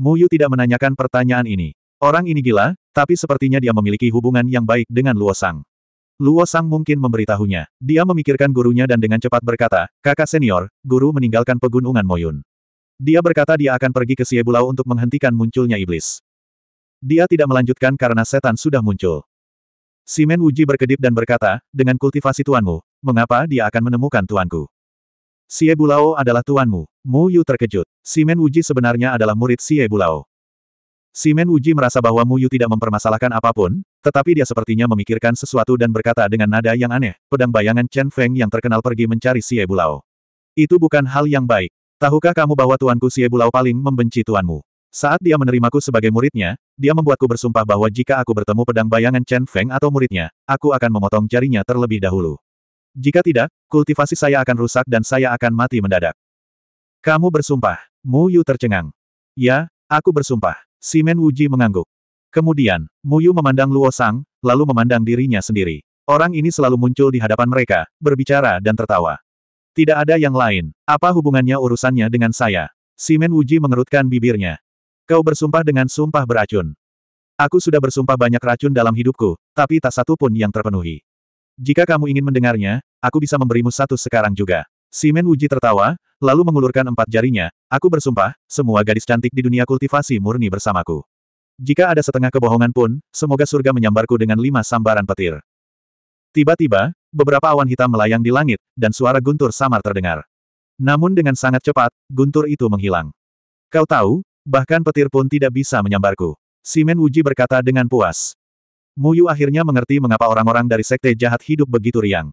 Muyu tidak menanyakan pertanyaan ini. Orang ini gila, tapi sepertinya dia memiliki hubungan yang baik dengan Luo Sang. Luo Sang mungkin memberitahunya. Dia memikirkan gurunya dan dengan cepat berkata, kakak senior, guru meninggalkan pegunungan Moyun. Dia berkata dia akan pergi ke Siebulau untuk menghentikan munculnya iblis. Dia tidak melanjutkan karena setan sudah muncul. Simen Wuji berkedip dan berkata, dengan kultivasi tuanmu, mengapa dia akan menemukan tuanku? Xie Bulao adalah tuanmu. Mu Yu terkejut. Simen Wuji sebenarnya adalah murid Xie Bulao. Simen Wuji merasa bahwa Mu Yu tidak mempermasalahkan apapun, tetapi dia sepertinya memikirkan sesuatu dan berkata dengan nada yang aneh, pedang bayangan Chen Feng yang terkenal pergi mencari Xie Bulao. Itu bukan hal yang baik. Tahukah kamu bahwa tuanku Xie Bulao paling membenci tuanmu? Saat dia menerimaku sebagai muridnya, dia membuatku bersumpah bahwa jika aku bertemu pedang bayangan Chen Feng atau muridnya, aku akan memotong jarinya terlebih dahulu. Jika tidak, kultivasi saya akan rusak dan saya akan mati mendadak. Kamu bersumpah. Mu Yu tercengang. Ya, aku bersumpah. Simen Wuji mengangguk. Kemudian, Mu Yu memandang Luo Sang, lalu memandang dirinya sendiri. Orang ini selalu muncul di hadapan mereka, berbicara dan tertawa. Tidak ada yang lain. Apa hubungannya urusannya dengan saya? Simen Wuji mengerutkan bibirnya. Kau bersumpah dengan sumpah beracun. Aku sudah bersumpah banyak racun dalam hidupku, tapi tak satu pun yang terpenuhi. Jika kamu ingin mendengarnya, aku bisa memberimu satu sekarang juga. Simen Wuji tertawa, lalu mengulurkan empat jarinya, aku bersumpah, semua gadis cantik di dunia kultivasi murni bersamaku. Jika ada setengah kebohongan pun, semoga surga menyambarku dengan lima sambaran petir. Tiba-tiba, beberapa awan hitam melayang di langit, dan suara guntur samar terdengar. Namun dengan sangat cepat, guntur itu menghilang. Kau tahu, Bahkan petir pun tidak bisa menyambarku. Simen Wuji berkata dengan puas. Muyu akhirnya mengerti mengapa orang-orang dari sekte jahat hidup begitu riang.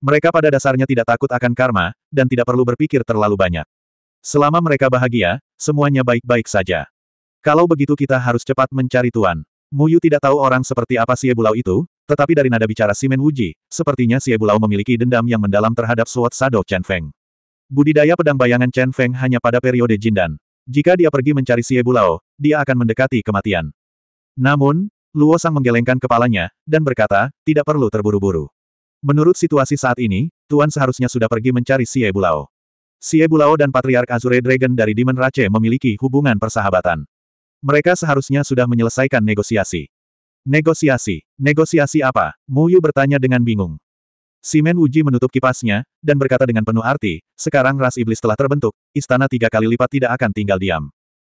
Mereka pada dasarnya tidak takut akan karma, dan tidak perlu berpikir terlalu banyak. Selama mereka bahagia, semuanya baik-baik saja. Kalau begitu kita harus cepat mencari Tuan. Muyu tidak tahu orang seperti apa si Ebulau itu, tetapi dari nada bicara Simen Wuji, sepertinya si Ebulau memiliki dendam yang mendalam terhadap Suat Sado Chen Feng. Budidaya pedang bayangan Chen Feng hanya pada periode Jindan. Jika dia pergi mencari Xie Bulao, dia akan mendekati kematian. Namun, Luo Sang menggelengkan kepalanya, dan berkata, tidak perlu terburu-buru. Menurut situasi saat ini, Tuan seharusnya sudah pergi mencari Xie Bulao. Xie Bulao dan Patriark Azure Dragon dari Demon Rache memiliki hubungan persahabatan. Mereka seharusnya sudah menyelesaikan negosiasi. Negosiasi? Negosiasi apa? Mu Yu bertanya dengan bingung. Simen Uji menutup kipasnya, dan berkata dengan penuh arti, sekarang ras iblis telah terbentuk, istana tiga kali lipat tidak akan tinggal diam.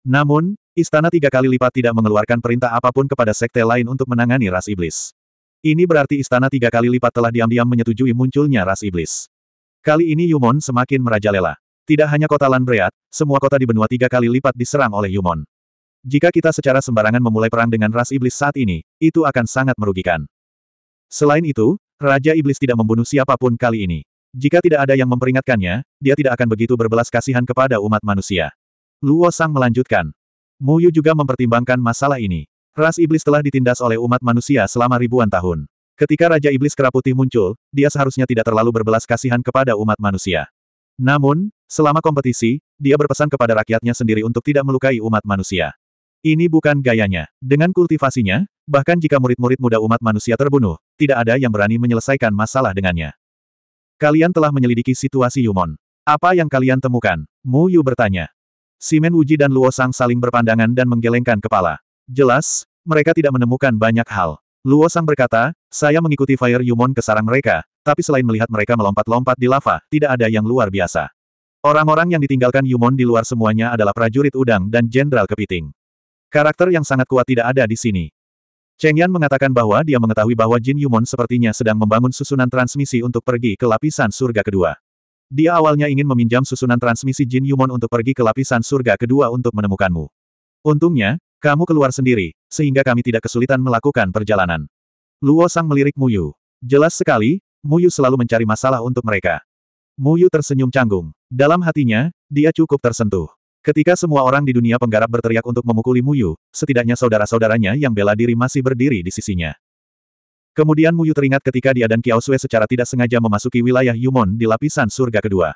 Namun, istana tiga kali lipat tidak mengeluarkan perintah apapun kepada sekte lain untuk menangani ras iblis. Ini berarti istana tiga kali lipat telah diam-diam menyetujui munculnya ras iblis. Kali ini Yumon semakin merajalela. Tidak hanya kota Lanbreat, semua kota di benua tiga kali lipat diserang oleh Yumon. Jika kita secara sembarangan memulai perang dengan ras iblis saat ini, itu akan sangat merugikan. Selain itu, Raja Iblis tidak membunuh siapapun kali ini. Jika tidak ada yang memperingatkannya, dia tidak akan begitu berbelas kasihan kepada umat manusia. Luo Sang melanjutkan. Mu Yu juga mempertimbangkan masalah ini. Ras Iblis telah ditindas oleh umat manusia selama ribuan tahun. Ketika Raja Iblis Keraputi muncul, dia seharusnya tidak terlalu berbelas kasihan kepada umat manusia. Namun, selama kompetisi, dia berpesan kepada rakyatnya sendiri untuk tidak melukai umat manusia. Ini bukan gayanya. Dengan kultivasinya, bahkan jika murid-murid muda umat manusia terbunuh, tidak ada yang berani menyelesaikan masalah dengannya. Kalian telah menyelidiki situasi Yumon. Apa yang kalian temukan? Mu Yu bertanya. Simen Wuji dan Luo Sang saling berpandangan dan menggelengkan kepala. Jelas, mereka tidak menemukan banyak hal. Luo Sang berkata, saya mengikuti Fire Yumon ke sarang mereka, tapi selain melihat mereka melompat-lompat di lava, tidak ada yang luar biasa. Orang-orang yang ditinggalkan Yumon di luar semuanya adalah prajurit udang dan jenderal kepiting. Karakter yang sangat kuat tidak ada di sini. Cheng Yan mengatakan bahwa dia mengetahui bahwa Jin Yumon sepertinya sedang membangun susunan transmisi untuk pergi ke lapisan surga kedua. Dia awalnya ingin meminjam susunan transmisi Jin Yumon untuk pergi ke lapisan surga kedua untuk menemukanmu. Untungnya, kamu keluar sendiri, sehingga kami tidak kesulitan melakukan perjalanan. Luo Sang melirik Muyu. Jelas sekali, Muyu selalu mencari masalah untuk mereka. Muyu tersenyum canggung. Dalam hatinya, dia cukup tersentuh. Ketika semua orang di dunia penggarap berteriak untuk memukuli Muyu, setidaknya saudara-saudaranya yang bela diri masih berdiri di sisinya. Kemudian Muyu teringat ketika dia dan Kiao Sue secara tidak sengaja memasuki wilayah Yumon di lapisan surga kedua.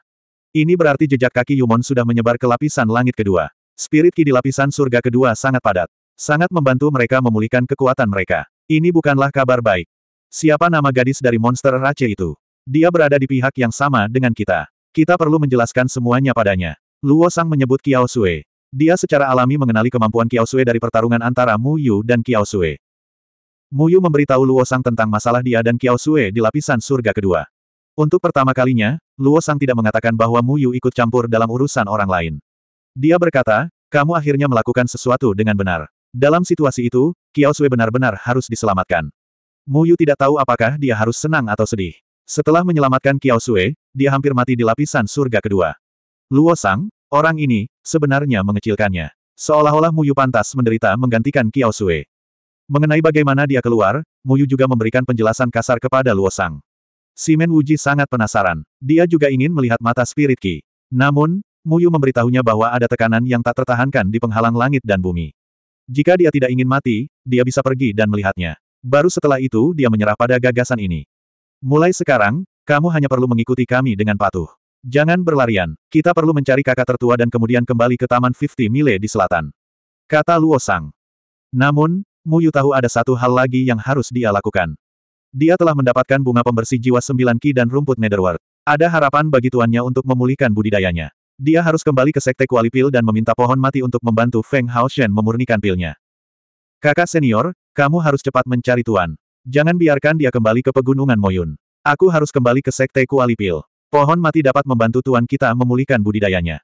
Ini berarti jejak kaki Yumon sudah menyebar ke lapisan langit kedua. Spirit Ki di lapisan surga kedua sangat padat. Sangat membantu mereka memulihkan kekuatan mereka. Ini bukanlah kabar baik. Siapa nama gadis dari monster race itu? Dia berada di pihak yang sama dengan kita. Kita perlu menjelaskan semuanya padanya. Luo Sang menyebut Kiao Sue. Dia secara alami mengenali kemampuan Kiao Sue dari pertarungan antara Mu Yu dan Kiao Sue. Mu Yu memberitahu Luo Sang tentang masalah dia dan Kiao Sue di lapisan surga kedua. Untuk pertama kalinya, Luo Sang tidak mengatakan bahwa Mu Yu ikut campur dalam urusan orang lain. Dia berkata, kamu akhirnya melakukan sesuatu dengan benar. Dalam situasi itu, Kiao Sue benar-benar harus diselamatkan. Mu Yu tidak tahu apakah dia harus senang atau sedih. Setelah menyelamatkan Kiao Sue, dia hampir mati di lapisan surga kedua. Luo Sang, Orang ini, sebenarnya mengecilkannya. Seolah-olah Muyu pantas menderita menggantikan Kiao Sui. Mengenai bagaimana dia keluar, Muyu juga memberikan penjelasan kasar kepada Luo Sang. Simen Wuji sangat penasaran. Dia juga ingin melihat mata spirit Ki. Namun, Muyu memberitahunya bahwa ada tekanan yang tak tertahankan di penghalang langit dan bumi. Jika dia tidak ingin mati, dia bisa pergi dan melihatnya. Baru setelah itu dia menyerah pada gagasan ini. Mulai sekarang, kamu hanya perlu mengikuti kami dengan patuh. Jangan berlarian, kita perlu mencari kakak tertua dan kemudian kembali ke Taman Fifty Mile di selatan. Kata Luo Sang. Namun, Yu tahu ada satu hal lagi yang harus dia lakukan. Dia telah mendapatkan bunga pembersih jiwa sembilan ki dan rumput netherworld. Ada harapan bagi tuannya untuk memulihkan budidayanya. Dia harus kembali ke sekte Kuali Pil dan meminta pohon mati untuk membantu Feng Haoshen memurnikan pilnya. Kakak senior, kamu harus cepat mencari tuan. Jangan biarkan dia kembali ke pegunungan Moyun. Aku harus kembali ke sekte Kuali Pil. Pohon mati dapat membantu tuan kita memulihkan budidayanya.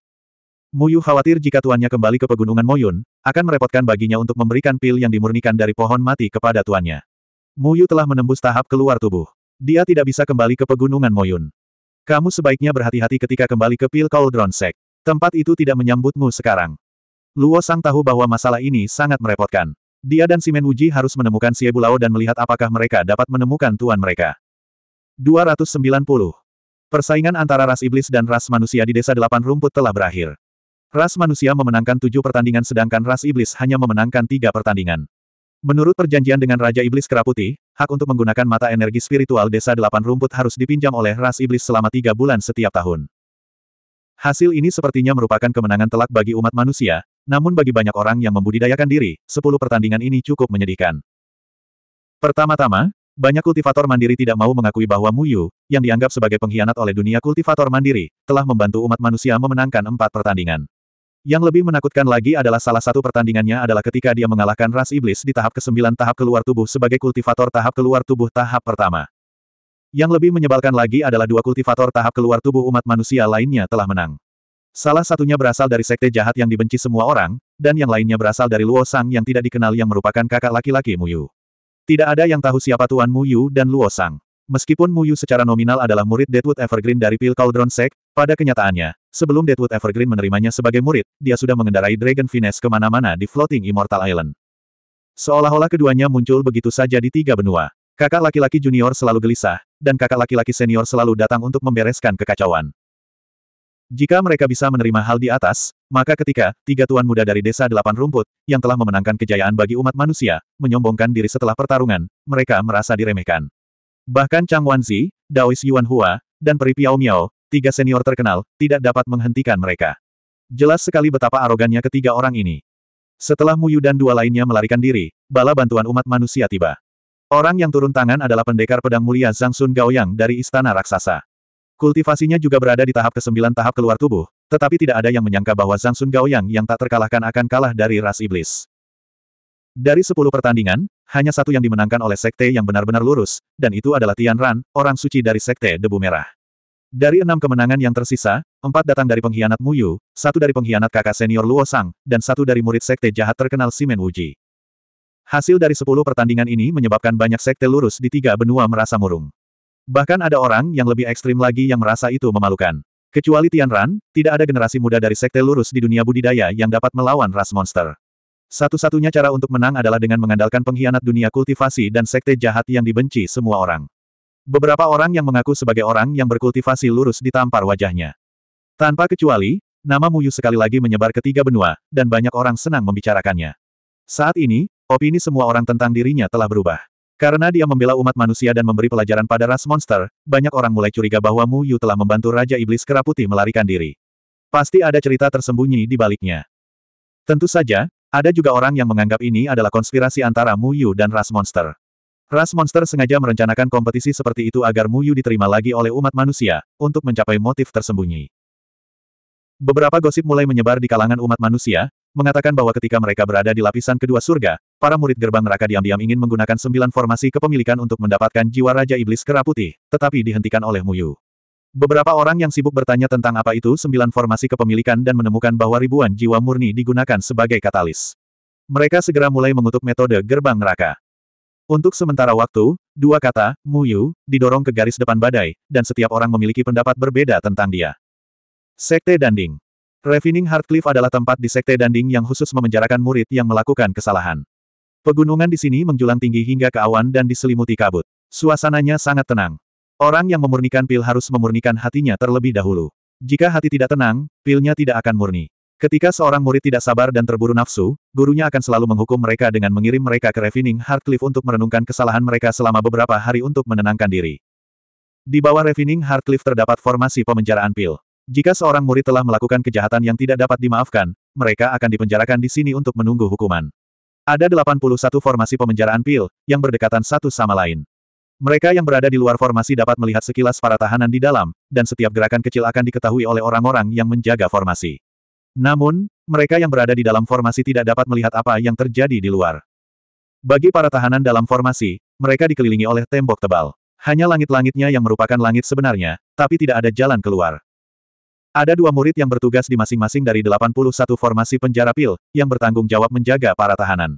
Muyu khawatir jika tuannya kembali ke pegunungan Moyun, akan merepotkan baginya untuk memberikan pil yang dimurnikan dari pohon mati kepada tuannya. Muyu telah menembus tahap keluar tubuh. Dia tidak bisa kembali ke pegunungan Moyun. Kamu sebaiknya berhati-hati ketika kembali ke pil Cauldron Sek. Tempat itu tidak menyambutmu sekarang. Luo Sang tahu bahwa masalah ini sangat merepotkan. Dia dan Simen Wuji harus menemukan Siebulao dan melihat apakah mereka dapat menemukan tuan mereka. 290 Persaingan antara ras iblis dan ras manusia di Desa Delapan Rumput telah berakhir. Ras manusia memenangkan tujuh pertandingan sedangkan ras iblis hanya memenangkan tiga pertandingan. Menurut perjanjian dengan Raja Iblis Keraputi, hak untuk menggunakan mata energi spiritual Desa Delapan Rumput harus dipinjam oleh ras iblis selama tiga bulan setiap tahun. Hasil ini sepertinya merupakan kemenangan telak bagi umat manusia, namun bagi banyak orang yang membudidayakan diri, sepuluh pertandingan ini cukup menyedihkan. Pertama-tama, banyak kultivator mandiri tidak mau mengakui bahwa Mu Yu, yang dianggap sebagai pengkhianat oleh dunia kultivator mandiri, telah membantu umat manusia memenangkan empat pertandingan. Yang lebih menakutkan lagi adalah salah satu pertandingannya adalah ketika dia mengalahkan ras iblis di tahap ke-9 tahap keluar tubuh sebagai kultivator tahap keluar tubuh tahap pertama. Yang lebih menyebalkan lagi adalah dua kultivator tahap keluar tubuh umat manusia lainnya telah menang. Salah satunya berasal dari sekte jahat yang dibenci semua orang, dan yang lainnya berasal dari Luo Sang yang tidak dikenal yang merupakan kakak laki-laki Mu Yu. Tidak ada yang tahu siapa Tuan Mu Yu dan Luo Sang. Meskipun Mu Yu secara nominal adalah murid Deadwood Evergreen dari Pil Cauldron Sect, pada kenyataannya, sebelum Deadwood Evergreen menerimanya sebagai murid, dia sudah mengendarai Dragon Finesse kemana-mana di Floating Immortal Island. Seolah-olah keduanya muncul begitu saja di tiga benua. Kakak laki-laki junior selalu gelisah, dan kakak laki-laki senior selalu datang untuk membereskan kekacauan. Jika mereka bisa menerima hal di atas, maka ketika, tiga tuan muda dari desa delapan rumput, yang telah memenangkan kejayaan bagi umat manusia, menyombongkan diri setelah pertarungan, mereka merasa diremehkan. Bahkan Chang Wanzi, Daois Yuan Hua, dan Peri Piao Miao, tiga senior terkenal, tidak dapat menghentikan mereka. Jelas sekali betapa arogannya ketiga orang ini. Setelah Muyu dan dua lainnya melarikan diri, bala bantuan umat manusia tiba. Orang yang turun tangan adalah pendekar pedang mulia Zhang Sun Gaoyang dari Istana Raksasa. Kultivasinya juga berada di tahap ke-9 tahap keluar tubuh, tetapi tidak ada yang menyangka bahwa Zhang Sun Gaoyang yang tak terkalahkan akan kalah dari ras iblis. Dari sepuluh pertandingan, hanya satu yang dimenangkan oleh sekte yang benar-benar lurus, dan itu adalah Tian Ran, orang suci dari sekte Debu Merah. Dari enam kemenangan yang tersisa, empat datang dari pengkhianat Mu Yu, satu dari pengkhianat kakak senior Luo Sang, dan satu dari murid sekte jahat terkenal Simen Wuji. Hasil dari sepuluh pertandingan ini menyebabkan banyak sekte lurus di tiga benua merasa murung. Bahkan ada orang yang lebih ekstrim lagi yang merasa itu memalukan. Kecuali Tian Ran, tidak ada generasi muda dari sekte lurus di dunia budidaya yang dapat melawan ras monster. Satu-satunya cara untuk menang adalah dengan mengandalkan pengkhianat dunia kultivasi dan sekte jahat yang dibenci semua orang. Beberapa orang yang mengaku sebagai orang yang berkultivasi lurus ditampar wajahnya. Tanpa kecuali, nama Muyu sekali lagi menyebar ke tiga benua, dan banyak orang senang membicarakannya. Saat ini, opini semua orang tentang dirinya telah berubah. Karena dia membela umat manusia dan memberi pelajaran pada ras monster, banyak orang mulai curiga bahwa Mu Yu telah membantu Raja Iblis Kera Putih melarikan diri. Pasti ada cerita tersembunyi di baliknya. Tentu saja, ada juga orang yang menganggap ini adalah konspirasi antara Mu Yu dan ras monster. Ras monster sengaja merencanakan kompetisi seperti itu agar Mu Yu diterima lagi oleh umat manusia, untuk mencapai motif tersembunyi. Beberapa gosip mulai menyebar di kalangan umat manusia, mengatakan bahwa ketika mereka berada di lapisan kedua surga, para murid gerbang neraka diam-diam ingin menggunakan sembilan formasi kepemilikan untuk mendapatkan jiwa Raja Iblis Kera Putih, tetapi dihentikan oleh Muyu. Beberapa orang yang sibuk bertanya tentang apa itu sembilan formasi kepemilikan dan menemukan bahwa ribuan jiwa murni digunakan sebagai katalis. Mereka segera mulai mengutuk metode gerbang neraka. Untuk sementara waktu, dua kata, Muyu, didorong ke garis depan badai, dan setiap orang memiliki pendapat berbeda tentang dia. Sekte Danding Refining Heartcliff adalah tempat di Sekte Danding yang khusus memenjarakan murid yang melakukan kesalahan. Pegunungan di sini menjulang tinggi hingga ke awan dan diselimuti kabut. Suasananya sangat tenang. Orang yang memurnikan pil harus memurnikan hatinya terlebih dahulu. Jika hati tidak tenang, pilnya tidak akan murni. Ketika seorang murid tidak sabar dan terburu nafsu, gurunya akan selalu menghukum mereka dengan mengirim mereka ke Refining Heartcliff untuk merenungkan kesalahan mereka selama beberapa hari untuk menenangkan diri. Di bawah Refining Heartcliff terdapat formasi pemenjaraan pil. Jika seorang murid telah melakukan kejahatan yang tidak dapat dimaafkan, mereka akan dipenjarakan di sini untuk menunggu hukuman. Ada 81 formasi pemenjaraan pil, yang berdekatan satu sama lain. Mereka yang berada di luar formasi dapat melihat sekilas para tahanan di dalam, dan setiap gerakan kecil akan diketahui oleh orang-orang yang menjaga formasi. Namun, mereka yang berada di dalam formasi tidak dapat melihat apa yang terjadi di luar. Bagi para tahanan dalam formasi, mereka dikelilingi oleh tembok tebal. Hanya langit-langitnya yang merupakan langit sebenarnya, tapi tidak ada jalan keluar. Ada dua murid yang bertugas di masing-masing dari 81 formasi penjara pil, yang bertanggung jawab menjaga para tahanan.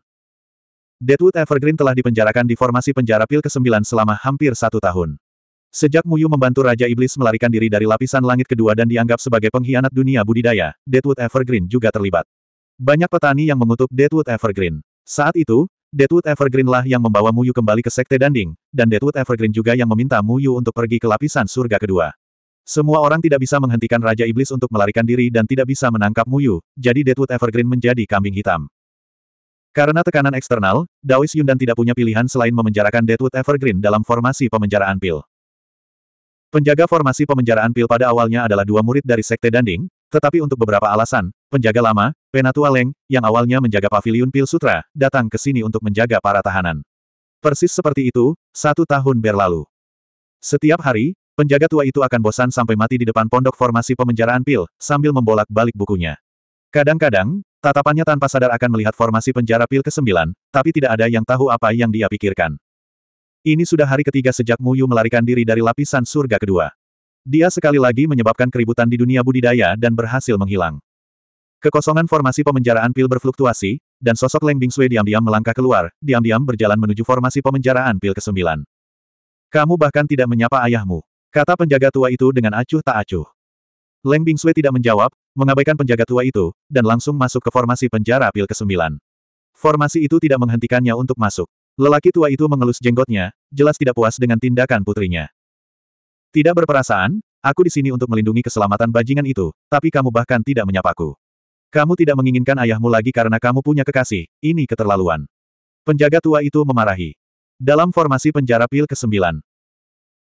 Deadwood Evergreen telah dipenjarakan di formasi penjara pil ke-9 selama hampir satu tahun. Sejak Muyu membantu Raja Iblis melarikan diri dari lapisan langit kedua dan dianggap sebagai pengkhianat dunia budidaya, Deadwood Evergreen juga terlibat. Banyak petani yang mengutuk Deadwood Evergreen. Saat itu, Deadwood Evergreen lah yang membawa Muyu kembali ke Sekte Danding, dan Deadwood Evergreen juga yang meminta Muyu untuk pergi ke lapisan surga kedua. Semua orang tidak bisa menghentikan Raja Iblis untuk melarikan diri dan tidak bisa menangkap Muyu, jadi Deadwood Evergreen menjadi kambing hitam. Karena tekanan eksternal, Daois dan tidak punya pilihan selain memenjarakan Deadwood Evergreen dalam formasi pemenjaraan pil. Penjaga formasi pemenjaraan pil pada awalnya adalah dua murid dari Sekte Danding, tetapi untuk beberapa alasan, penjaga lama, Penatua Leng, yang awalnya menjaga paviliun Pil Sutra, datang ke sini untuk menjaga para tahanan. Persis seperti itu, satu tahun berlalu. Setiap hari, Penjaga tua itu akan bosan sampai mati di depan pondok formasi pemenjaraan pil, sambil membolak-balik bukunya. Kadang-kadang, tatapannya tanpa sadar akan melihat formasi penjara pil ke-9, tapi tidak ada yang tahu apa yang dia pikirkan. Ini sudah hari ketiga sejak Muyu melarikan diri dari lapisan surga kedua. Dia sekali lagi menyebabkan keributan di dunia budidaya dan berhasil menghilang. Kekosongan formasi pemenjaraan pil berfluktuasi, dan sosok Leng Bingsui diam-diam melangkah keluar, diam-diam berjalan menuju formasi pemenjaraan pil ke-9. Kamu bahkan tidak menyapa ayahmu. Kata penjaga tua itu dengan acuh tak acuh. Leng Sui tidak menjawab, mengabaikan penjaga tua itu, dan langsung masuk ke formasi penjara pil ke-9. Formasi itu tidak menghentikannya untuk masuk. Lelaki tua itu mengelus jenggotnya, jelas tidak puas dengan tindakan putrinya. Tidak berperasaan, aku di sini untuk melindungi keselamatan bajingan itu, tapi kamu bahkan tidak menyapaku. Kamu tidak menginginkan ayahmu lagi karena kamu punya kekasih, ini keterlaluan. Penjaga tua itu memarahi. Dalam formasi penjara pil ke-9,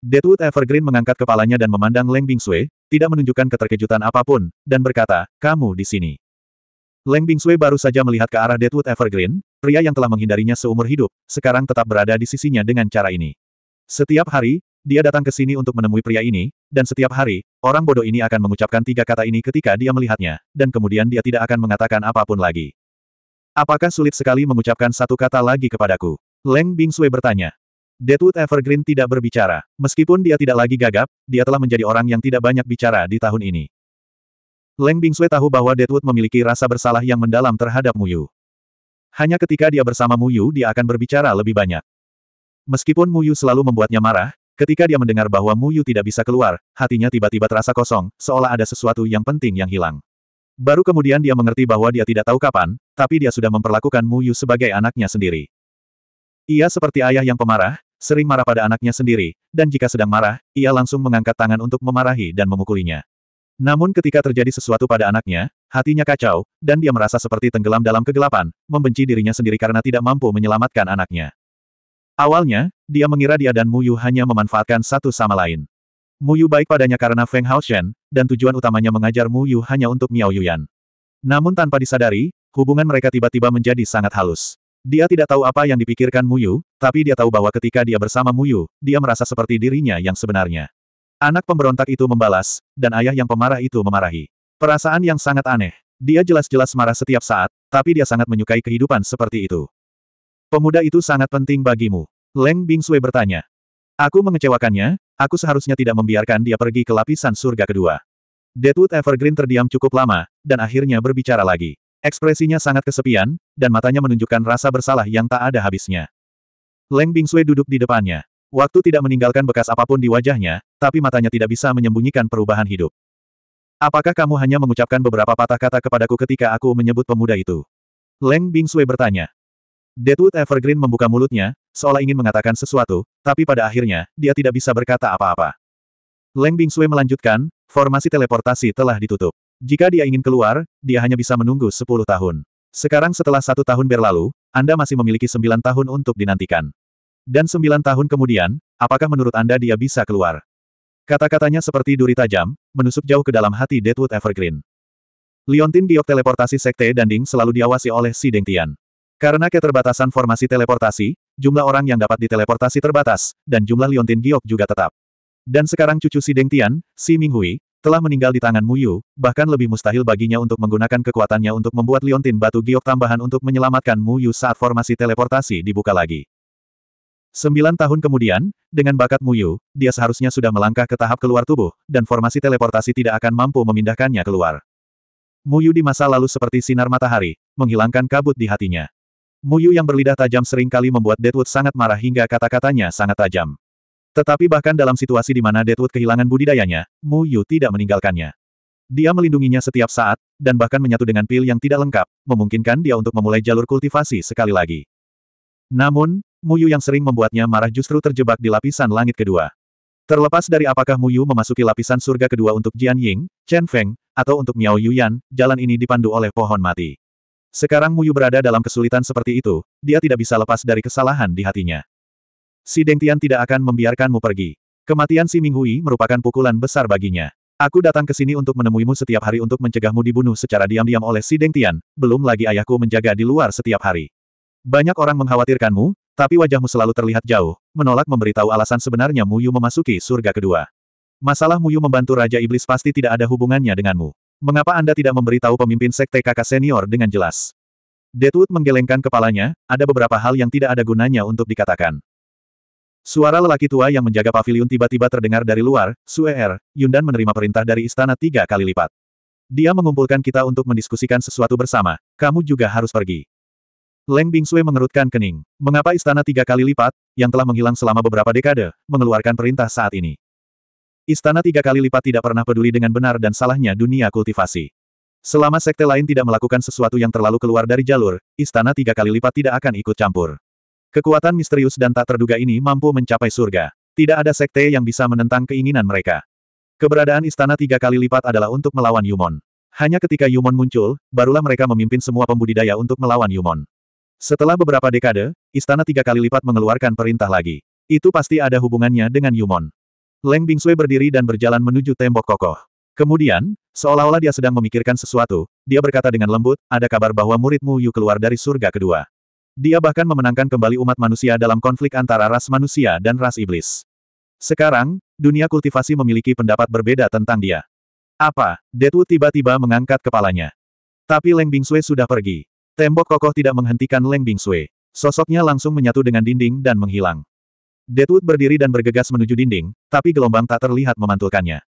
Deadwood Evergreen mengangkat kepalanya dan memandang Leng Sui, tidak menunjukkan keterkejutan apapun, dan berkata, kamu di sini. Leng Sui baru saja melihat ke arah Deadwood Evergreen, pria yang telah menghindarinya seumur hidup, sekarang tetap berada di sisinya dengan cara ini. Setiap hari, dia datang ke sini untuk menemui pria ini, dan setiap hari, orang bodoh ini akan mengucapkan tiga kata ini ketika dia melihatnya, dan kemudian dia tidak akan mengatakan apapun lagi. Apakah sulit sekali mengucapkan satu kata lagi kepadaku? Leng Sui bertanya. Deadwood Evergreen tidak berbicara. Meskipun dia tidak lagi gagap, dia telah menjadi orang yang tidak banyak bicara di tahun ini. Leng Bingsue tahu bahwa Deadwood memiliki rasa bersalah yang mendalam terhadap Mu Yu. Hanya ketika dia bersama Mu Yu dia akan berbicara lebih banyak. Meskipun Mu Yu selalu membuatnya marah, ketika dia mendengar bahwa Mu Yu tidak bisa keluar, hatinya tiba-tiba terasa kosong, seolah ada sesuatu yang penting yang hilang. Baru kemudian dia mengerti bahwa dia tidak tahu kapan, tapi dia sudah memperlakukan Mu Yu sebagai anaknya sendiri. Ia seperti ayah yang pemarah, sering marah pada anaknya sendiri, dan jika sedang marah, ia langsung mengangkat tangan untuk memarahi dan memukulinya. Namun ketika terjadi sesuatu pada anaknya, hatinya kacau, dan dia merasa seperti tenggelam dalam kegelapan, membenci dirinya sendiri karena tidak mampu menyelamatkan anaknya. Awalnya, dia mengira dia dan Mu Yu hanya memanfaatkan satu sama lain. Mu Yu baik padanya karena Feng Haoshen, dan tujuan utamanya mengajar Mu Yu hanya untuk Miao Yuyan. Namun tanpa disadari, hubungan mereka tiba-tiba menjadi sangat halus. Dia tidak tahu apa yang dipikirkan Muyu, tapi dia tahu bahwa ketika dia bersama Muyu, dia merasa seperti dirinya yang sebenarnya. Anak pemberontak itu membalas, dan ayah yang pemarah itu memarahi. Perasaan yang sangat aneh. Dia jelas-jelas marah setiap saat, tapi dia sangat menyukai kehidupan seperti itu. Pemuda itu sangat penting bagimu. Leng Bing Bingsui bertanya. Aku mengecewakannya, aku seharusnya tidak membiarkan dia pergi ke lapisan surga kedua. Deadwood Evergreen terdiam cukup lama, dan akhirnya berbicara lagi. Ekspresinya sangat kesepian, dan matanya menunjukkan rasa bersalah yang tak ada habisnya. Leng Bing Sui duduk di depannya. Waktu tidak meninggalkan bekas apapun di wajahnya, tapi matanya tidak bisa menyembunyikan perubahan hidup. Apakah kamu hanya mengucapkan beberapa patah kata kepadaku ketika aku menyebut pemuda itu? Leng Bing Sui bertanya. Deadwood Evergreen membuka mulutnya, seolah ingin mengatakan sesuatu, tapi pada akhirnya, dia tidak bisa berkata apa-apa. Leng Bing Sui melanjutkan, formasi teleportasi telah ditutup. Jika dia ingin keluar, dia hanya bisa menunggu 10 tahun. Sekarang setelah satu tahun berlalu, Anda masih memiliki 9 tahun untuk dinantikan. Dan 9 tahun kemudian, apakah menurut Anda dia bisa keluar? Kata-katanya seperti duri tajam, menusuk jauh ke dalam hati Deadwood Evergreen. Liontin diok teleportasi Sekte Danding selalu diawasi oleh Si Deng Tian. Karena keterbatasan formasi teleportasi, jumlah orang yang dapat diteleportasi terbatas, dan jumlah Liontin giok juga tetap. Dan sekarang cucu Si Deng Tian, Si Ming Hui telah meninggal di tangan Muyu, bahkan lebih mustahil baginya untuk menggunakan kekuatannya untuk membuat liontin batu giok tambahan untuk menyelamatkan Muyu saat formasi teleportasi dibuka lagi. Sembilan tahun kemudian, dengan bakat Muyu, dia seharusnya sudah melangkah ke tahap keluar tubuh, dan formasi teleportasi tidak akan mampu memindahkannya keluar. Muyu di masa lalu seperti sinar matahari, menghilangkan kabut di hatinya. Muyu yang berlidah tajam seringkali membuat Deadwood sangat marah hingga kata-katanya sangat tajam. Tetapi bahkan dalam situasi di mana Deadwood kehilangan budidayanya, Mu Yu tidak meninggalkannya. Dia melindunginya setiap saat, dan bahkan menyatu dengan pil yang tidak lengkap, memungkinkan dia untuk memulai jalur kultivasi sekali lagi. Namun, Mu Yu yang sering membuatnya marah justru terjebak di lapisan langit kedua. Terlepas dari apakah Mu Yu memasuki lapisan surga kedua untuk Jian Ying, Chen Feng, atau untuk Miao Yuyan, jalan ini dipandu oleh pohon mati. Sekarang Mu Yu berada dalam kesulitan seperti itu, dia tidak bisa lepas dari kesalahan di hatinya. Si Deng Tian tidak akan membiarkanmu pergi. Kematian si Minghui merupakan pukulan besar baginya. Aku datang ke sini untuk menemuimu setiap hari untuk mencegahmu dibunuh secara diam-diam oleh si Deng Tian, belum lagi ayahku menjaga di luar setiap hari. Banyak orang mengkhawatirkanmu, tapi wajahmu selalu terlihat jauh, menolak memberitahu alasan sebenarnya Muyu memasuki surga kedua. Masalah Muyu membantu Raja Iblis pasti tidak ada hubungannya denganmu. Mengapa Anda tidak memberitahu pemimpin sekte kakak senior dengan jelas? Deadwood menggelengkan kepalanya, ada beberapa hal yang tidak ada gunanya untuk dikatakan. Suara lelaki tua yang menjaga pavilion tiba-tiba terdengar dari luar, Suer, er, Yundan menerima perintah dari istana tiga kali lipat. Dia mengumpulkan kita untuk mendiskusikan sesuatu bersama, kamu juga harus pergi. Leng Bingsue mengerutkan kening. Mengapa istana tiga kali lipat, yang telah menghilang selama beberapa dekade, mengeluarkan perintah saat ini? Istana tiga kali lipat tidak pernah peduli dengan benar dan salahnya dunia kultivasi. Selama sekte lain tidak melakukan sesuatu yang terlalu keluar dari jalur, istana tiga kali lipat tidak akan ikut campur. Kekuatan misterius dan tak terduga ini mampu mencapai surga. Tidak ada sekte yang bisa menentang keinginan mereka. Keberadaan istana tiga kali lipat adalah untuk melawan Yumon. Hanya ketika Yumon muncul, barulah mereka memimpin semua pembudidaya untuk melawan Yumon. Setelah beberapa dekade, istana tiga kali lipat mengeluarkan perintah lagi. Itu pasti ada hubungannya dengan Yumon. Leng Bingsui berdiri dan berjalan menuju tembok kokoh. Kemudian, seolah-olah dia sedang memikirkan sesuatu, dia berkata dengan lembut, ada kabar bahwa muridmu Yu keluar dari surga kedua. Dia bahkan memenangkan kembali umat manusia dalam konflik antara ras manusia dan ras iblis. Sekarang, dunia kultivasi memiliki pendapat berbeda tentang dia. Apa? Deadwood tiba-tiba mengangkat kepalanya. Tapi Leng Bingsue sudah pergi. Tembok kokoh tidak menghentikan Leng Bingsue. Sosoknya langsung menyatu dengan dinding dan menghilang. Deadwood berdiri dan bergegas menuju dinding, tapi gelombang tak terlihat memantulkannya.